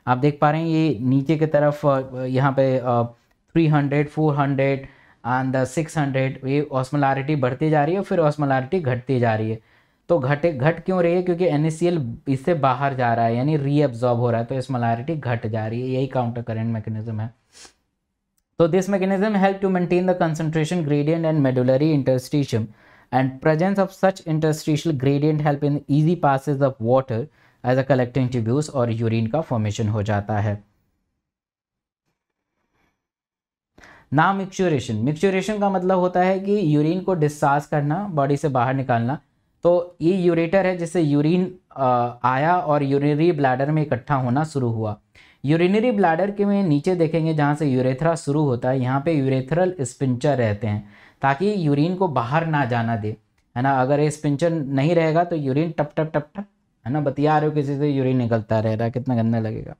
[SPEAKER 1] आप देख पा रहे हैं ये नीचे की तरफ यहाँ पे three hundred four hundred and six hundred ये ऑस्मोलारिटी बढ़ती जा रही है और फिर ऑस्मोलारिटी घटती जा रही है तो घटे घट क्यों रही है क्योंकि एन इससे बाहर जा रहा है यानी रीअब्जॉर्ब हो रहा है तो स्मोलारिटी घट जा रही है यही काउंटर करेंट मैकेनिज्म है तो this mechanism help to maintain the concentration gradient and medullary interstitium and presence of such interstitial gradient help in easy passes of water as a collecting tubules और यूरिन का फॉर्मेशन हो जाता है ना मिक्सुरेशन मिक्सुरेशन का मतलब होता है कि यूरिन को डिस्चार्ज करना बॉडी से बाहर निकालना तो ये यूरेटर है जिससे यूरिन आया और यूरिनरी ब्लैडर में इकट्ठा होना शुरू हुआ यूरिनरी ब्लैडर के में नीचे देखेंगे जहाँ से यूरेथ्रा शुरू होता है यहाँ पे यूरेथरल स्पिंचर रहते हैं ताकि यूरिन को बाहर ना जाना दे है ना अगर ये स्पिंचर नहीं रहेगा तो यूरिन टप टप टप टप है ना बतिया रहे हो किसी से यूरिन निकलता रह रहा है कितना गंदा लगेगा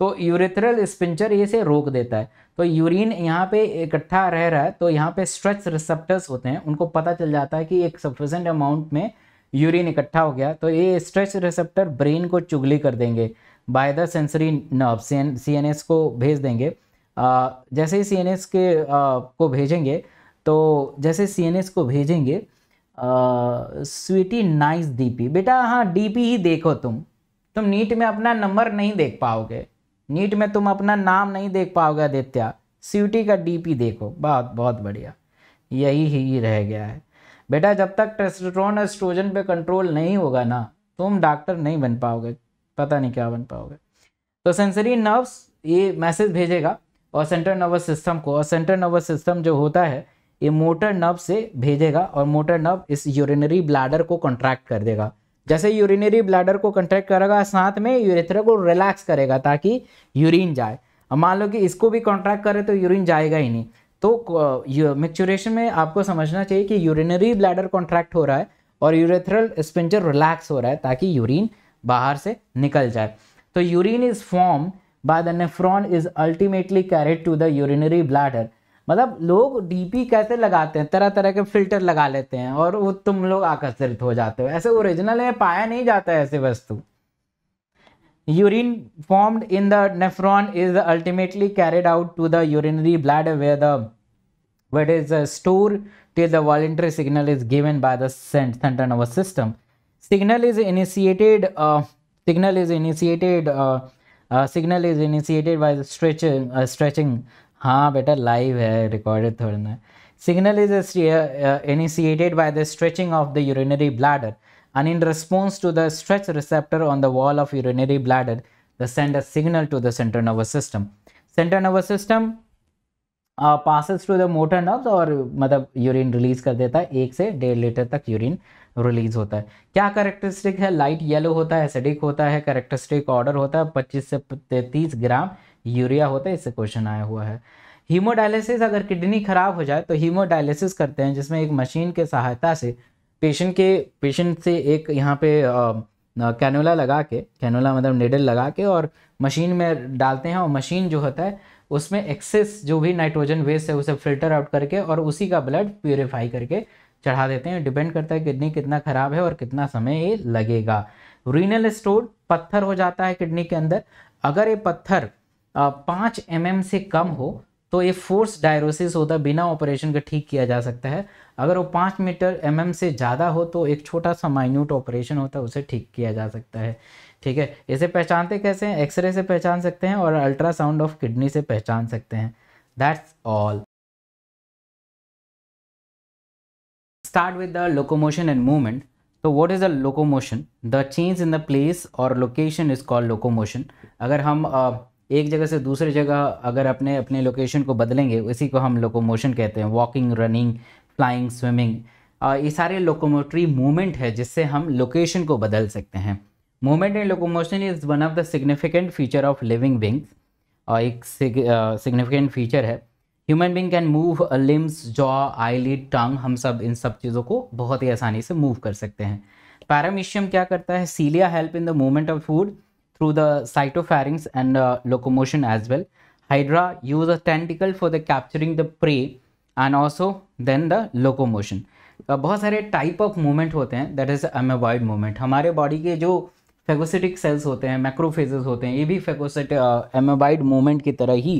[SPEAKER 1] तो यूरेथरल स्पिंचर इसे रोक देता है तो यूरिन यहाँ पे इकट्ठा रह रहा है तो यहाँ पे स्ट्रेच रिसेप्टर्स होते हैं उनको पता चल जाता है कि एक सफिशेंट अमाउंट में यूरिन इकट्ठा हो गया तो ये स्ट्रेच रिसेप्टर ब्रेन को चुगली कर देंगे by the sensory nerve C N को भेज देंगे आ, जैसे ही सी एन एस के आ, को भेजेंगे तो जैसे सी एन एस को भेजेंगे स्वीटी नाइस डीपी बेटा हाँ डीपी ही देखो तुम तुम नीट में अपना नंबर नहीं देख पाओगे नीट में तुम अपना नाम नहीं देख पाओगे आदित्य सीयूटी का डीपी देखो बहुत बहुत बढ़िया यही ही रह गया है बेटा जब तक टेस्टोस्टेरोन एस्ट्रोजन पे कंट्रोल नहीं होगा ना तुम डॉक्टर नहीं बन पाओगे पता नहीं क्या बन पाओगे तो सेंसरी नर्व्स ये मैसेज भेजेगा और सेंट्रल नर्वस सिस्टम को और सेंट्रल नर्वस सिस्टम जो होता है ये मोटर नर्व से भेजेगा और मोटर नर्व इस यूरिनरी ब्लैडर को कॉन्ट्रैक्ट कर देगा जैसे यूरिनरी ब्लैडर को कंट्रैक्ट करेगा साथ में यूरेथ्रा को रिलैक्स करेगा ताकि यूरिन जाए अब मान लो कि इसको भी कॉन्ट्रैक्ट करे तो यूरिन जाएगा ही नहीं तो मिक्चुरेशन में आपको समझना चाहिए कि यूरिनरी ब्लैडर कॉन्ट्रैक्ट हो रहा है और यूरेथ्रल स्पिंचर रिलैक्स हो रहा है ताकि यूरिन बाहर से निकल जाए तो urine is form by the nephron is ultimately carried to the urinary bladder मतलब लोग डीपी कैसे लगाते हैं तरह तरह के फिल्टर लगा लेते हैं और वो तुम लोग आकर्षित हो जाते हो ऐसे ओरिजिनल में पाया नहीं जाता ऐसे वस्तु urine formed in the nephron is ultimately carried out to the urinary blood where the wet is store till the voluntary signal is given by the centre nervous system signal is initiated signal is initiated signal is initiated by stretching stretching हाँ बेटा लाइव है रिकॉर्डेड थोड़ा ना signal is initiated by the stretching of the urinary bladder and in response to the stretch receptor on the wall of urinary bladder the send a signal to the central nervous system central nervous system passes to the motor nerve और मतलब यूरिन रिलीज कर देता है एक से डेढ़ लीटर तक यूरिन रिलीज होता है क्या करेक्टरिस्टिक है लाइट येलो होता है एसिडिक होता है करेक्टरिस्टिक ऑर्डर होता है 25 से 30 ग्राम यूरिया होता है इससे क्वेश्चन आया हुआ है हीमोडायलिसिस अगर किडनी खराब हो जाए तो हीमोडायलिसिस करते हैं जिसमें एक मशीन के सहायता से पेशेंट के पेशेंट से एक यहाँ पे कैनोला लगा के कैनोला मतलब नेडल लगा के और मशीन में डालते हैं और मशीन जो होता है उसमें एक्सेस जो भी नाइट्रोजन वेस्ट है उसे फिल्टर आउट करके और उसी का ब्लड प्योरीफाई करके चढ़ा देते हैं डिपेंड करता है किडनी कितना ख़राब है और कितना समय ये लगेगा रीनल स्टोर पत्थर हो जाता है किडनी के अंदर अगर ये पत्थर पाँच एम mm से कम हो तो ये फोर्स डायरोसिस होता तो है बिना ऑपरेशन के ठीक किया जा सकता है अगर वो पाँच मीटर एम mm से ज़्यादा हो तो एक छोटा सा माइन्यूट ऑपरेशन होता है उसे ठीक किया जा सकता है ठीक है इसे पहचानते कैसे हैं एक्सरे से पहचान सकते हैं और अल्ट्रासाउंड ऑफ किडनी से पहचान सकते हैं that's all start with the locomotion and movement तो what is a locomotion the change in the place और लोकेशन इज़ कॉल्ड लोकोमोशन अगर हम uh, एक जगह से दूसरे जगह अगर अपने अपने लोकेशन को बदलेंगे उसी को हम लोकोमोशन कहते हैं वॉकिंग रनिंग फ्लाइंग स्विमिंग ये सारे लोकोमोटरी मूवमेंट है जिससे हम लोकेशन को बदल सकते हैं movement and locomotion is one of the significant feature of living beings और एक सिग्निफिकेंट फीचर है human being can move limbs jaw eyelid tongue हम सब इन सब चीज़ों को बहुत ही आसानी से मूव कर सकते हैं पैरामीशियम क्या करता है cilia help in the movement of food through the cytopharynx and uh, locomotion as well. Hydra use a tentacle for the capturing the prey and also then the locomotion. Uh, बहुत सारे टाइप ऑफ मूवमेंट होते हैं दैट इज़ एमेबॉइड मूवमेंट हमारे बॉडी के जो फेगोसिटिक सेल्स होते हैं मैक्रोफेजेस होते हैं ये भी uh, amoeboid movement की तरह ही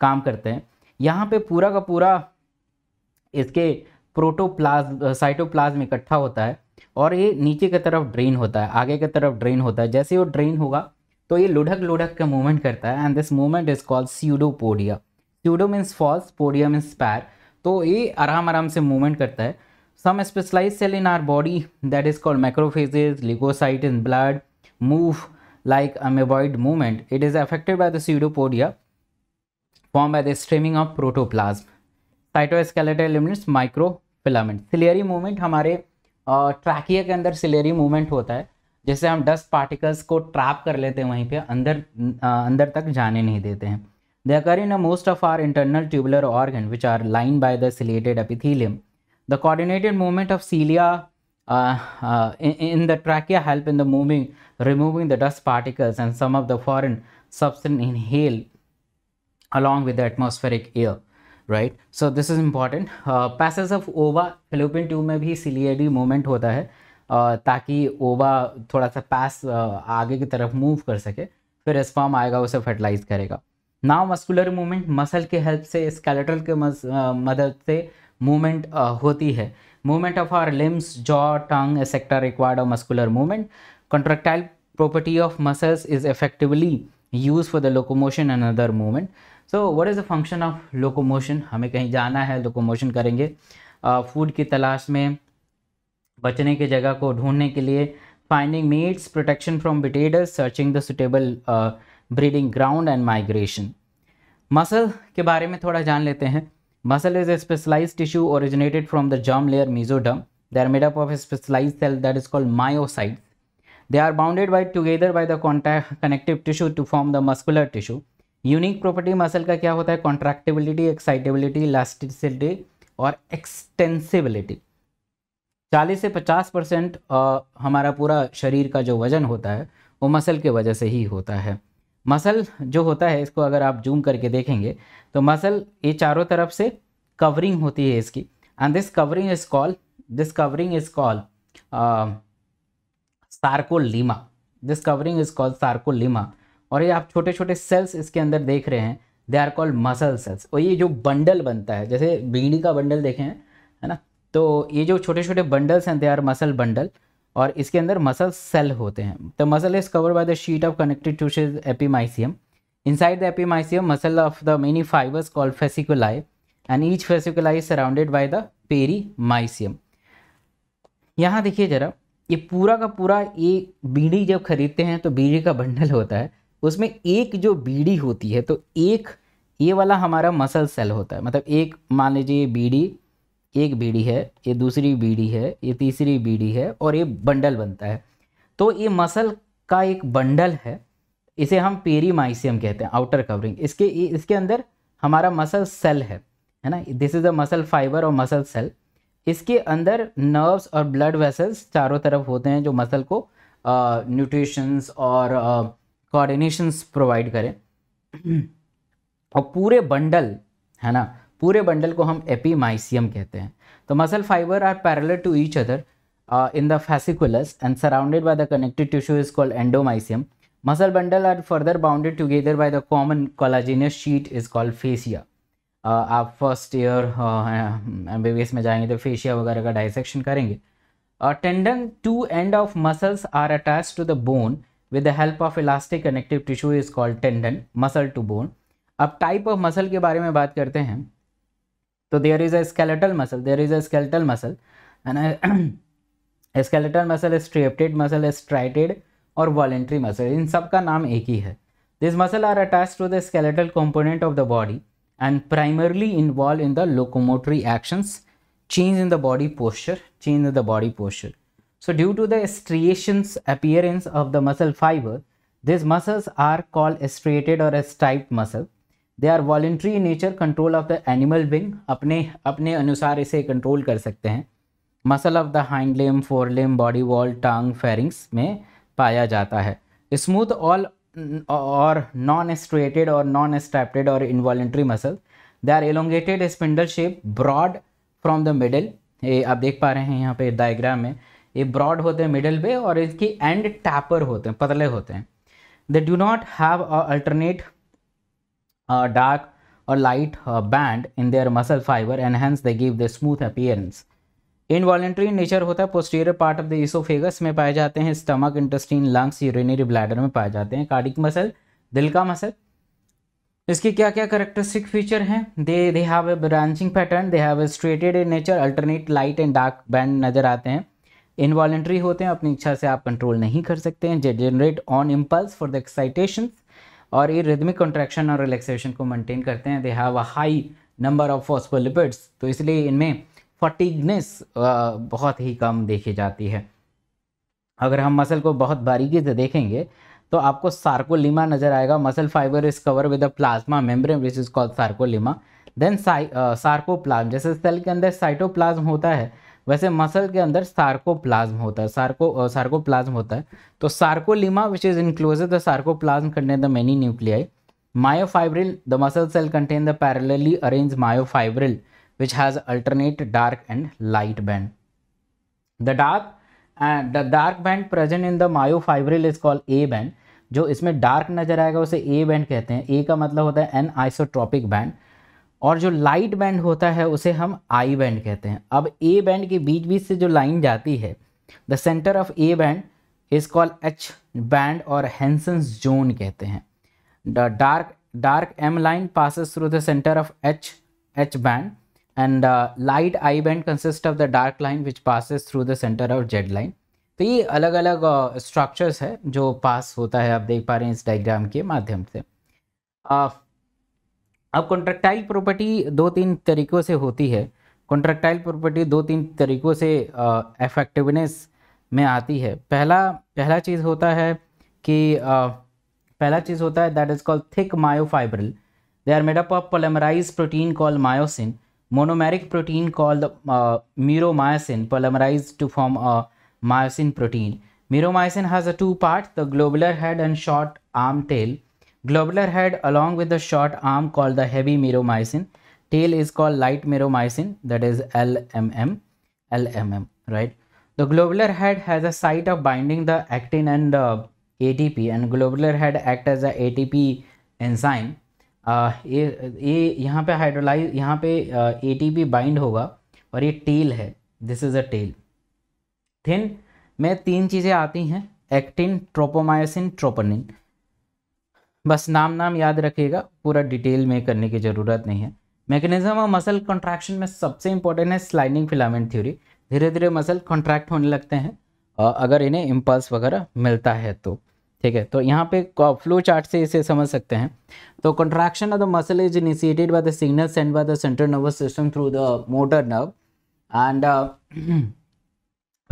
[SPEAKER 1] काम करते हैं यहाँ पे पूरा का पूरा इसके प्रोटोप्लाज्म साइटोप्लाज्म uh, इकट्ठा होता है और ये नीचे की तरफ ड्रेन होता है आगे की तरफ ड्रेन होता है जैसे वो ड्रेन होगा तो ये लुढ़क लुढ़क का मूवमेंट करता है and this movement is called pseudopodia pseudo means false podia means पैर तो ये आराम आराम से मूवमेंट करता है some specialize cell in our body that is called macrophages leucocyte in blood move like avoid movement it is affected by the pseudopodia form by the streaming of protoplasm cytoskeletal elements microfilament ciliary movement हमारे ट्रैकिया के अंदर सिलेरी मूवमेंट होता है जैसे हम डस्ट पार्टिकल्स को ट्रैप कर लेते हैं वहीं पे अंदर अंदर तक जाने नहीं देते हैं they occur in a most of our internal tubular organ which are line by the ciliated epithelium the coordinated movement of cilia in the trachea help in the moving removing the dust particles and some of the foreign substance inhale along with the atmospheric air right so this is important passage of ova fallopian tube में भी सिलियडी मूवमेंट होता है ताकि ओवा थोड़ा सा पास आगे की तरफ मूव कर सके फिर स्पर्म आएगा उसे फर्टिलाइज करेगा नाव मस्कुलर मूवमेंट मसल के हेल्प से स्केलेटल के मदद से मूवमेंट होती है movement of our limbs jaw tongue sector required of muscular movement contractile property of muscles is effectively use for the locomotion and other movement so what is the function of locomotion हमें कहीं जाना है लोकोमोशन करेंगे फूड uh, की तलाश में बचने की जगह को ढूंढने के लिए finding mates protection from predators searching the suitable breeding ground and migration muscle के बारे में थोड़ा जान लेते हैं muscle is a specialize tissue originated from the germ layer mesoderm they are made up of a specialize cell that is called myocytes they are bounded by together by the contact connective tissue to form the muscular unique property muscle का क्या होता है कॉन्ट्रैक्टिबिलिटी एक्साइटेबिलिटी इलास्टिसिटी और एक्सटेंसिबिलिटी 40 से 50 परसेंट हमारा पूरा शरीर का जो वज़न होता है वो मसल के वजह से ही होता है मसल जो होता है इसको अगर आप जूम करके देखेंगे तो मसल ये चारों तरफ से कवरिंग होती है इसकी and this covering is call this covering is call sarcolemma this covering is call sarcolemma और ये आप छोटे छोटे सेल्स इसके अंदर देख रहे हैं they are called muscle cells और ये जो बंडल बनता है जैसे बीड़ी का बंडल देखें है ना तो ये जो छोटे छोटे बंडल्स हैं दे आर मसल बंडल और इसके अंदर मसल सेल होते हैं तो muscle is cover by the sheet of connected to tissues epimysium in Inside the epimysium, muscle of the many fibers called fasciculi, and each fasciculi surrounded by the perimysium यहाँ देखिए जरा ये पूरा का पूरा ये बीड़ी जब खरीदते हैं तो बीड़ी का बंडल होता है उसमें एक जो बीड़ी होती है तो एक ये वाला हमारा मसल सेल होता है मतलब एक मान लीजिए बीड़ी एक बीड़ी है ये दूसरी बीड़ी है ये तीसरी बीड़ी है और ये बंडल बनता है तो ये मसल का एक बंडल है इसे हम पेरीमाइसियम कहते हैं आउटर कवरिंग इसके इसके अंदर हमारा मसल सेल है है ना this is a muscle fibre और मसल सेल इसके अंदर नर्व्स और ब्लड वेसल्स चारों तरफ होते हैं जो मसल को न्यूट्रिशंस और कोऑर्डिनेशंस प्रोवाइड करें और पूरे बंडल है ना पूरे बंडल को हम एपीमाइसियम कहते हैं तो muscle fibre are parallel to each other in the fasciculus and surrounded by the connected tissue is called endomysium muscle bundle are further bounded together by the common collagenous sheet is called fascia आप first year M B B S में जाएंगे तो फेशिया वगैरह का डाइसेक्शन करेंगे tendon two end of muscles are attach to the bone with the help of elastic connective tissue is called tendon muscle to bone अब टाइप ऑफ मसल के बारे में बात करते हैं So there is a skeletal muscle, there is a skeletal muscle and a, (clears throat) skeletal muscle, is striated muscle, is striated or voluntary muscle. In सब का नाम एक ही है this muscle are attach to the skeletal component of the body and primarily involve in the locomotory actions change in the body posture change in the body posture so due to the striations appearance of the muscle fiber these muscles are called striated or striated muscle they are voluntary nature control of the animal being अपने अपने अनुसार इसे कंट्रोल कर सकते हैं muscle of the hind limb fore limb body wall tongue pharynx में पाया जाता है स्मूथ ऑल और नॉन स्ट्रेटेड और नॉन स्ट्रैप्टेड और involuntary muscle they are elongated spindle shape broad from the middle ये आप देख पा रहे हैं यहाँ पे डायग्राम में ये ब्रॉड होते हैं मिडल पे और इसकी एंड टैपर होते हैं पतले होते हैं they do not have alternate a uh, dark or light uh, band in their muscle fiber and hence they give the smooth appearance. Involuntary nature होता है posterior part of the oesophagus में पाए जाते हैं stomach intestine lungs urinary bladder में पाए जाते हैं कार्डिक मसल दिल का मसल इसके क्या क्या करेक्टरिस्टिक फीचर हैं they they have a branching pattern they have a striated in nature alternate light and dark band नज़र आते हैं इनवॉलेंट्री होते हैं अपनी इच्छा से आप कंट्रोल नहीं कर सकते हैं जे generate on impulse for the excitation और ये रिदमिक कॉन्ट्रैक्शन और रिलैक्सेशन को मेंटेन करते हैं they have a high number of phospholipids तो इसलिए इनमें फटीगनेस बहुत ही कम देखी जाती है अगर हम मसल को बहुत बारीकी से देखेंगे तो आपको सार्कोलिमा नजर आएगा muscle fibre is cover with a plasma membrane which is called sarcolemma then sarcoplasm जैसे सेल के अंदर साइटोप्लाज्म होता है वैसे मसल के अंदर सार्कोप्लाज्म होता है सार्को प्लाज्म होता है तो sarcolemma which is enclose the sarcoplasm contain the many nuclei myofibril the muscle cell contain the parallelly arrange myofibril which has alternate dark and light band the dark and the dark band present in the myofibril is called A band जो इसमें डार्क नजर आएगा उसे ए बैंड कहते हैं ए का मतलब होता है एन आइसोट्रॉपिक बैंड और जो लाइट बैंड होता है उसे हम आई बैंड कहते हैं अब ए बैंड के बीच बीच से जो लाइन जाती है the centre of A band is call H band और हैंसन्स जोन कहते हैं the dark dark M line passes through the center of H band band and the uh, light I band consists of the dark line which passes through the center of तो ये अलग अलग स्ट्रक्चर्स uh, है जो पास होता है आप देख पा रहे हैं इस डायग्राम के माध्यम से uh, अब कॉन्ट्रैक्टाइल प्रॉपर्टी दो तीन तरीक़ों से होती है कॉन्ट्रैक्टाइल प्रॉपर्टी दो तीन तरीक़ों से इफेक्टिवनेस में आती है पहला पहला चीज़ होता है कि आ, पहला चीज़ होता है that is called thick myofibril they are made up of polymerize protein call myosin monomeric protein called meromyosin polymerize to form myosin protein protein. Myromyosin has a two part the globular head and short arm tail Globular head along with the short arm called the heavy meromycin. Tail is called light meromycin that is LMM, LMM, right? The globular head has a site of binding the actin and uh, ATP and globular head act as a ATP enzyme. Uh, ये ये यहाँ पे हाइड्रोलाइज यहाँ पे ए टी पी बाइंड होगा और ये टेल है this is a tail thin में तीन चीज़ें आती हैं एक्टिन ट्रोपोमायोसिन ट्रोपोनिन बस नाम नाम याद रखिएगा पूरा डिटेल में करने की ज़रूरत नहीं है मैकेनिज्म और मसल कॉन्ट्रैक्शन में सबसे इंपॉर्टेंट है स्लाइडिंग फिलामेंट थ्योरी धीरे धीरे मसल कॉन्ट्रैक्ट होने लगते हैं और अगर इन्हें इम्पल्स वगैरह मिलता है तो ठीक है तो यहाँ पे फ्लो चार्ट से इसे समझ सकते हैं तो contraction of the muscle is initiated by the signal send by the central nervous system through the motor nerve and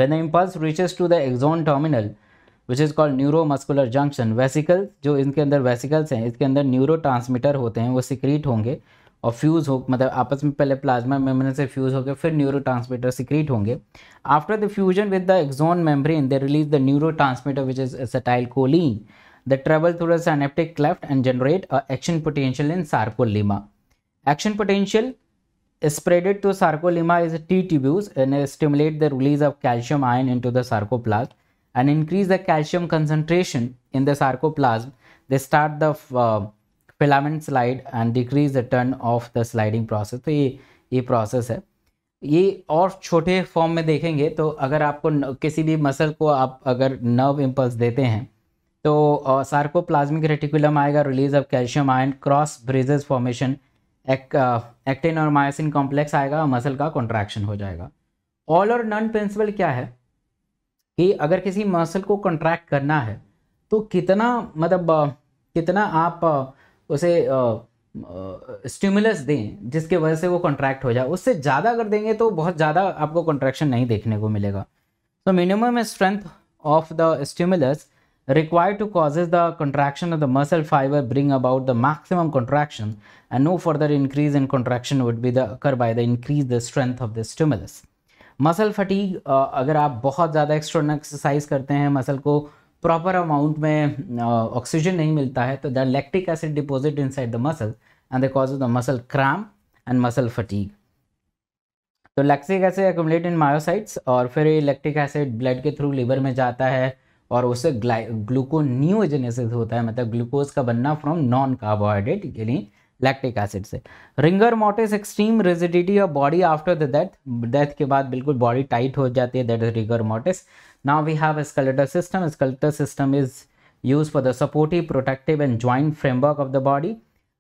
[SPEAKER 1] when the impulse reaches to the axon terminal which is called neuromuscular junction vesicle जो इनके अंदर वेसिकल्स हैं इसके अंदर न्यूरो होते हैं वो सिक्रीट होंगे और फ्यूज़ हो मतलब आपस में पहले प्लाज्मा मेम्ब्रेन से फ्यूज़ होकर फिर न्यूरो ट्रांसमीटर सिक्रीट होंगे after the fusion with the axon membrane they release the neurotransmitter which is acetylcholine the travel through the synaptic cleft and generate a action potential in sarcolemma action potential spreaded to sarcolemma is T T and stimulate the release of calcium ion into the sarcoplast and increase the calcium concentration in the sarcoplasm, they start the uh, filament slide and decrease the turn off the sliding process तो ये ये प्रोसेस है ये और छोटे फॉर्म में देखेंगे तो अगर आपको किसी भी मसल को आप अगर नर्व इम्पल्स देते हैं तो सार्कोप्लाज्मिक uh, रेटिकुलम आएगा release of calcium ion cross bridges formation एक, एक्टिन और मायोसिन कॉम्प्लेक्स आएगा मसल का कॉन्ट्रैक्शन हो जाएगा ऑल और नॉन प्रिंसिपल क्या है कि अगर किसी मसल को कंट्रैक्ट करना है तो कितना मतलब कितना आप उसे स्टिमुलस दें जिसके वजह से वो कंट्रैक्ट हो जाए उससे ज़्यादा अगर देंगे तो बहुत ज़्यादा आपको कंट्रैक्शन नहीं देखने को मिलेगा so minimum strength of the stimulus required to causes the contraction of the muscle fibre bring about the maximum contraction and no further increase in contraction would be the cur by the increase the strength of the stimulus muscle fatigue अगर आप बहुत ज़्यादा एक्सटर्नल एक्सरसाइज करते हैं मसल को प्रॉपर अमाउंट में ऑक्सीजन नहीं मिलता है तो the lactic acid deposit side the muscle and the cause the muscle cramp and muscle fatigue तो lactic acid accumulate in myocytes और फिर ये लैक्टिक एसिड ब्लड के थ्रू लीवर में जाता है और उससे ग्लूकोनियोजेनेसिस होता है मतलब ग्लूकोज का बनना फ्रॉम नॉन कार्बोहाइड्रेट यानी लैक्टिक एसिड से rigor mortis extreme rigidity of body after the death death के बाद बिल्कुल बॉडी टाइट हो जाती है that is rigor mortis now we have skeletal system skeletal system is use for the supportive protective and joint framework of the body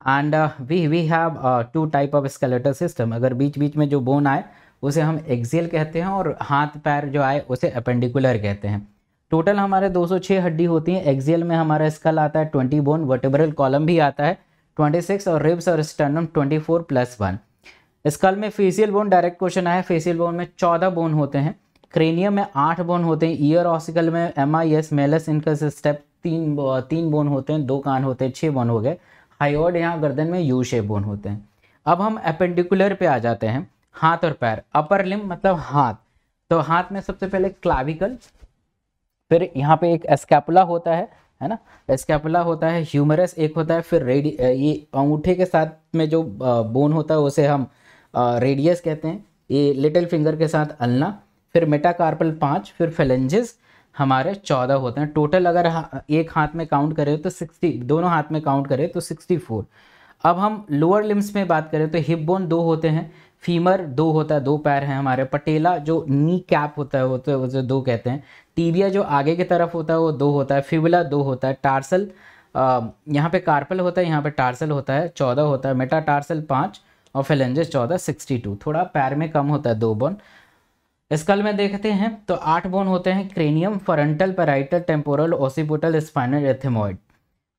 [SPEAKER 1] and we we have two type of skeletal system अगर बीच बीच में जो बोन आए उसे हम एक्सियल कहते हैं और हाथ पैर जो आए उसे अपेंडिकुलर कहते हैं टोटल हमारे 206 हड्डी होती हैं एक्सियल में हमारा स्कल आता है 20 बोन वर्टेब्रल कॉलम भी आता है 26 और रिब्स और स्टर्नम 24 प्लस वन स्कल में फेसियल बोन डायरेक्ट क्वेश्चन आया फेसियल बोन में 14 बोन होते हैं क्रेनियम में 8 बोन होते हैं ईयर ऑसिकल में M I S malleus incus stapes तीन तीन बोन होते हैं दो कान होते हैं छः बोन हो गए हाईओड यहाँ गर्दन में यू शेप बोन होते हैं अब हम अपेंडिकुलर पे आ जाते हैं हाथ और पैर अपर लिम मतलब हाथ तो हाथ में सबसे पहले क्लाविकल फिर यहाँ पे एक एस्कैपुला होता है है ना स्कैपुला होता है ह्यूमरस एक होता है फिर रेडी ये अंगूठे के साथ में जो बोन होता है उसे हम रेडियस कहते हैं ये लिटिल फिंगर के साथ अलना फिर मेटाकार्पल पाँच फिर फेलेंजेस हमारे चौदह होते हैं टोटल अगर एक हाथ में काउंट करें तो सिक्सटी दोनों हाथ में काउंट करें तो सिक्सटी फोर अब हम लोअर लिम्स में बात करें तो हिप बोन दो होते हैं फीमर दो होता है दो पैर हैं हमारे पटेला जो नी कैप होता है वो तो उसे दो कहते हैं टीबिया जो आगे की तरफ होता है वो दो होता है फिबुला दो होता है टार्सल यहाँ पे कार्पल होता है यहाँ पे टार्सल होता है चौदह होता है मेटा टार्सल पाँच और फिलेंजस चौदह सिक्सटी टू थोड़ा पैर में कम होता है दो बोन स्कल में देखते हैं तो आठ बोन होते हैं cranium frontal parietal temporal occipital sphenoid ethmoid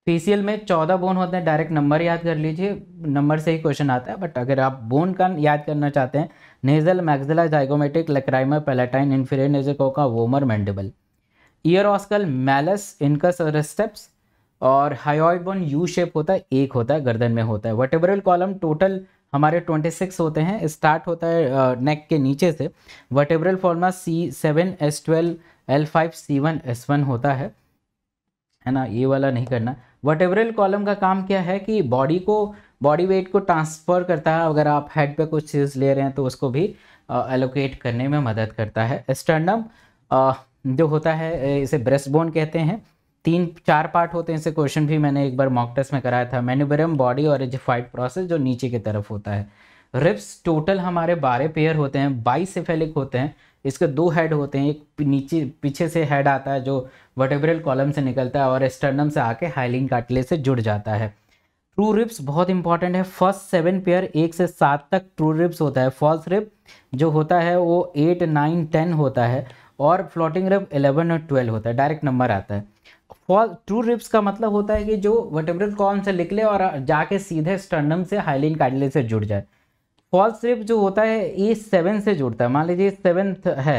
[SPEAKER 1] facial में चौदह बोन होते हैं डायरेक्ट नंबर याद कर लीजिए नंबर से ही क्वेश्चन आता है बट अगर आप बोन का याद करना चाहते हैं nasal maxilla zygomatic lacrimal palatine inferior nasal vomer mandible ear ossicle malleus incus और स्टेप्स और हाइड बोन यू शेप होता है एक होता है गर्दन में होता है वर्टेब्रल कॉलम टोटल हमारे 26 होते हैं स्टार्ट होता है नेक के नीचे से vertebral formula C seven S twelve L five C one S one होता है है ना ये वाला नहीं करना वटेवरल कॉलम का काम क्या है कि बॉडी को बॉडी वेट को ट्रांसफ़र करता है अगर आप हेड पे कुछ चीज़ ले रहे हैं तो उसको भी एलोकेट करने में मदद करता है स्टर्नम जो होता है इसे ब्रेस्ट बोन कहते हैं तीन चार पार्ट होते हैं इसे क्वेश्चन भी मैंने एक बार मॉक टेस्ट में कराया था मैन्यूबरम बॉडी और एजिफाइड प्रोसेस जो नीचे की तरफ होता है रिप्स टोटल हमारे बारह पेयर होते हैं बाईसेफेलिक होते हैं इसके दो हेड होते हैं एक नीचे पीछे से हेड आता है जो वर्टेब्रल कॉलम से निकलता है और स्टर्नम से आके हाइलिंग काटले से जुड़ जाता है ट्रू रिप्स बहुत इंपॉर्टेंट है फर्स्ट सेवन पेयर एक से सात तक ट्रू रिप्स होता है फॉल्स रिप जो होता है वो एट नाइन टेन होता है और फ्लोटिंग रिप एलेवन और ट्वेल्व होता है डायरेक्ट नंबर आता है फॉल ट्रू रिप्स का मतलब होता है कि जो वटेब्रिल कॉलम से निकले और जाके सीधे स्टर्नम से हाइलिन काटले से जुड़ जाए फॉल्स सिर्फ जो होता है ये सेवन से जुड़ता है मान लीजिए सेवन्थ है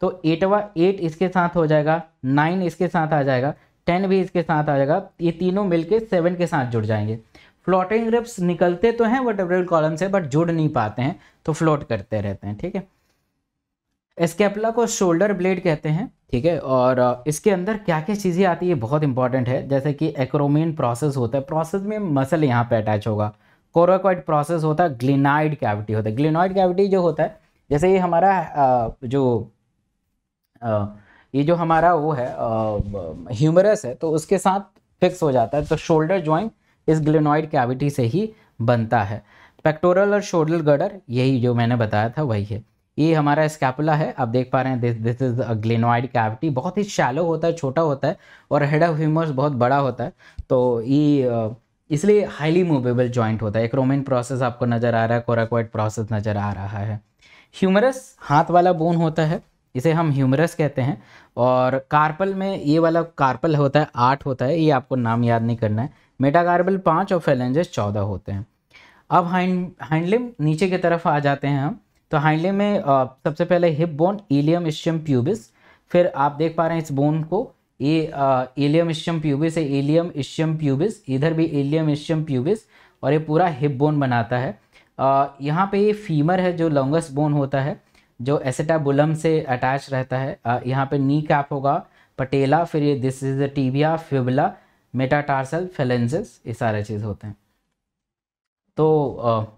[SPEAKER 1] तो एटवा एट इसके साथ हो जाएगा नाइन इसके साथ आ जाएगा टेन भी इसके साथ आ जाएगा ये तीनों मिलके सेवन के साथ जुड़ जाएंगे फ्लोटिंग रिप्स निकलते तो हैं बट डबल कॉलम से बट जुड़ नहीं पाते हैं तो फ्लोट करते रहते हैं ठीक है स्केपला को शोल्डर ब्लेड कहते हैं ठीक है और इसके अंदर क्या क्या चीज़ें आती है बहुत इंपॉर्टेंट है जैसे कि एक्रोमेन प्रोसेस होता है प्रोसेस में मसल यहाँ पे अटैच होगा कोरोकोइड प्रोसेस होता है ग्लिनाइड कैविटी होता है ग्लिनॉइड कैविटी जो होता है जैसे ये हमारा जो ये जो हमारा वो है ह्यूमरस है तो उसके साथ फिक्स हो जाता है तो शोल्डर ज्वाइंट इस ग्लिनॉइड कैविटी से ही बनता है पेक्टोरल और शोल्डर गर्डर यही जो मैंने बताया था वही है ये हमारा स्कैपुला है आप देख पा रहे हैं this this is a glenoid cavity बहुत ही शैलो होता है छोटा होता है और हेड ऑफ ह्यूमर्स बहुत बड़ा होता है तो ये इसलिए हाईली मूवेबल जॉइंट होता है एक रोमेन प्रोसेस आपको नज़र आ रहा है कोराकोइड प्रोसेस नज़र आ रहा है ह्यूमरस हाथ वाला बोन होता है इसे हम ह्यूमरस कहते हैं और कार्पल में ये वाला कार्पल होता है आठ होता है ये आपको नाम याद नहीं करना है मेटाकार्पल पाँच और फेलेंजेस चौदह होते हैं अब हाइंड हैंडलिम नीचे की तरफ आ जाते हैं हम तो हाइंडलिम में सबसे पहले hip bone ilium ischium pubis फिर आप देख पा रहे हैं इस बोन को ये एलियम इश्यम प्यूबिस है एलियम इश्यम प्यूबिस इधर भी एलियम इश्यम प्यूबिस और ये पूरा हिप बोन बनाता है यहाँ पे ये फीमर है जो लॉन्गेस्ट बोन होता है जो एसेटाबुलम से अटैच रहता है यहाँ पे नी कैप होगा पटेला फिर ये this is the tibia fibula metatarsal phalanges ये सारे चीज़ होते हैं तो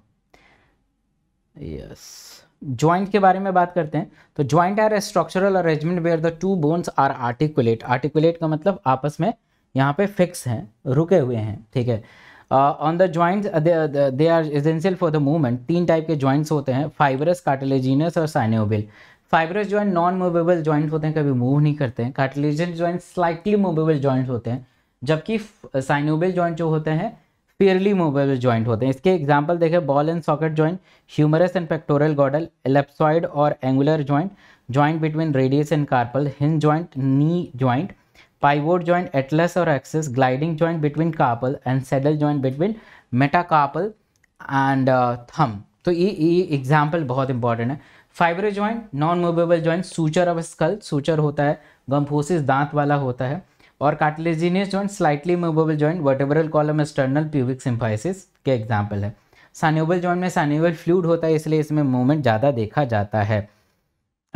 [SPEAKER 1] यस ज्वाइंट के बारे में बात करते हैं तो joint are a structural arrangement where the two bones are articulate articulate का मतलब आपस में यहाँ पे फिक्स हैं रुके हुए हैं ठीक है on the joint they are essential for the movement तीन टाइप के ज्वाइंट्स होते हैं फाइबरस कार्टिलेजिनस और synovial fibrous joint non movable joint होते हैं कभी मूव नहीं करते हैं cartilaginous joint slightly movable joint होते हैं जबकि साइनोबिल uh, ज्वाइंट जो होते हैं पियरली मूवेबल ज्वाइंट होते हैं इसके एग्जाम्पल देखें ball and socket joint humerus and pectoral girdle ellipsoid और angular joint joint between radius and carpal hinge joint knee joint pivot joint atlas और axis gliding joint between carpal and saddle joint between metacarpal and thumb तो ये ये एग्जाम्पल बहुत इंपॉर्टेंट है fibro joint non movable joint suture of skull suture होता है गम्फोसिस दांत वाला होता है और cartilaginous joint slightly movable joint vertebral column external pubic symphysis के एग्जाम्पल है सान्यूबल जॉइंट में सान्यूबल फ्लूड होता है इसलिए इसमें मूवमेंट ज़्यादा देखा जाता है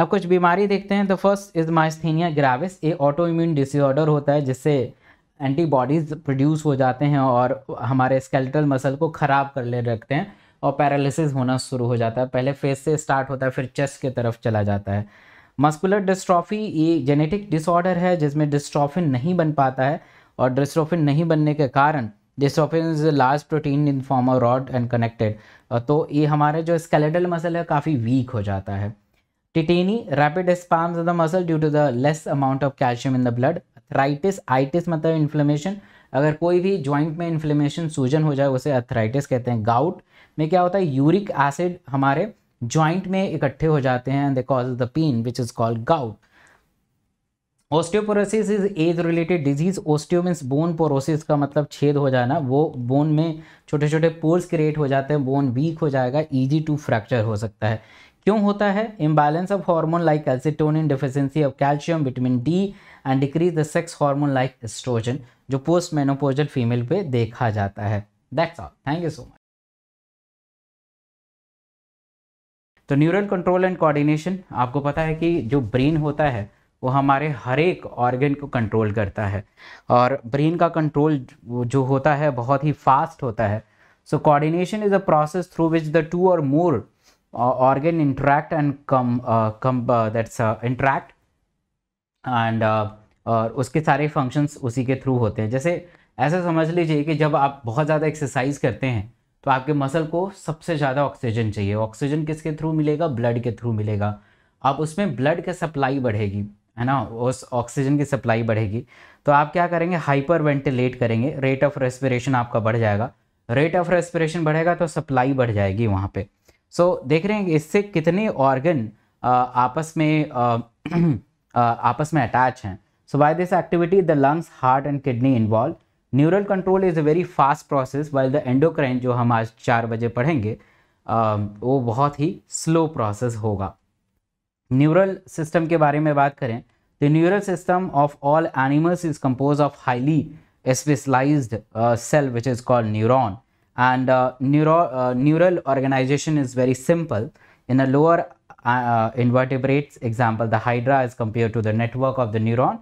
[SPEAKER 1] अब कुछ बीमारी देखते हैं तो first is myasthenia gravis a autoimmune disorder होता है जिससे एंटीबॉडीज़ प्रोड्यूस हो जाते हैं और हमारे स्केल्टल मसल को ख़राब कर ले रखते हैं और पैरालिसिस होना शुरू हो जाता है पहले फेस से स्टार्ट होता है फिर चेस्ट की तरफ चला जाता है मस्कुलर डिस्ट्रॉफी ये जेनेटिक डिसऑर्डर है जिसमें डिस्ट्रॉफिन नहीं बन पाता है और डिस्ट्रॉफिन नहीं बनने के कारण dystrophin is large protein in form of rod and connected तो ये हमारे जो स्केलेटल मसल है काफ़ी वीक हो जाता है tetany rapid spasms the muscle due to the less amount of calcium in the blood arthritis itis मतलब इन्फ्लेमेशन अगर कोई भी ज्वाइंट में इन्फ्लेमेशन सूजन हो जाए उसे अथराइटिस कहते हैं गाउट में क्या होता है यूरिक एसिड हमारे ज्वाइंट में इकट्ठे हो जाते हैं and they cause the pain which is called gout osteoporosis is age related disease osteo means bone porosis का मतलब छेद हो जाना वो बोन में छोटे छोटे पोर्स क्रिएट हो जाते हैं बोन वीक हो जाएगा ईजी टू फ्रैक्चर हो सकता है क्यों होता है imbalance of hormone like calcitonin deficiency of calcium vitamin D and decrease the sex hormone like oestrogen जो पोस्ट मेनोपोजल फीमेल पे देखा जाता है that's all thank you so much तो न्यूरल कंट्रोल एंड कोऑर्डिनेशन आपको पता है कि जो ब्रेन होता है वो हमारे हर एक ऑर्गन को कंट्रोल करता है और ब्रेन का कंट्रोल जो होता है बहुत ही फास्ट होता है so coordination is a process through which the two और more organ interact and come come that's interact and और उसके सारे फंक्शंस उसी के थ्रू होते हैं जैसे ऐसा समझ लीजिए कि जब आप बहुत ज़्यादा एक्सरसाइज करते हैं तो आपके मसल को सबसे ज़्यादा ऑक्सीजन चाहिए ऑक्सीजन किसके थ्रू मिलेगा ब्लड के थ्रू मिलेगा आप उसमें ब्लड की सप्लाई बढ़ेगी है ना उस ऑक्सीजन की सप्लाई बढ़ेगी तो आप क्या करेंगे हाइपर वेंटिलेट करेंगे रेट ऑफ रेस्पिरेशन आपका बढ़ जाएगा रेट ऑफ रेस्पिरेशन बढ़ेगा तो सप्लाई बढ़ जाएगी वहाँ पे सो so, देख रहे हैं इससे कितने ऑर्गन आपस में आ, आ, (clears throat) आपस में अटैच हैं so by this activity the lungs heart and kidney involve neural control is a very fast process while the endocrine जो हम आज चार बजे पढ़ेंगे वो बहुत ही स्लो प्रोसेस होगा न्यूरल सिस्टम के बारे में बात करें तो neural system of all animals is compose of highly specialise cell which is called neuron and neural organisation is very simple in very lower in example the hydra invertebrates example to the network of the the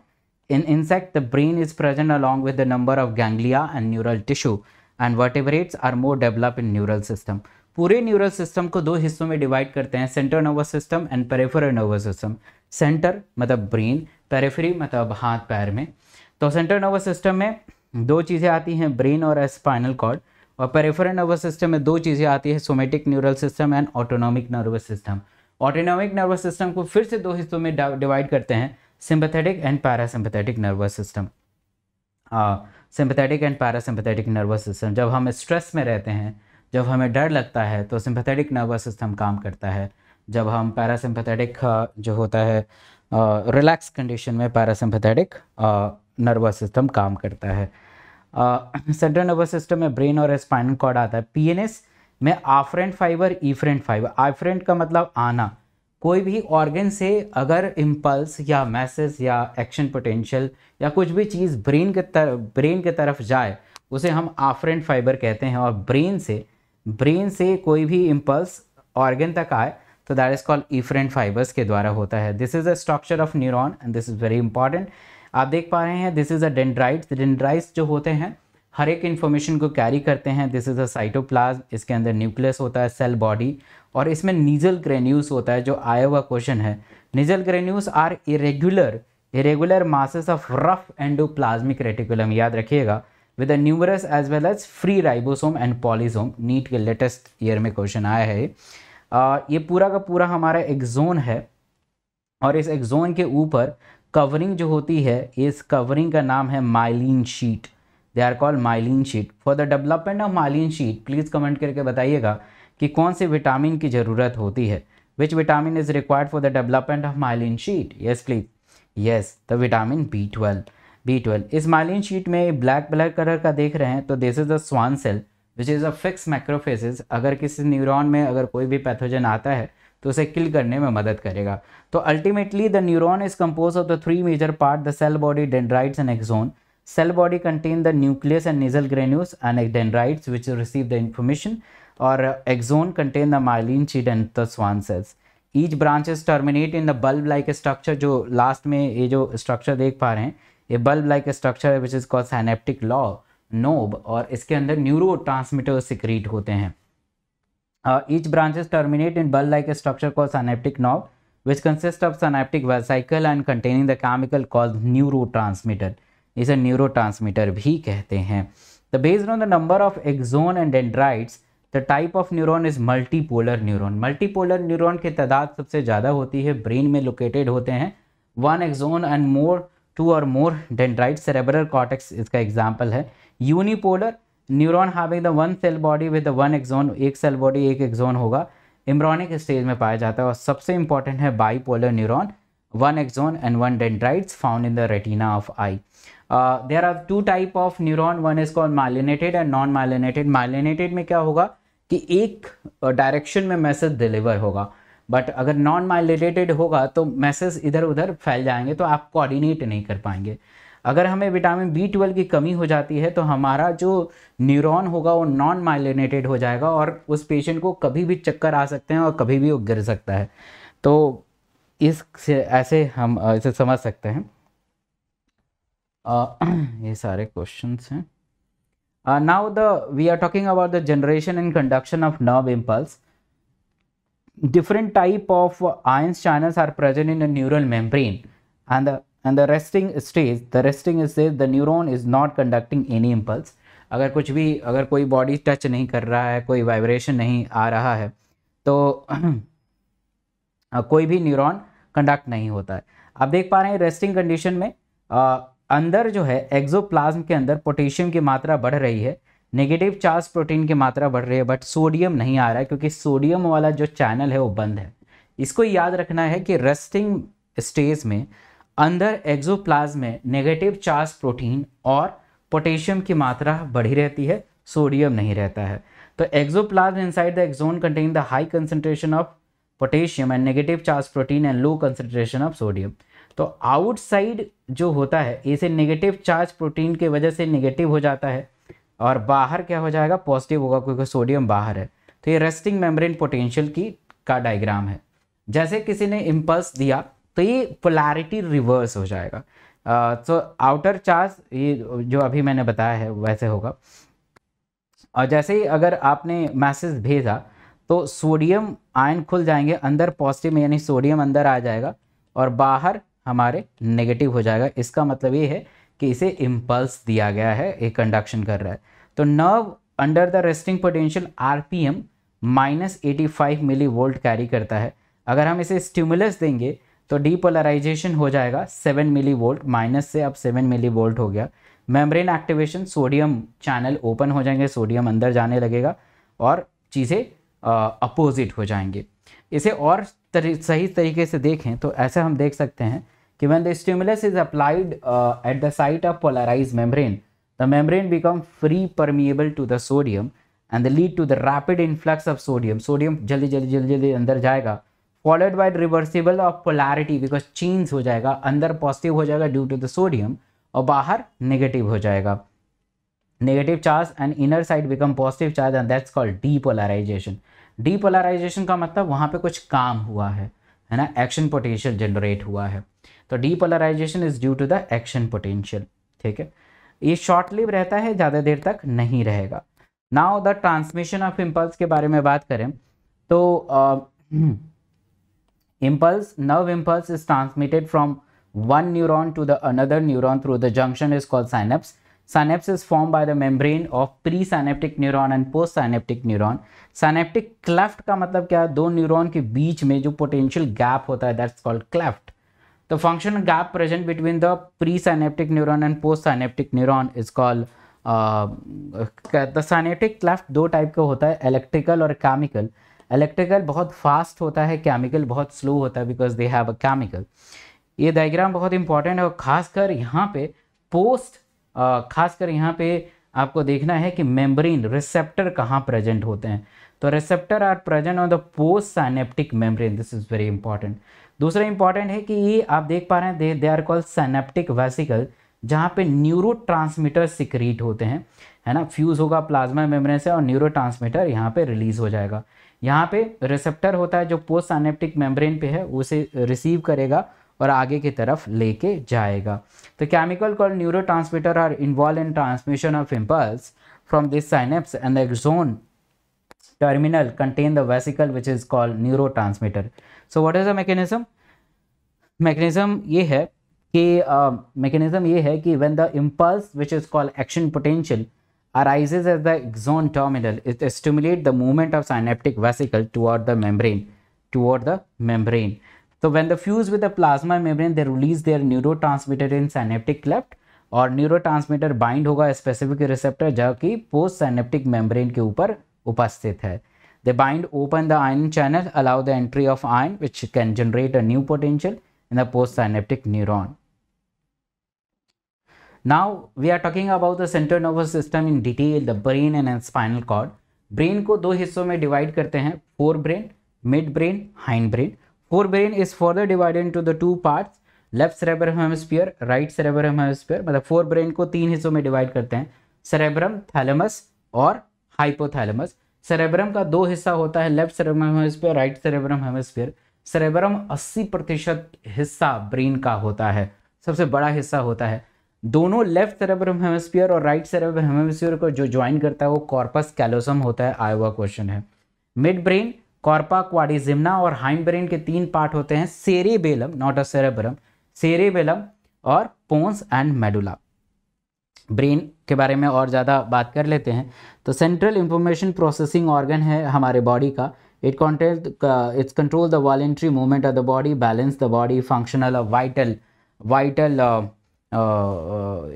[SPEAKER 1] In insect, the brain is present along with the number of ganglia and neural tissue and vertebrates are more developed in neural system. पूरे न्यूरल सिस्टम को दो हिस्सों में डिवाइड करते हैं central nervous system and peripheral nervous system centre मतलब ब्रेन पेरेफरी मतलब हाथ पैर में तो सेंट्रल नर्वस सिस्टम में दो चीज़ें आती हैं ब्रेन और स्पाइनल कॉर्ड और पेरेफरल नर्वस सिस्टम में दो चीज़ें आती है somatic neural system and autonomic nervous system autonomic nervous system को फिर से दो हिस्सों में डिवाइड करते हैं sympathetic and parasympathetic nervous system sympathetic and parasympathetic nervous system जब हम स्ट्रेस में रहते हैं जब हमें डर लगता है तो सिंपथेटिक नर्वस सिस्टम काम करता है जब हम पैरासिम्पथेटिक हाँ, जो होता है रिलैक्स हाँ, कंडीशन में पैरासिम्पथेटिक नर्वस सिस्टम काम करता है सेंट्रल नर्वस सिस्टम में ब्रेन और स्पाइनल कॉर्ड आता है पीएनएस में afferent fibre efferent fibre afferent का मतलब आना कोई भी ऑर्गन से अगर इम्पल्स या मैसेज या एक्शन पोटेंशियल या कुछ भी चीज़ ब्रेन के तरफ ब्रेन के तरफ जाए उसे हम आफरेंट फाइबर कहते हैं और ब्रेन से ब्रेन से कोई भी इम्पल्स ऑर्गन तक आए तो that is called efferent fibres के द्वारा होता है this is a structure of neuron and this is very important आप देख पा रहे हैं this is a dendrites dendrites जो होते हैं हर एक इन्फॉर्मेशन को कैरी करते हैं दिस इज़ अ साइटोप्लाज्म इसके अंदर न्यूक्लियस होता है सेल बॉडी और इसमें नीजल ग्रेन्यूस होता है जो आया हुआ क्वेश्चन है Nissl granules are irregular irregular masses of rough endoplasmic reticulum याद रखिएगा with a numerous as well as free ribosome and polysome NEET के लेटेस्ट ईयर में क्वेश्चन आया है आ, ये पूरा का पूरा हमारा एक्जोन है और इस एक्जोन के ऊपर कवरिंग जो होती है इस कवरिंग का नाम है myelin sheath they are called myelin sheath for the development of myelin sheath please comment करके बताइएगा कि कौन से विटामिन की ज़रूरत होती है which vitamin is required for the development of myelin sheath yes please yes the vitamin B twelve B twelve इस माइलिन शीट में ब्लैक ब्लैक कलर का देख रहे हैं तो this is a Schwann cell which is a fix macrophages अगर किसी न्यूरोन में अगर कोई भी पैथोजन आता है तो उसे किल करने में मदद करेगा तो ultimately the neuron is compose of the three major part the cell body dendrites and axon Cell body contain the nucleus and nasal granules and dendrites which receive the information or uh, axon contain the myelin sheath and the Schwann cells. Each branches terminate in the bulb like structure जो last में ये जो structure देख पा रहे हैं ये bulb like structure है which is called synaptic law knob और इसके अंदर न्यूरो ट्रांसमीटर सिक्रीट होते हैं each branches terminate in bulb like structure call synaptic knob which consist of synaptic vesicle and containing the chemical called neurotransmitter इसे न्यूरो भी कहते हैं The based on the number of axon and dendrites the type of neuron is multipolar neuron multipolar neuron की तादाद सबसे ज़्यादा होती है ब्रेन में लोकेटेड होते हैं one axon and more two और मोर डेंड्राइट सेरेब्रल कॉटेक्स इसका एग्जाम्पल है unipolar neuron having the one cell body with the one axon एक सेल बॉडी एक एक्जोन होगा इम्ब्रॉनिक स्टेज में पाया जाता है और सबसे इंपॉर्टेंट है bipolar neuron one axon and one dendrites found in the retina of eye there are two type of neuron one is call myelinated and non myelinated myelinated में क्या होगा कि एक डायरेक्शन uh, में मैसेज डिलीवर होगा बट अगर नॉन माइलेटेड होगा तो मैसेज इधर उधर फैल जाएंगे तो आप कोऑर्डिनेट नहीं कर पाएंगे अगर हमें विटामिन बी ट्वेल्व की कमी हो जाती है तो हमारा जो न्यूरॉन होगा वो नॉन माइलेटेड हो जाएगा और उस पेशेंट को कभी भी चक्कर आ सकते हैं और कभी भी वो गिर सकता है तो इस ऐसे हम uh, इसे समझ सकते हैं Uh, (clears throat) ये सारे क्वेश्चन हैं now the we are talking about the generation and conduction of nerve impulse different type of ions channels are present in a neural membrane and and the resting stage the resting stage the neuron is not conducting any impulse अगर कुछ भी अगर कोई बॉडी टच नहीं कर रहा है कोई वाइब्रेशन नहीं आ रहा है तो (clears throat) कोई भी न्यूरॉन कंडक्ट नहीं होता है आप देख पा रहे हैं रेस्टिंग कंडीशन में uh, अंदर जो है एक्जोप्लाज्म के अंदर पोटेशियम की मात्रा बढ़ रही है नेगेटिव चार्ज प्रोटीन की मात्रा बढ़ रही है बट सोडियम नहीं आ रहा है क्योंकि सोडियम वाला जो चैनल है वो बंद है इसको याद रखना है कि रेस्टिंग स्टेज में अंदर एक्जोप्लाज्म में नेगेटिव चार्ज प्रोटीन और पोटेशियम की मात्रा बढ़ी रहती है सोडियम नहीं रहता है तो axoplasm inside the axon contain the high concentration of potassium and negative charge protein and low concentration of sodium तो आउटसाइड जो होता है इसे नेगेटिव चार्ज प्रोटीन के वजह से नेगेटिव हो जाता है और बाहर क्या हो जाएगा पॉजिटिव होगा क्योंकि सोडियम बाहर है तो ये रेस्टिंग मेम्ब्रेन पोटेंशियल की का डायग्राम है जैसे किसी ने इम्पल्स दिया तो ये पोलैरिटी रिवर्स हो जाएगा तो आउटर चार्ज ये जो अभी मैंने बताया है वैसे होगा और जैसे ही अगर आपने मैसेज भेजा तो सोडियम आयन खुल जाएंगे अंदर पॉजिटिव यानी सोडियम अंदर आ जाएगा और बाहर हमारे नेगेटिव हो जाएगा इसका मतलब ये है कि इसे इम्पल्स दिया गया है ये कंडक्शन कर रहा है तो nerve under the resting potential R P M minus eighty five milli volt carry करता है अगर हम इसे स्टिमुलस देंगे तो डीपोलराइजेशन हो जाएगा सेवन मिली वोल्ट माइनस से अब सेवन मिली वोल्ट हो गया membrane activation sodium channel open हो जाएंगे सोडियम अंदर जाने लगेगा और चीज़ें अपोजिट हो जाएंगे इसे और तरी, सही तरीके से देखें तो ऐसा हम देख सकते हैं कि when the stimulus is applied at the site of polarise membrane the membrane become free permeable to the sodium and the lead to the rapid influx of sodium sodium जल्दी जल्दी जल्दी जल्दी अंदर जाएगा followed by reversible of polarity because change हो जाएगा अंदर पॉजिटिव हो जाएगा ड्यू टू द सोडियम और बाहर नेगेटिव हो जाएगा negative charge and inner side become positive charge and that's called depolarisation depolarisation का मतलब वहाँ पे कुछ काम हुआ है है ना एक्शन पोटेंशियल जनरेट हुआ है तो depolarisation is due to the action potential ठीक है ये शॉर्ट लिव रहता है ज़्यादा देर तक नहीं रहेगा now the transmission of impulse के बारे में बात करें तो impulse nerve impulse is transmitted from one neuron to the another neuron through the junction is called synapse Synapse is formed by the membrane of presynaptic neuron and postsynaptic neuron. Synaptic cleft का मतलब क्या है दो न्यूरॉन के बीच में जो पोटेंशियल गैप होता है that's called cleft The functional gap present between the presynaptic neuron and postsynaptic neuron is called the synaptic cleft दो टाइप का होता है इलेक्ट्रिकल और केमिकल इलेक्ट्रिकल बहुत फास्ट होता है केमिकल बहुत स्लो होता है because they have a chemical ये डायग्राम बहुत इंपॉर्टेंट है और खासकर यहाँ पे पोस्ट खासकर यहाँ पे आपको देखना है कि मेम्ब्रेन रिसेप्टर कहाँ प्रेजेंट होते हैं तो receptor are present on the post synaptic membrane this is very important दूसरा इंपॉर्टेंट है कि ये आप देख पा रहे हैं they are called synaptic vesicle जहाँ पे न्यूरो ट्रांसमीटर सिक्रीट होते हैं है ना फ्यूज़ होगा प्लाज्मा मेम्ब्रेन से और न्यूरो ट्रांसमीटर यहाँ पे रिलीज़ हो जाएगा यहाँ पे रिसेप्टर होता है जो पोस्ट सैनेप्टिक मेम्ब्रेन पे है उसे रिसीव करेगा और आगे की तरफ लेके जाएगा तो chemical call neurotransmitter are involve in transmission of impulse from this synapse and the axon terminal contain the vesicle which is called neurotransmitter so what is the mechanism mechanism ये है कि मैकेनिज्म uh, ये है कि when the impulse which is called action potential arises at the axon terminal it stimulate the movement of synaptic vesicle toward the membrane toward the membrane तो when the fuse with the plasma membrane they release their neurotransmitter in synaptic cleft और न्यूरो ट्रांसमीटर बाइंड होगा स्पेसिफिक रिसेप्टर जो कि पोस्ट सैनेप्टिक मेम्ब्रेन के ऊपर उपस्थित है they bind open the ion channel allow the entry of ion which can generate a new potential in the post synaptic neuron now we are talking about the central nervous system in detail the brain and and spinal cord brain को दो हिस्सों में डिवाइड करते हैं forebrain midbrain hindbrain और brain is further divided into the two parts left cerebrum hemisphere right cerebrum hemisphere मतलब फोर ब्रेन को तीन हिस्सों में डिवाइड करते हैं सेरेब्रम थैलेमस और हाइपोथैलेमस सेरेब्रम का दो हिस्सा होता है left cerebrum hemisphere right cerebrum hemisphere cerebrum 80 प्रतिशत हिस्सा ब्रेन का होता है सबसे बड़ा हिस्सा होता है दोनों लेफ्ट सेरेब्रम हेमस्पियर और राइट सेरेब्रम हेमस्पियर को जो ज्वाइन करता है वो कॉर्पस कैलोसम होता है आयोवा क्वेश्चन है मिड ब्रेन कॉर्पा क्वाडिजिमना और हाइमब्रेन के तीन पार्ट होते हैं cerebellum not a cerebrum cerebellum और पोन्स एंड मेडुला ब्रेन के बारे में और ज़्यादा बात कर लेते हैं तो सेंट्रल इंफॉर्मेशन प्रोसेसिंग ऑर्गन है हमारे बॉडी का it control its control the voluntary movement of the body balance the body functional vital vital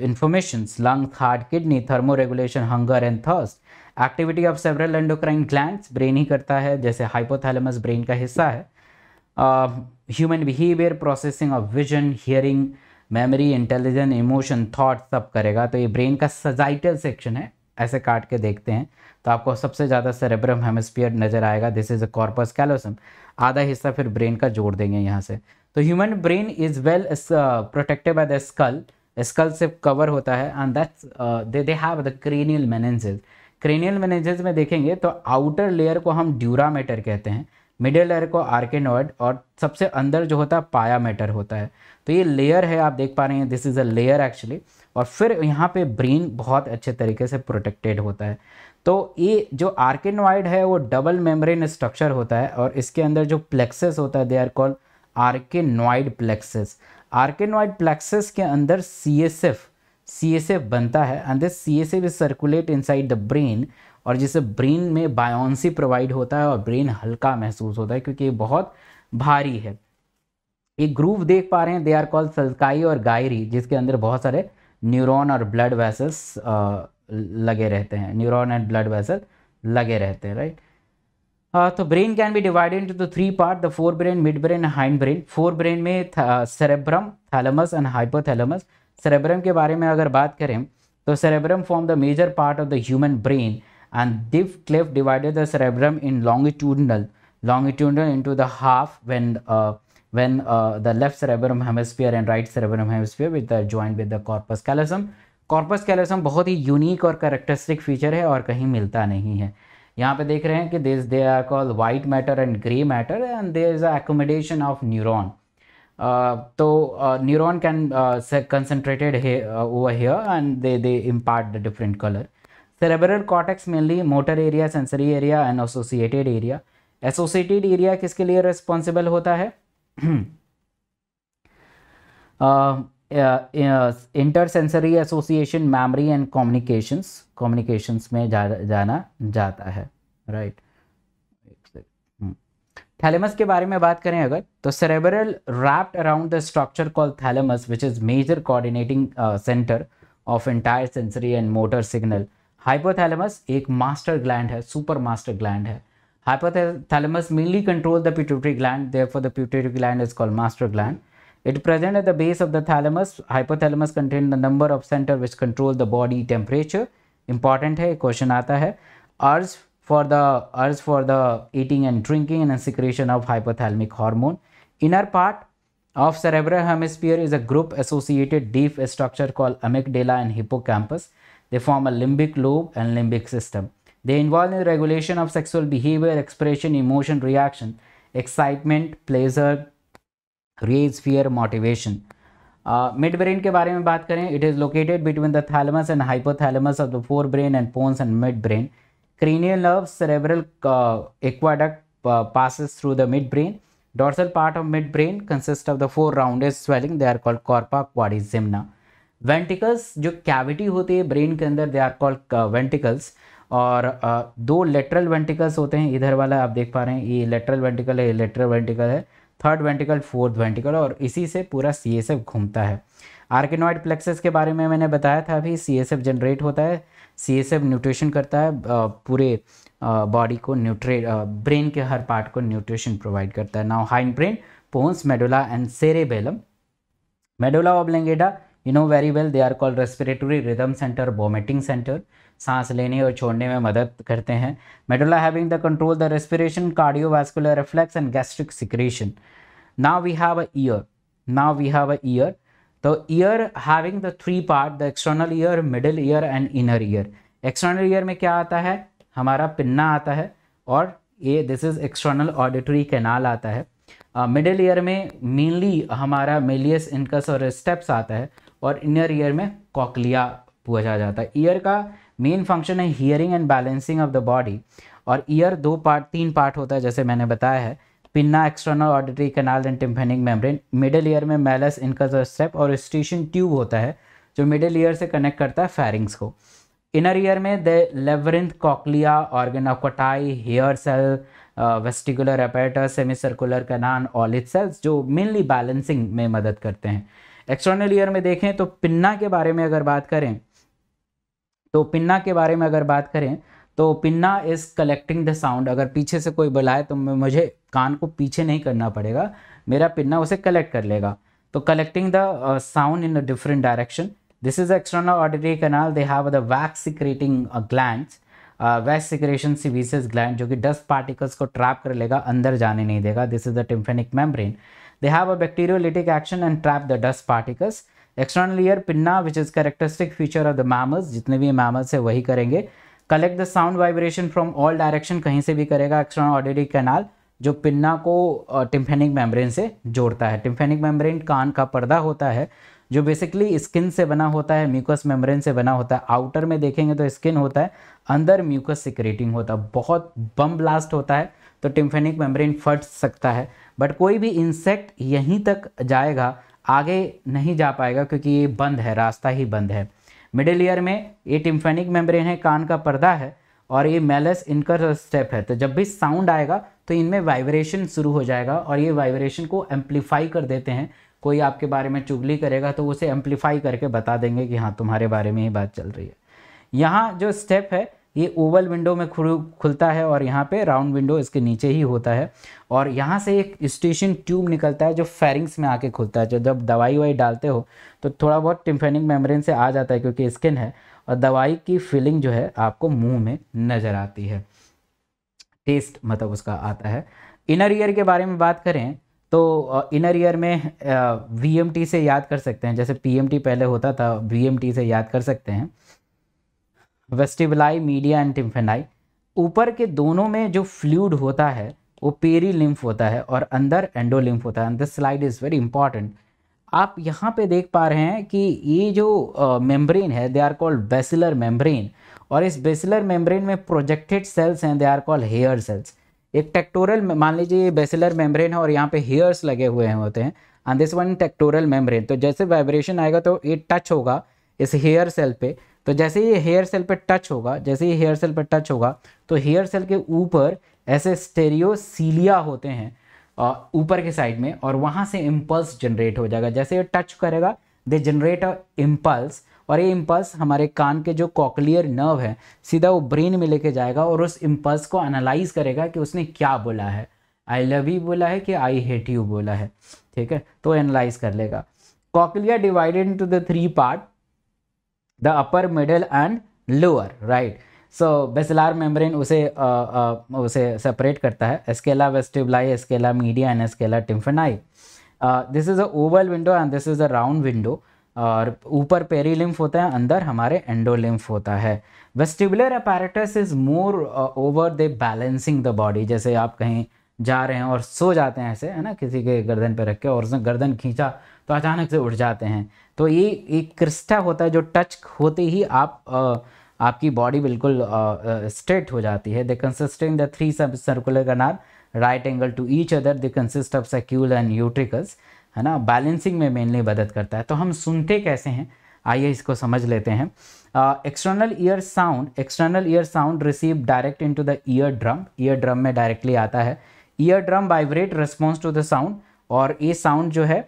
[SPEAKER 1] information lungs heart kidney thermoregulation hunger and thirst activity of several endocrine glands brain ही करता है जैसे हाइपोथैलेमस ब्रेन का हिस्सा है human behaviour processing of vision hearing memory intelligence emotion thought सब करेगा तो ये ब्रेन का सजाइटल सेक्शन है ऐसे काट के देखते हैं तो आपको सबसे ज़्यादा सेरेब्रम हेमस्फीयर नज़र आएगा this is a corpus callosum आधा हिस्सा फिर ब्रेन का जोड़ देंगे यहाँ से तो human brain is well protected by the skull skull से कवर होता है and that's they they have the cranial meninges cranial meninges में देखेंगे तो आउटर लेयर को हम ड्यूरा मैटर कहते हैं मिडिल लेयर को आर्केनोइड और सबसे अंदर जो होता है पाया मैटर होता है तो ये लेयर है आप देख पा रहे हैं this is a layer actually और फिर यहाँ पे ब्रेन बहुत अच्छे तरीके से प्रोटेक्टेड होता है तो ये जो आर्केनोइड है वो डबल मेम्ब्रेन स्ट्रक्चर होता है और इसके अंदर जो प्लेक्सेस होता है they are called arachnoid plexus arachnoid plexus के अंदर सी एस एफ सी बनता है and this C S F circulate inside the brain और जिससे ब्रेन में बायोन्सी प्रोवाइड होता है और ब्रेन हल्का महसूस होता है क्योंकि ये बहुत भारी है एक ग्रूव देख पा रहे हैं दे आर कॉल्ड सल्काई और गायरी जिसके अंदर बहुत सारे न्यूरॉन और ब्लड वेसल्स लगे रहते हैं न्यूरॉन एंड ब्लड वेसल लगे रहते हैं राइट तो brain can be divided into three part the forebrain midbrain hindbrain forebrain में cerebrum thalamus and hypothalamus cerebrum के बारे में अगर बात करें तो cerebrum form the major part of the human brain and deep cleft divided the cerebrum in longitudinal longitudinal into the half when when the left cerebrum hemisphere and right cerebrum hemisphere with the with the corpus कैलसम corpus callosum बहुत ही यूनिक और करेक्टरिस्टिक फीचर है और कहीं मिलता नहीं है यहाँ पे देख रहे हैं कि they are called white matter and grey matter and there is accommodation of neuron Uh, तो neuron can concentrated over here and they they impart the different colour cerebral cortex mainly motor area sensory area and associated area associated area किसके लिए रिस्पॉन्सिबल होता है inter sensory association memory and communications communications में जा, जाना जाता है राइट थैलेमस के बारे में बात करें अगर तो cerebral wrapped around the structure call thalamus which is major coordinating centre of entire sensory and motor signal hypothalamus एक मास्टर ग्लैंड है सुपर मास्टर ग्लैंड है hypothalamus mainly control the pituitary gland there the pituitary gland is called master gland it present at the base of the thalamus hypothalamus contain the number of centre which control the body temperature important है क्वेश्चन आता है अर्ज for the urge for the eating and drinking and secretion of hypothalamic hormone. Inner part of cerebral hemisphere is a group associated deep structure called amygdala and hippocampus. They form a limbic lobe and limbic system. They involve in the regulation of sexual behavior, expression, emotion, reaction, excitement, pleasure, rage, fear, motivation. Uh, midbrain brain के बारे में बात करें It is located between the thalamus and hypothalamus of the forebrain and pons and midbrain. Cranial nerve, cerebral uh, aqueduct uh, passes through the midbrain. Dorsal part of midbrain consists of the four rounded swelling. They are called corpora quadris gymna. Ventricles जो कैविटी होती है ब्रेन के अंदर दे आर कॉल्ड वेंटिकल्स और uh, दो लेटरल वेंटिकल्स होते हैं इधर वाला आप देख पा रहे हैं ये लेटरल वेंटिकल है ये लेटरल वेंटिकल है थर्ड वेंटिकल फोर्थ वेंटिकल और इसी से पूरा सी घूमता है आर्किनॉइड प्लेक्सेस के बारे में मैंने बताया था अभी सी जनरेट होता है सी एस एफ न्यूट्रिशन करता है पूरे बॉडी को न्यूट्रे ब्रेन के हर पार्ट को न्यूट्रिशन प्रोवाइड करता है now hindbrain pons medulla and cerebellum of लेंगेडा you know very well they are called respiratory rhythm centre vomiting centre सांस लेने और छोड़ने में मदद करते हैं medulla having the control the respiration cardiovascular reflex and gastric secretion now we have a ear now we have a ear तो ear having the three part the external year middle ear and inner ear external ear में क्या आता है हमारा पिन्ना आता है और ये this is external auditory canal आता है मिडिल uh, ईयर में मेनली हमारा मेलियस इनकस और स्टेप्स आता है और इनर ईयर में कॉकलिया पूछा जाता है ईयर का मेन फंक्शन है hearing and balancing of the body और ईयर दो पार्ट तीन पार्ट होता है जैसे मैंने बताया है pinna external auditory canal and tympanic membrane middle ear में मेलस इनका स्टेप और स्टेशन ट्यूब होता है जो मिडिल ईयर से कनेक्ट करता है फेरिंग्स को इनर ईयर में the labyrinth cochlea organ of Corti hair cell vestibular apparatus semi circular canal otolith cells जो मेनली बैलेंसिंग में मदद करते हैं एक्सटर्नल ईयर में देखें तो पिन्ना के बारे में अगर बात करें तो पिन्ना के बारे में अगर बात करें तो pinna is collecting the sound अगर पीछे से कोई बुलाए तो मुझे कान को पीछे नहीं करना पड़ेगा मेरा पिन्ना उसे कलेक्ट कर लेगा तो collecting the sound in a different direction this is external auditory canal they have the wax secreting gland wax secretion सीविसेस ग्लैंड जो कि डस्ट पार्टिकल्स को ट्रैप कर लेगा अंदर जाने नहीं देगा this is the tympanic membrane they have a bacteriolytic action and trap the dust particles external ear pinna which is characteristic feature of the mammals जितने भी मैमल्स है वही करेंगे collect the sound vibration from all direction कहीं से भी करेगा एक्सटर्नल ऑडिटरी कैनाल जो पिन्ना को टिम्फेनिक मेम्ब्रेन से जोड़ता है टिम्फेनिक मेम्ब्रेन कान का पर्दा होता है जो बेसिकली स्किन से बना होता है म्यूकस मेम्ब्रेन से बना होता है आउटर में देखेंगे तो स्किन होता है अंदर म्यूकस सिक्रेटिंग होता है बहुत बम ब्लास्ट होता है तो टिम्फेनिक मेम्ब्रेन फट सकता है बट कोई भी इंसेक्ट यहीं तक जाएगा आगे नहीं जा पाएगा क्योंकि ये बंद है रास्ता ही बंद है मिडिल ईयर में ये टिम्फेनिक मेम्ब्रेन है कान का पर्दा है और ये मेलस इनकर स्टेप है तो जब भी साउंड आएगा तो इनमें वाइब्रेशन शुरू हो जाएगा और ये वाइब्रेशन को एम्पलीफाई कर देते हैं कोई आपके बारे में चुगली करेगा तो उसे एम्पलीफाई करके बता देंगे कि हाँ तुम्हारे बारे में ही बात चल रही है यहाँ जो स्टेप है ये ओवल विंडो में खुलता है और यहाँ पे राउंड विंडो इसके नीचे ही होता है और यहाँ से एक स्टेशन ट्यूब निकलता है जो फेरिंग्स में आके खुलता है जो जब दवाई वाई डालते हो तो थोड़ा बहुत टिम्फेनिक मेम्ब्रेन से आ जाता है क्योंकि स्किन है और दवाई की फीलिंग जो है आपको मुंह में नज़र आती है टेस्ट मतलब उसका आता है इनर ईयर के बारे में बात करें तो इनर ईयर में वी से याद कर सकते हैं जैसे पी पहले होता था वी से याद कर सकते हैं वेस्टिबलाई मीडिया एंड टिम्फेनाई ऊपर के दोनों में जो फ्लूड होता है वो पेरी लिम्फ होता है और अंदर एंडोलिम्फ होता है and this slide is very important आप यहाँ पे देख पा रहे हैं कि ये जो मेम्ब्रेन है they are called basilar membrane और इस बेसिलर मेम्ब्रेन में प्रोजेक्टेड सेल्स हैं they are call hair cells एक टेक्टोरल मान लीजिए ये बेसिलर मेम्ब्रेन है और यहाँ पे हेयर्स लगे हुए होते हैं and this one tectorial membrane तो जैसे वाइब्रेशन आएगा तो ये टच होगा इस हेयर सेल पे तो जैसे ये हेयर सेल पे टच होगा जैसे ही हेयर सेल पे टच होगा तो हेयर सेल के ऊपर ऐसे स्टेरियोसीलिया होते हैं ऊपर के साइड में और वहाँ से इम्पल्स जनरेट हो जाएगा जैसे ये टच करेगा दे जनरेट अ इम्पल्स और ये इम्पल्स हमारे कान के जो कॉकलियर नर्व है सीधा वो ब्रेन में लेके जाएगा और उस इम्पल्स को एनालाइज करेगा कि उसने क्या बोला है आई लव यू बोला है कि आई हेट यू बोला है ठीक है तो एनालाइज कर लेगा cochlea divided into the three part the upper middle and lower right so basilar membrane उसे आ, आ, उसे सेपरेट करता है scala vestibuli scala media and scala tympani this is a oval window and this is a round window और ऊपर पेरीलिम्फ होता है अंदर हमारे एंडोलिम्फ होता है vestibular apparatus is moreover they balancing the body जैसे आप कहीं जा रहे हैं और सो जाते हैं ऐसे है ना किसी के गर्दन पे रख के और उसने गर्दन खींचा तो अचानक से उठ जाते हैं तो ये एक क्रिस्टा होता है जो टच होते ही आप आ, uh, आपकी बॉडी बिल्कुल स्ट्रेट uh, uh, हो जाती है the consisting the three sub circular canal right angle to each other the consist of saccule and utricles है ना बैलेंसिंग में मेनली मदद करता है तो हम सुनते कैसे हैं आइए इसको समझ लेते हैं external ear sound external ear sound receive direct into the ear drum ear drum में डायरेक्टली आता है ear drum vibrate response to the sound और ये साउंड जो है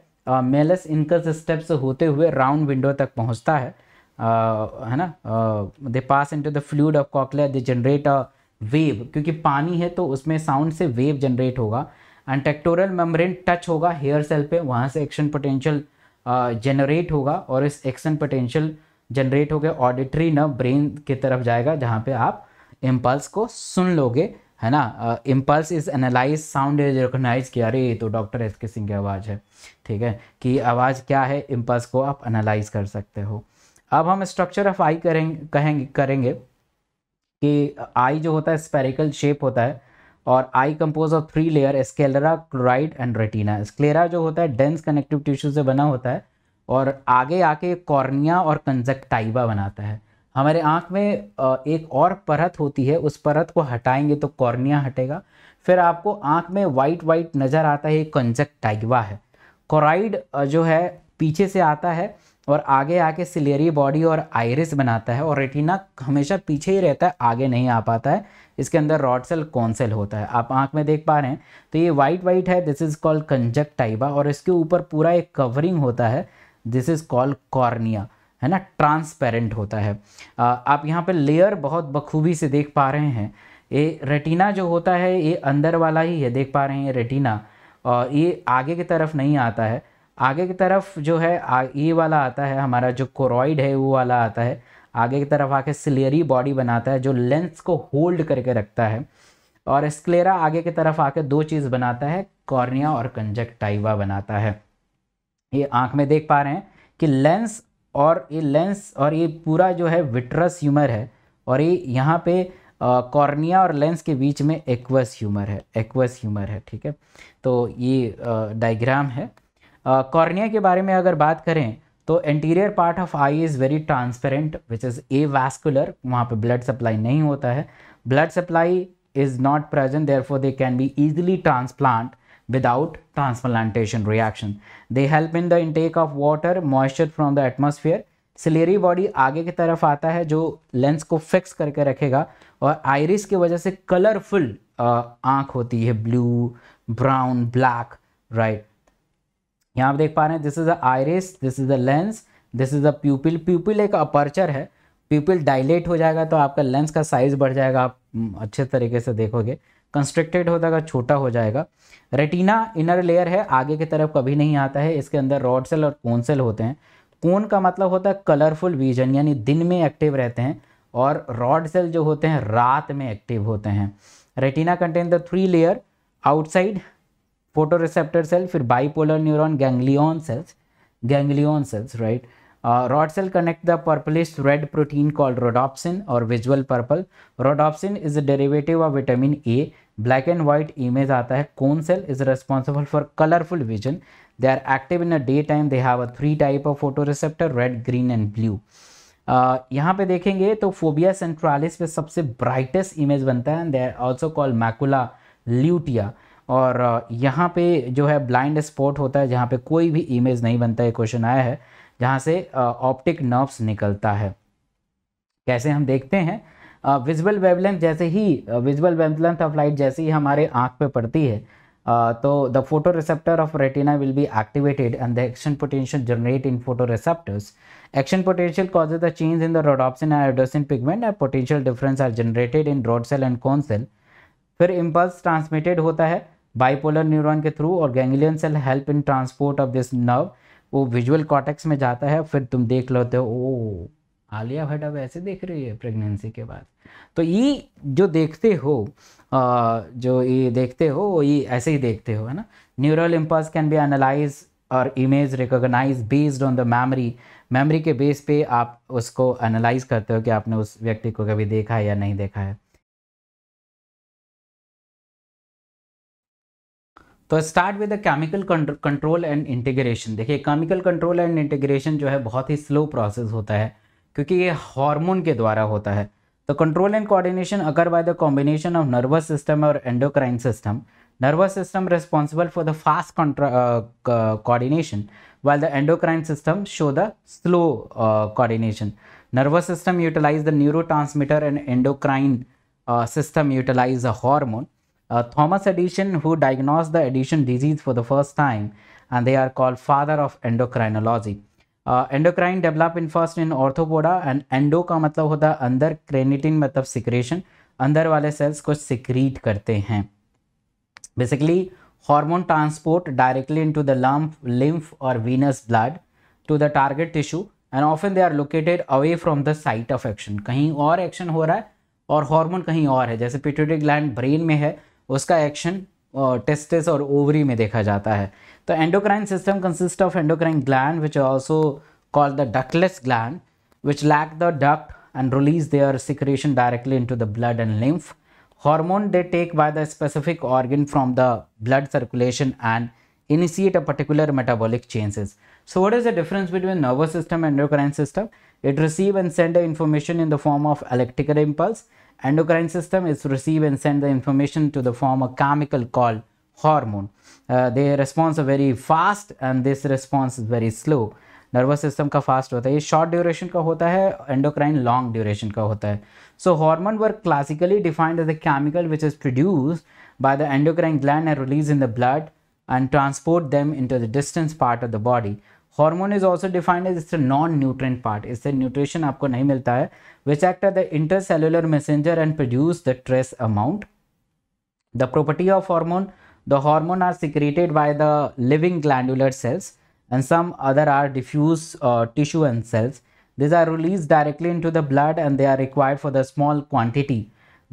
[SPEAKER 1] मेलस इनकस स्टेप्स होते हुए राउंड विंडो तक पहुंचता है uh, है ना they pass into the fluid of cochlea they generate a wave क्योंकि पानी है तो उसमें साउंड से वेव जनरेट होगा एंड टेक्टोरियल मेम्ब्रेन टच होगा हेयर सेल पे वहाँ से एक्शन पोटेंशियल जनरेट होगा और इस एक्शन पोटेंशियल जनरेट हो गया ऑडिटरी नर्व ब्रेन की तरफ जाएगा जहाँ पे आप इम्पल्स को सुन लोगे है ना impulse is analyse sound is recognise किया अरे तो डॉक्टर एस के सिंह की आवाज़ है ठीक है कि आवाज़ क्या है इम्पल्स को आप एनालाइज कर सकते हो अब हम स्ट्रक्चर ऑफ आई करेंगे कहेंगे करेंगे कि आई जो होता है स्पेरिकल शेप होता है और eye compose of three layer sclera choroid and retina sclera जो होता है डेंस कनेक्टिव टिश्यू से बना होता है और आगे आके कॉर्निया और कंजक्टाइवा बनाता है हमारे आँख में एक और परत होती है उस परत को हटाएंगे तो कॉर्निया हटेगा फिर आपको आँख में वाइट वाइट नज़र आता है ये कंजक्टाइवा है क्लोराइड जो है पीछे से आता है और आगे आके सिलेरी बॉडी और आयरिस बनाता है और रेटिना हमेशा पीछे ही रहता है आगे नहीं आ पाता है इसके अंदर रॉड सेल कौन सेल होता है आप आंख में देख पा रहे हैं तो ये वाइट वाइट है दिस इज़ कॉल्ड कंजक्टाइबा और इसके ऊपर पूरा एक कवरिंग होता है दिस इज़ कॉल्ड कॉर्निया है ना ट्रांसपेरेंट होता है आ, आप यहाँ पर लेयर बहुत बखूबी से देख पा रहे हैं ये रेटिना जो होता है ये अंदर वाला ही है देख पा रहे हैं रेटिना और ये आगे की तरफ नहीं आता है आगे की तरफ जो है ये वाला आता है हमारा जो कोरोइड है वो वाला आता है आगे की तरफ आके सिलियरी बॉडी बनाता है जो लेंस को होल्ड करके रखता है और स्क्लेरा आगे की तरफ आके दो चीज़ बनाता है कॉर्निया और कंजक्टाइवा बनाता है ये आँख में देख पा रहे हैं कि लेंस और ये लेंस और ये पूरा जो है विट्रस ह्यूमर है और ये यहाँ पे कॉर्निया और लेंस के बीच में एक्वस ह्यूमर है एक्वस ह्यूमर है ठीक है तो ये डाइग्राम है कॉर्निया के बारे में अगर बात करें तो anterior part of eye is very transparent which is a vascular वहाँ पर ब्लड सप्लाई नहीं होता है blood supply is not present therefore they can be easily transplant without transplantation reaction they help in the intake of water moisture from the atmosphere ciliary body आगे की तरफ आता है जो लेंस को फिक्स करके रखेगा और आइरिस की वजह से कलरफुल आँख होती है ब्लू ब्राउन ब्लैक राइट यहाँ आप देख पा रहे हैं this is the iris this is a lens this is a pupil pupil एक अपर्चर है प्यूपिल डायलेट हो जाएगा तो आपका लेंस का साइज बढ़ जाएगा आप हम्म, अच्छे तरीके से देखोगे कंस्ट्रक्टेड हो जाएगा छोटा हो जाएगा रेटिना इनर लेयर है आगे की तरफ कभी नहीं आता है इसके अंदर रॉड सेल और कोन सेल होते हैं कोन का मतलब होता है कलरफुल विजन यानी दिन में एक्टिव रहते हैं और रॉड सेल जो होते हैं रात में एक्टिव होते हैं retina contain the three layer outside photoreceptor cell फिर bipolar neuron ganglion cells ganglion cells right rod cell connect the purplish red protein call rhodopsin और visual purple rhodopsin is a derivative of vitamin A black and white image आता है कौन cell is responsible for colourful vision they are active in a day time they have a three type of photoreceptor red green and blue यहाँ पे देखेंगे तो फोबिया सेंट्रालिस पे सबसे ब्राइटेस्ट इमेज बनता है and they are also call macula lutea और यहाँ पे जो है ब्लाइंड स्पॉट होता है जहाँ पे कोई भी इमेज नहीं बनता है क्वेश्चन आया है जहाँ से ऑप्टिक नर्व्स निकलता है कैसे हम देखते हैं विजुअल वेवलेंथ जैसे ही विजुअल वेवलेंथ ऑफ लाइट जैसे ही हमारे आँख पे पड़ती है तो the photoreceptor of retina will be activated and the action potential generate in photoreceptors action potential cause the change in the rhodopsin and iodopsin pigment and potential difference are generated in rod cell and cone cell फिर इम्पल्स ट्रांसमिटेड होता है बाइपोलर न्यूरॉन के थ्रू और ganglion cell help in transport of this nerve वो विजुअल कॉटेक्स में जाता है फिर तुम देख लेते हो ओ आलिया भट्ट अब ऐसे देख रही है प्रेगनेंसी के बाद तो ये जो देखते हो जो ये देखते हो ये ऐसे ही देखते हो है ना neural impulse can be analyse और image recognise based on the memory memory के बेस पे आप उसको एनालाइज करते हो कि आपने उस व्यक्ति को कभी देखा है या नहीं देखा है तो start with the chemical control and integration देखिए केमिकल कंट्रोल एंड इंटीग्रेशन जो है बहुत ही स्लो प्रोसेस होता है क्योंकि ये हार्मोन के द्वारा होता है तो कंट्रोल एंड कोऑर्डिनेशन अगर by the combination of nervous system और endocrine system nervous system responsible for the fast coordination while the endocrine system show the slow coordination nervous system utilise the neuro and endocrine system utilise a hormone Thomas Addison who who the Addison disease for the first time and they are called father of endocrinology endocrine develop in first in arthropoda and endo का मतलब होता है अंदर क्रेनिटिन मतलब सिक्रेशन अंदर वाले सेल्स को सिक्रीट करते हैं basically hormone transport directly into the lymph lymph और venous blood to the target tissue and often they are located away from the site of action कहीं और एक्शन हो रहा है और हार्मोन कहीं और है जैसे पिट्यूटरी ग्लैंड ब्रेन में है उसका एक्शन टेस्टिस और ओवरी में देखा जाता है तो endocrine system consist of endocrine gland which also called the ductless gland which lack the duct and release their secretion directly into the blood and lymph hormone they take by the specific organ from the blood circulation and initiate a particular metabolic changes so what is the difference between nervous system endocrine system it receive and send a information in the form of electrical impulse endocrine system is receive and send the information to the form a chemical called hormone. Uh, they response very fast and this response is very slow. Nervous system ka fast hota hai, short duration ka hota hai, endocrine long duration ka hota hai. So hormone were classically defined as a chemical which is produced by the endocrine gland and released in the blood and transport them into the distance part of the body. Hormone is also defined as its non nutrient part इससे न्यूट्रिशन आपको नहीं मिलता है which act as the intercellular messenger and produce the trace amount the property of hormone the hormone are secreted by the living glandular cells and some other are diffuse uh, tissue and cells. These are released directly into the blood and they are required for the small quantity.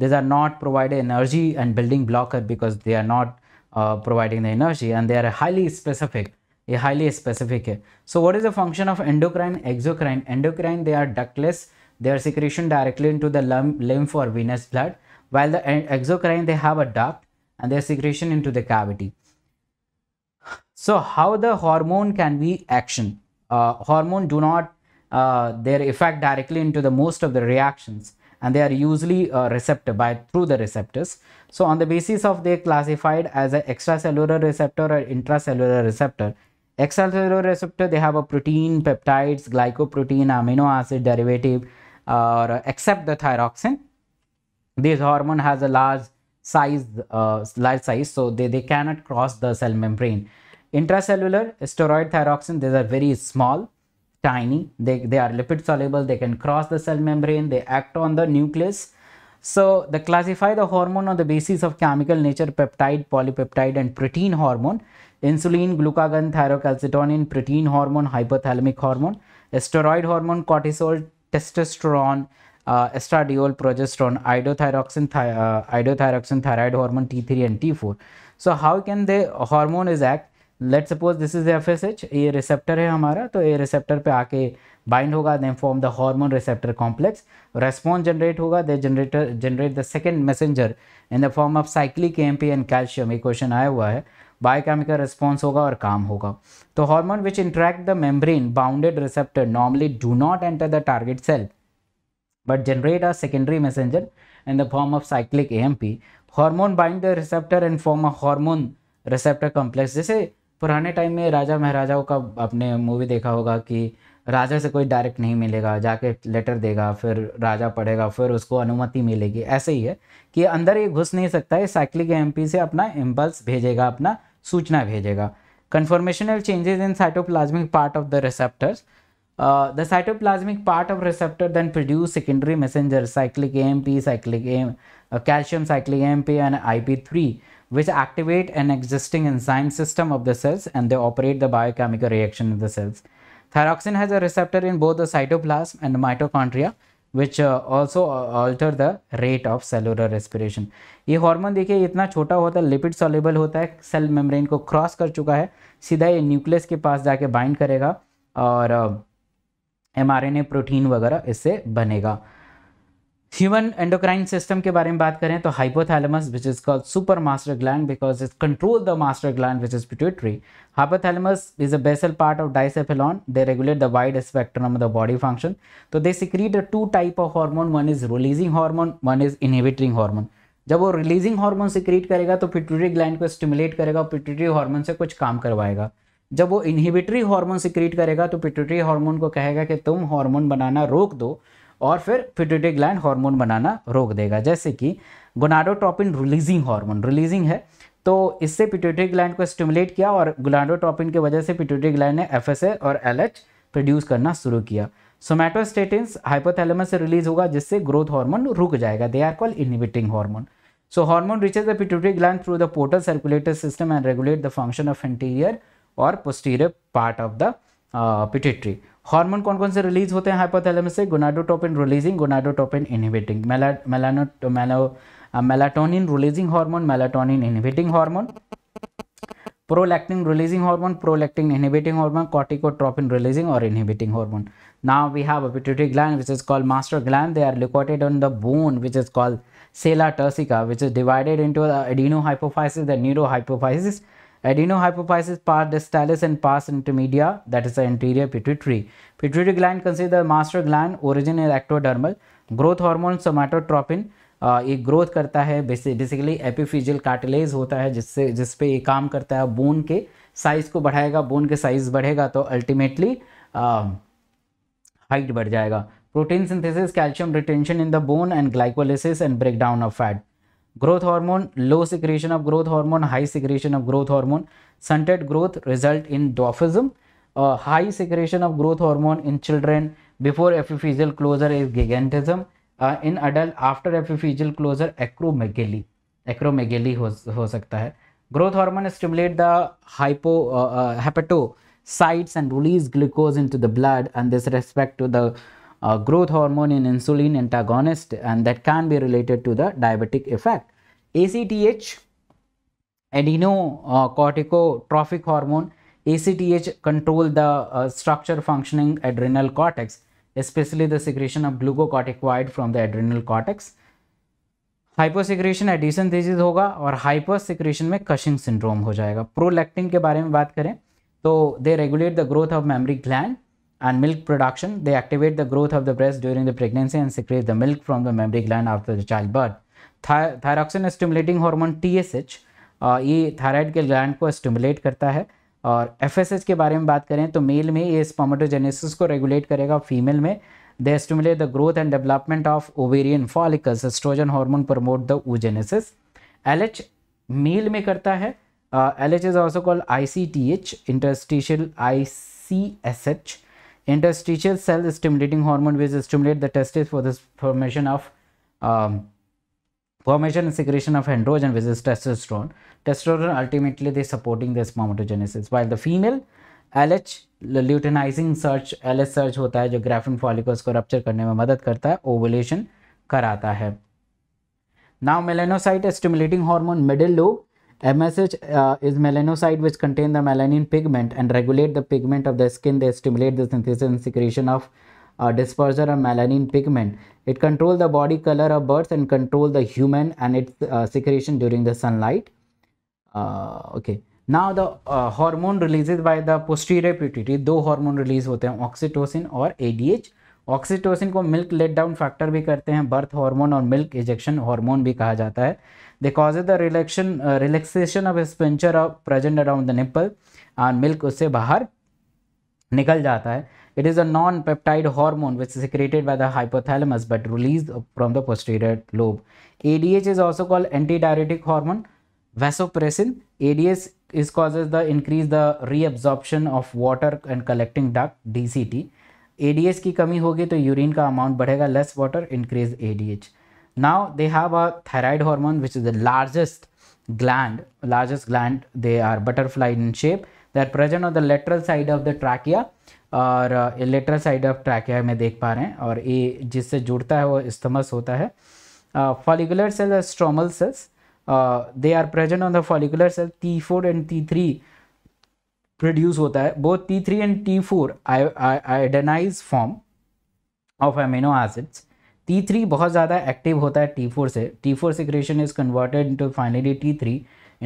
[SPEAKER 1] These are not provided energy and building blocker because they are not uh, providing the energy and they are highly specific a highly specific so what is the function of endocrine exocrine endocrine they are ductless their secretion directly into the lymph or venous blood while the exocrine they have a duct and their secretion into the cavity so how the hormone can be action uh, hormone do not uh, their effect directly into the most of the reactions and they are usually uh, receptor by through the receptors so on the basis of they classified as an extracellular receptor or intracellular receptor receptor; they have a protein, peptides, glycoprotein, amino acid derivative, uh, except the thyroxine. This hormone has a large size, uh, large size, so they, they cannot cross the cell membrane. Intracellular steroid thyroxine, these are very small, tiny. They, they are lipid soluble, they can cross the cell membrane, they act on the nucleus. So they classify the hormone on the basis of chemical nature, peptide, polypeptide and protein hormone. Insulin glucagon thyrocalcitonin protein hormone hypothalamic hormone steroid hormone cortisol testosterone estradiol progesterone iodothyroxine iodothyroxine thyroid hormone T three and T four so how can they hormone is act let suppose this is F S H ये रिसेप्टर है हमारा तो ये रिसेप्टर पे आके बाइंड होगा then form the hormone receptor complex response generate होगा they generator generate the second messenger in the form of cyclic M P and calcium ये क्वेश्चन आया हुआ है बायोकेमिकल रिस्पॉन्स होगा और काम होगा तो hormone which interact the membrane bounded receptor normally do not enter the target cell but generate a secondary messenger in the form of cyclic A M P hormone bind the receptor in form of hormone receptor complex जैसे पुराने टाइम में राजा महाराजाओं का अपने मूवी देखा होगा कि राजा से कोई डायरेक्ट नहीं मिलेगा जाके लेटर देगा फिर राजा पढ़ेगा फिर उसको अनुमति मिलेगी ऐसे ही है कि अंदर ये घुस नहीं सकता है साइक्लिक एम से अपना इम्पल्स भेजेगा अपना सूचना भेजेगा conformational changes in cytoplasmic part of the receptors the cytoplasmic part of receptor then produce secondary messenger cyclic M P cyclic M calcium cyclic M P and I P three which which activate an existing enzyme system of the cells and they operate the biochemical reaction in the cells Thyroxine has a receptor in both the cytoplasm and the mitochondria which uh, also uh, alter the rate of cellular respiration. ye hormone dekhiye itna chota hota hai lipid soluble hota hai cell membrane ko cross kar chuka hai seedha ye nucleus ke paas जाके बाइंड करेगा और M R N A protein वगैरह इससे ह्यूमन एंडोक्राइन सिस्टम के बारे में बात करें तो hypothalamus which is called super master gland because it control the master gland which is pituitary hypothalamus is a basal part of diencephalon they regulate the wide spectrum of the body function तो they secrete two type of hormone one is releasing hormone one is inhibiting hormone जब वो रिलीजिंग हार्मोन सिक्रीट करेगा तो पिट्यूटरी ग्लैंड को स्टिमुलेट करेगा और पिट्यूटरी हार्मोन से कुछ काम करवाएगा जब वो इनहिबिटरी हार्मोन सिक्रीट करेगा तो पिट्यूटरी हार्मोन को कहेगा कि तुम हार्मोन बनाना रोक दो और फिर पिट्यूटरी ग्लैंड हार्मोन बनाना रोक देगा जैसे कि गोनाडोटॉपिन रिलीजिंग हार्मोन रिलीजिंग है तो इससे पिट्यूटरी ग्लैंड को स्टिमुलेट किया और गोनाडोटॉपिन की वजह से पिट्यूटरी ग्लैंड ने एफ और एल प्रोड्यूस करना शुरू किया सोमैटोस्टेटिन हाइपोथैलेमस से रिलीज होगा जिससे ग्रोथ हार्मोन रुक जाएगा they are call inhibiting hormone so hormone reaches the pituitary gland through the portal circulatory system and regulate the function of anterior और posterior part of the uh, hormone कौन कौन से रिलीज होते हैं हाइपोथैलेमस से गोनाडोटोपिन रिलीजिंग गोनाडोटोपिन इनहिबिटिंग मेलानोटो मेलो melatonin releasing hormone melatonin inhibiting hormone prolactin releasing hormone prolactin inhibiting hormone corticotropin releasing और inhibiting hormone now we have a pituitary gland which is called master gland they are located on the bone which is called sella turcica which is divided into the adeno hypophysis the neuro hypophysis Adeno hypophysis part the stylus and pass into media, that is the anterior pituitary. Pituitary gland consists the master gland, origin is ectodermal. Growth hormone somatotropin, ये ग्रोथ करता है बेसिकली एपिफिजियल कार्टिलेज होता है जिससे जिस पे ये काम करता है बोन के साइज को बढ़ाएगा बोन के साइज बढ़ेगा तो अल्टीमेटली हाइट बढ़ जाएगा protein synthesis calcium retention in the bone and glycolysis and breakdown of fat growth hormone low secretion of growth hormone high secretion of growth hormone stunted growth result in dwarfism high secretion of growth hormone in children before epiphyseal closure is gigantism in adult after epiphyseal closure acromegaly acromegaly हो, सकता है growth hormone stimulate the hypo hepato and release glucose into the blood and this respect to the uh, growth hormone in insulin antagonist and that can be related to the diabetic effect. ACTH, and you know corticotrophic hormone, ACTH control the uh, structure functioning adrenal cortex, especially the secretion of glucocorticoid from the adrenal cortex. Hyposecretion Addison disease होगा और हाइपोसिक्रेशन में कशिंग सिंड्रोम हो जाएगा प्रोलैक्टिन के बारे में बात करें तो they regulate the growth of mammary gland and milk production. They activate the growth of the breast during the pregnancy and secrete the milk from the mammary gland after the childbirth. Thi thyroxine stimulating hormone TSH uh, ये thyroid ke gland ko stimulate karta hai और एफ के बारे में बात करें तो मेल में ये स्पर्मेटोजेनेसिस को रेगुलेट करेगा फीमेल में they stimulate the growth and development of ovarian follicles estrogen hormone promote the oogenesis lh male में करता है L H is also call I C T H interstitial I C S H interstitial cell stimulating hormone which stimulate the testes for the formation of um, formation and secretion of androgen which is testosterone testosterone ultimately they supporting this spermatogenesis while the female LH luteinizing surge L H surge होता है जो ग्राफिन फॉलिकल्स को रप्चर करने में मदद करता है ओवुलेशन कराता है now melanocyte stimulating hormone middle lobe MSH uh, is melanocyte which contain the melanin pigment and regulate the pigment of the skin. They stimulate the synthesis and secretion of uh, disperser of melanin pigment. It control the body color of birds and control the human and its uh, secretion during the sunlight. okay. Now the hormone releases by the posterior pituitary. दो hormone release होते हैं oxytocin और ADH. ऑक्सीटोसिन को मिल्क लेट डाउन फैक्टर भी करते हैं बर्थ हार्मोन और मिल्क इजेक्शन हार्मोन भी कहा जाता है They cause the relaxation, uh, relaxation of sphincter of present around the nipple and milk usse bahar nikal jata hai It is a non-peptide hormone which is secreted by the hypothalamus but released from the posterior lobe. ADH is also called antidiuretic hormone. Vasopressin. ads is causes the increase the reabsorption of water and collecting duct DCT. ADH की कमी होगी तो यूरिन का अमाउंट बढ़ेगा less water increase ADH now they have a thyroid hormone which is the largest gland largest gland they are butterfly in shape they are present on the lateral side of the trachea और लेटर साइड ऑफ ट्रैकिया में देख पा रहे हैं और ये जिससे जुड़ता है वो स्तमस होता है follicular cell stromal cells they are present on the follicular cell T four and T three produce होता है both T three and T four I I iodinized form of amino acids T3 बहुत ज़्यादा एक्टिव होता है T4 से T4 secretion is converted into finally T3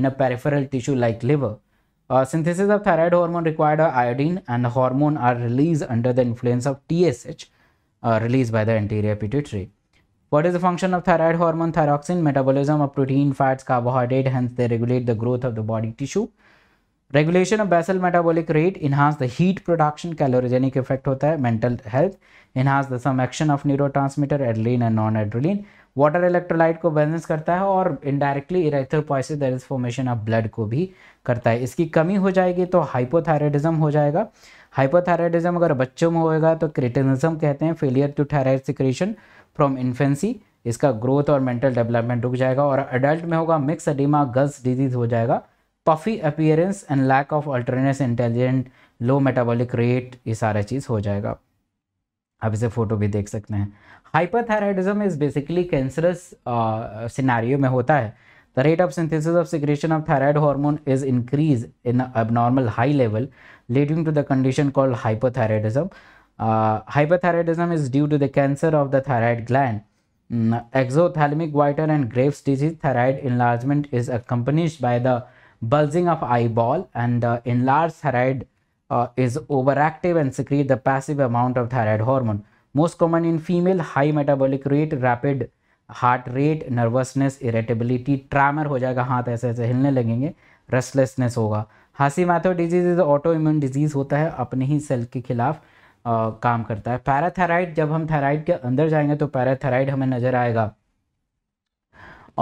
[SPEAKER 1] in a peripheral tissue like liver. Uh, synthesis of thyroid hormone required iodine and hormone are released under the influence of TSH uh, released by the anterior pituitary. What is the function of thyroid hormone thyroxine? Metabolism of protein, fats, carbohydrate, hence they regulate the growth of the body tissue. Regulation of basal metabolic rate enhance the heat production calorigenic effect होता है mental health enhance the some action of neuro transmitter adrenaline and non adrenaline water electrolyte को बैलेंस करता है और indirectly erythropoiesis that is formation of blood को भी करता है इसकी कमी हो जाएगी तो हाइपोथायरेडिज्म हो जाएगा हाइपोथायरेडिज्म अगर बच्चों में होएगा तो क्रिटिनिज्म कहते हैं failure to thyroid secretion from infancy इसका ग्रोथ और मेंटल डेवलपमेंट रुक जाएगा और अडल्ट में होगा मिक्स अडीमा गल्स डिजीज हो जाएगा puffy appearance and lack of alertness intelligent low metabolic rate ये सारा चीज़ हो जाएगा आप इसे फोटो भी देख सकते हैं hyperthyroidism is basically cancerous scenario में होता है the rate of synthesis of secretion of thyroid hormone is increase in abnormal high level leading to the condition called hyperthyroidism hyperthyroidism is due to the cancer of the thyroid gland exophthalmic goitre and Graves disease thyroid enlargement is accompanied by the bulging of eyeball and uh, enlarged thyroid uh, is overactive and secrete the passive amount of thyroid hormone. Most common in female, high metabolic rate, rapid heart rate nervousness irritability tremor हो जाएगा हाथ ऐसे ऐसे हिलने लगेंगे रेस्टलेसनेस होगा Hashimoto disease is auto immune disease होता है अपने ही सेल के खिलाफ आ, काम करता है पैराथेराइड जब हम थायराइड के अंदर जाएंगे तो पैराथेराइड हमें नज़र आएगा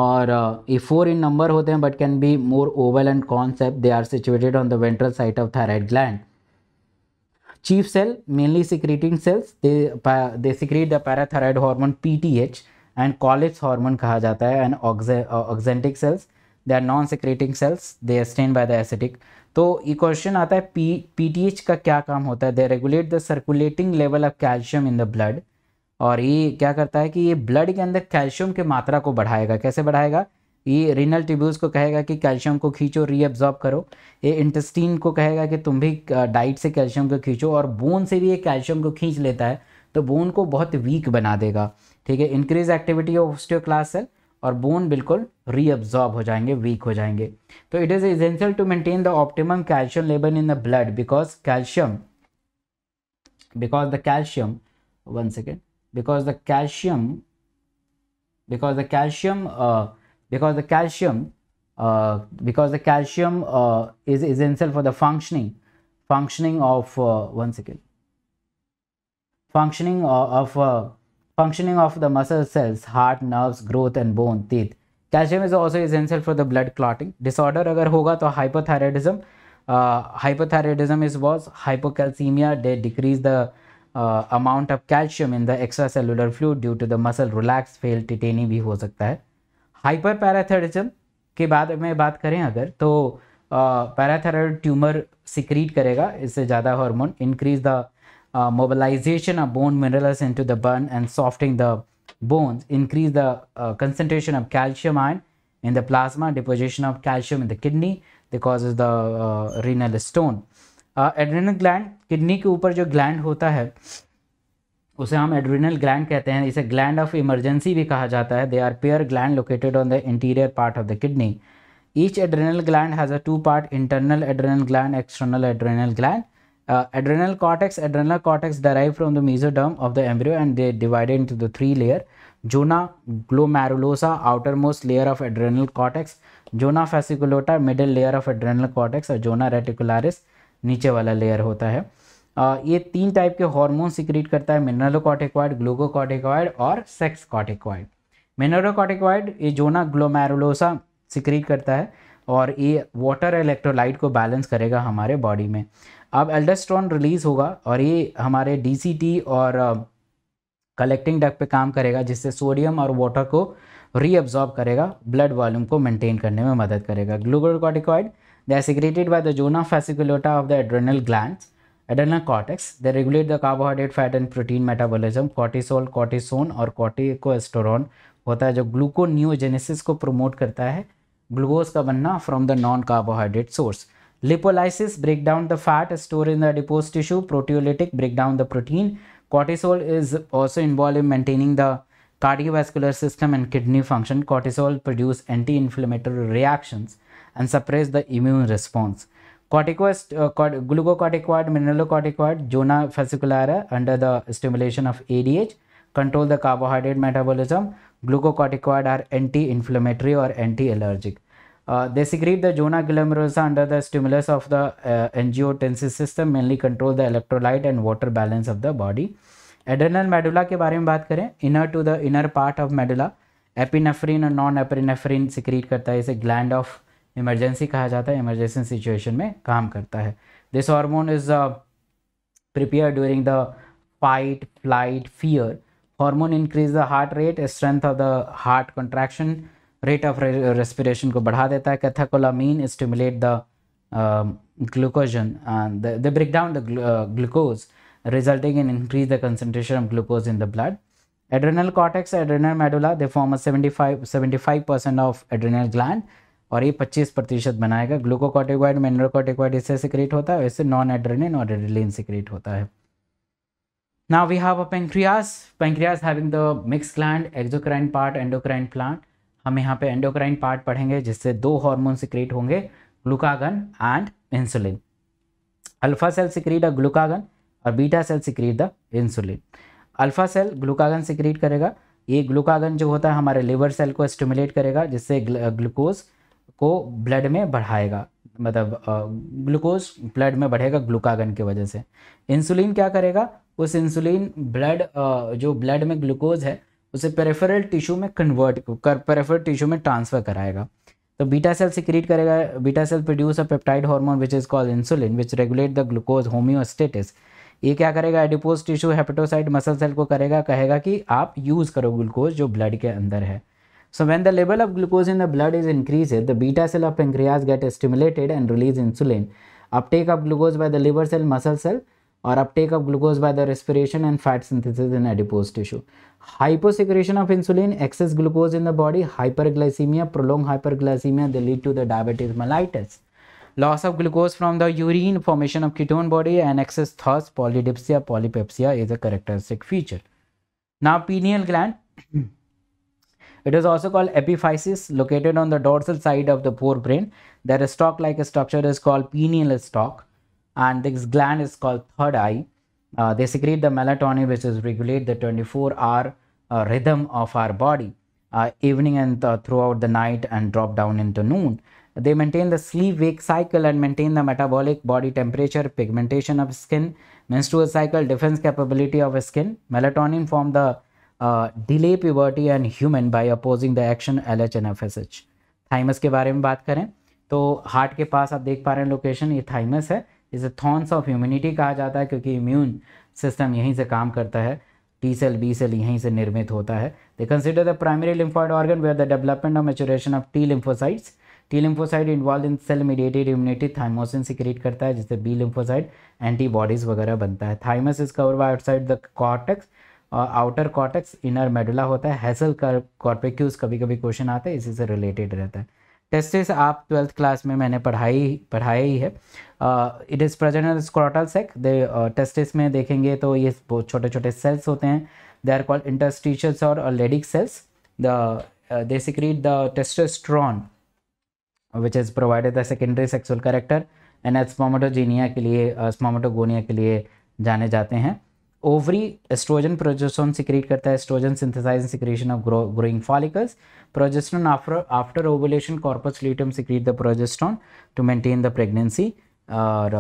[SPEAKER 1] और uh, ये फोर इन नंबर होते हैं but can be more oval and concept they are situated on the ventral side of thyroid gland chief cell mainly secreting cells they secrete the parathyroid hormone PTH and Collip hormone कहा जाता है and oxyntic cells they are non secreting cells they stain by the acetic तो ये क्वेश्चन आता है पी पीटीएच का क्या काम होता है they regulate the circulating level of calcium in the blood और ये क्या करता है कि ये ब्लड के अंदर कैल्शियम की मात्रा को बढ़ाएगा कैसे बढ़ाएगा ये रिनल ट्यूब्यूल्स को कहेगा कि कैल्शियम को खींचो रीअब्जॉर्ब करो ये इंटेस्टीन को कहेगा कि तुम भी डाइट से कैल्शियम को खींचो और बोन से भी ये कैल्शियम को खींच लेता है तो बोन को बहुत वीक बना देगा ठीक है increase activity of class cell और बोन बिल्कुल रीअब्जॉर्ब हो जाएंगे वीक हो जाएंगे तो it is essential to maintain the optimum calcium level in the blood because calcium because the calcium one second because the calcium because the calcium uh, because the calcium uh, because the calcium uh, is essential for the functioning functioning of uh, one second functioning of, of uh, functioning of the muscle cells heart nerves growth and bone teeth calcium is also essential for the blood clotting disorder agar hoga to hypothyroidism uh, hypothyroidism is was hypocalcemia they decrease the amount of calcium in the the cellular fluid due to the muscle relax fail titanium भी हो सकता है हाइपर hyperparathyroidism के बाद में बात करें अगर तो पैराथायरॉयड ट्यूमर सिक्रीट करेगा इससे ज़्यादा hormone increase the mobilization of bone minerals to the burn and softing the bones increase the concentration of calcium ion in the plasma deposition of calcium in the kidney because cause the renal stone adrenal gland kidney के ऊपर जो ग्लैंड होता है उसे हम एड्रिनल ग्लैंड कहते हैं इसे ग्लैंड ऑफ इमरजेंसी भी कहा जाता है they are pair gland located on the interior part of the kidney each adrenal gland has a two part internal adrenal gland external adrenal gland adrenal cortex adrenal cortex derive from the mesoderm of the embryo and they divided into the three layer zona glomerulosa outer most layer of adrenal cortex zona fasciculata middle layer of adrenal cortex और जोना रेटिकुलारिस नीचे वाला लेयर होता है आ, ये तीन टाइप के हॉर्मोन सिक्रीट करता है मिनरलोकॉटिकॉइड ग्लूकोकॉटिकॉइड और सेक्स कॉटिकॉइड मिनरलोकॉटिकॉइड ये जोना ग्लोमेरुलोसा सिक्रीट करता है और ये वाटर इलेक्ट्रोलाइट को बैलेंस करेगा हमारे बॉडी में अब एल्डेस्ट्रॉन रिलीज होगा और ये हमारे डी और कलेक्टिंग डक पे काम करेगा जिससे सोडियम और वाटर को रीअब्जॉर्ब करेगा ब्लड वॉल्यूम को मेंटेन करने में मदद करेगा ग्लूकोकॉटिकॉइड They are secreted by the zona fasciculata of the adrenal glands, adrenal cortex. They regulate the carbohydrate, fat and protein metabolism, cortisol, cortisone और corticosterone होता है जो ग्लूकोनियोजेनेसिस को प्रमोट करता है ग्लूकोज का बनना from the non carbohydrate source lipolysis break down the fat stored in the adipose tissue proteolytic break down the protein cortisol is also involved in maintaining the cardiovascular system and kidney function cortisol produce anti-inflammatory reactions and suppress the immune response. Corticost, uh, cort glucocorticoid, mineralocorticoid, zona fasciculara under the stimulation of ADH control the carbohydrate metabolism. Glucocorticoid are anti-inflammatory or anti-allergic. Uh, they secrete the zona glomerulosa under the stimulus of the uh, angiotensin system, mainly control the electrolyte and water balance of the body. Adrenal medulla ke के mein baat बात Inner to the inner part of medulla, epinephrine and non-epinephrine secrete karta hai. Is a gland of emergency कहा जाता है इमरजेंसी सिचुएशन में काम करता है this hormone is prepare during the fight flight fear hormone increase the heart rate strength of the heart contraction rate of respiration को बढ़ा देता है catecholamine stimulate the glucagon the break down the glucose resulting in increase the concentration of glucose in the blood Adrenal cortex, adrenal medulla, they form a 75 percent of adrenal gland और ये 25 प्रतिशत बनाएगा ग्लूकोकॉटिकॉइड मेनरोकॉटिकॉइड इससे सिक्रेट होता है वैसे नॉन एड्रेनिन और एड्रेलिन सिक्रेट होता है now we have a pancreas pancreas having the mix gland exocrine part endocrine plant हम यहाँ पे एंडोक्राइन पार्ट पढ़ेंगे जिससे दो हार्मोन सिक्रेट होंगे glucagon and insulin alpha cell secrete a glucagon और beta cell secrete the insulin alpha cell glucagon secrete करेगा ये ग्लूकागन जो होता है हमारे लिवर सेल को स्टिमुलेट करेगा जिससे ग्लूकोज को ब्लड में बढ़ाएगा मतलब ग्लूकोज ब्लड में बढ़ेगा ग्लूकागन की वजह से इंसुलिन क्या करेगा उस इंसुलिन ब्लड जो ब्लड में ग्लूकोज है उसे पेरेफरल टिश्यू में कन्वर्ट कर पेरेफरल टिश्यू में ट्रांसफ़र कराएगा तो बीटा सेल सिक्रीट करेगा beta cell produce a peptide hormone which is called insulin which regulate the glucose homeostasis ये क्या करेगा adipose tissue hepatocyte muscle cell को करेगा कहेगा कि आप यूज़ करो ग्लूकोज जो ब्लड के अंदर है So when the level of glucose in the blood is increased, the beta cell of pancreas get stimulated and release insulin. Uptake of glucose by the liver cell, muscle cell or uptake of glucose by the respiration and fat synthesis in adipose tissue. Hyposecretion of insulin, excess glucose in the body, hyperglycemia, prolonged hyperglycemia, they lead to the diabetes mellitus. Loss of glucose from the urine, formation of ketone body and excess thirst, polydipsia, polypepsia is a characteristic feature. Now pineal gland. (clears throat) It is also called epiphysis located on the dorsal side of the forebrain. Their stalk-like structure is called pineal stalk and this gland is called third eye. Uh, they secrete the melatonin which is regulate the 24 hour uh, rhythm of our body uh, evening and th uh, throughout the night and drop down into noon. They maintain the sleep wake cycle and maintain the metabolic body temperature, pigmentation of skin, menstrual cycle, defense capability of skin. Melatonin form the and human by opposing the action L H and F S H thymus के बारे में बात करें तो हार्ट के पास आप देख पा रहे हैं लोकेशन ये थाइमस है इसे थॉन्स ऑफ ह्यूमिनिटी कहा जाता है क्योंकि इम्यून सिस्टम यहीं से काम करता है टी सेल बी सेल यहीं से निर्मित होता है they consider the primary lymphoid organ where the development of maturation of T lymphocytes T lymphocyte involve in cell mediated immunity thymosin से क्रिएट करता है जिससे बी लिम्फोसाइड एंटीबॉडीज वगैरह बनता है thymus is cover by outside the cortex outer cortex inner medulla होता है हैसल कॉर्पेक्यूज कभी कभी क्वेश्चन आता है इसी से रिलेटेड रहता है टेस्टिस आप ट्वेल्थ क्लास में मैंने पढ़ाई पढ़ाया ही है it is present scrotal sac they testis में देखेंगे तो ये बहुत छोटे छोटे सेल्स होते हैं दे आर कॉल्ड इंटरस्टिशियल्स और Leydig cells the they secrete the testosterone which is provided the secondary sexual character and spermatogonia के लिए स्मोमोटोगोनिया के लिए जाने जाते हैं ओवरी एस्ट्रोजन प्रोजेस्ट्रॉन सिक्रिएट करता है oestrogen synthesize secretion of growing follicles progesterone after after ovulation corpus luteum secrete the progesterone to maintain the pregnancy और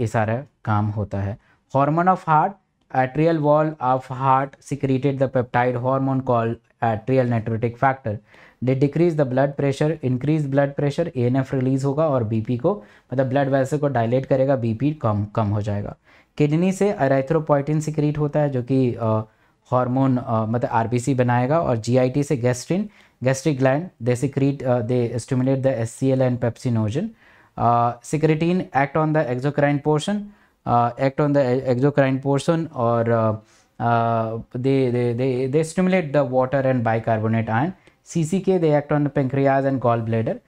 [SPEAKER 1] ये सारा काम होता है hormone of heart atrial wall of heart secreted the peptide hormone call atrial natriuretic factor they decrease the blood pressure increase blood pressure A N F release होगा और बी पी को मतलब ब्लड वैसे को डायलेट करेगा बी पी कम कम हो जाएगा किडनी से अराइथ्रोपोइटिन सिक्रीट होता है जो कि हार्मोन मतलब आरबीसी बनाएगा और जीआईटी से gastrin gastric gland they secrete they stimulate the HCl and pepsinogen secretin act on the exocrine portion act on the exocrine portion और they they stimulate the water and carbonate ion C C K they act on the pancreas and gall bladder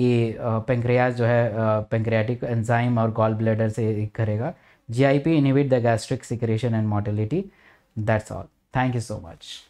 [SPEAKER 1] ये पेंक्रियाज जो है पेंक्रियाटिक एंजाइम और गॉल ब्लेडर से करेगा GIP inhibit the gastric secretion and motility. That's all. Thank you so much.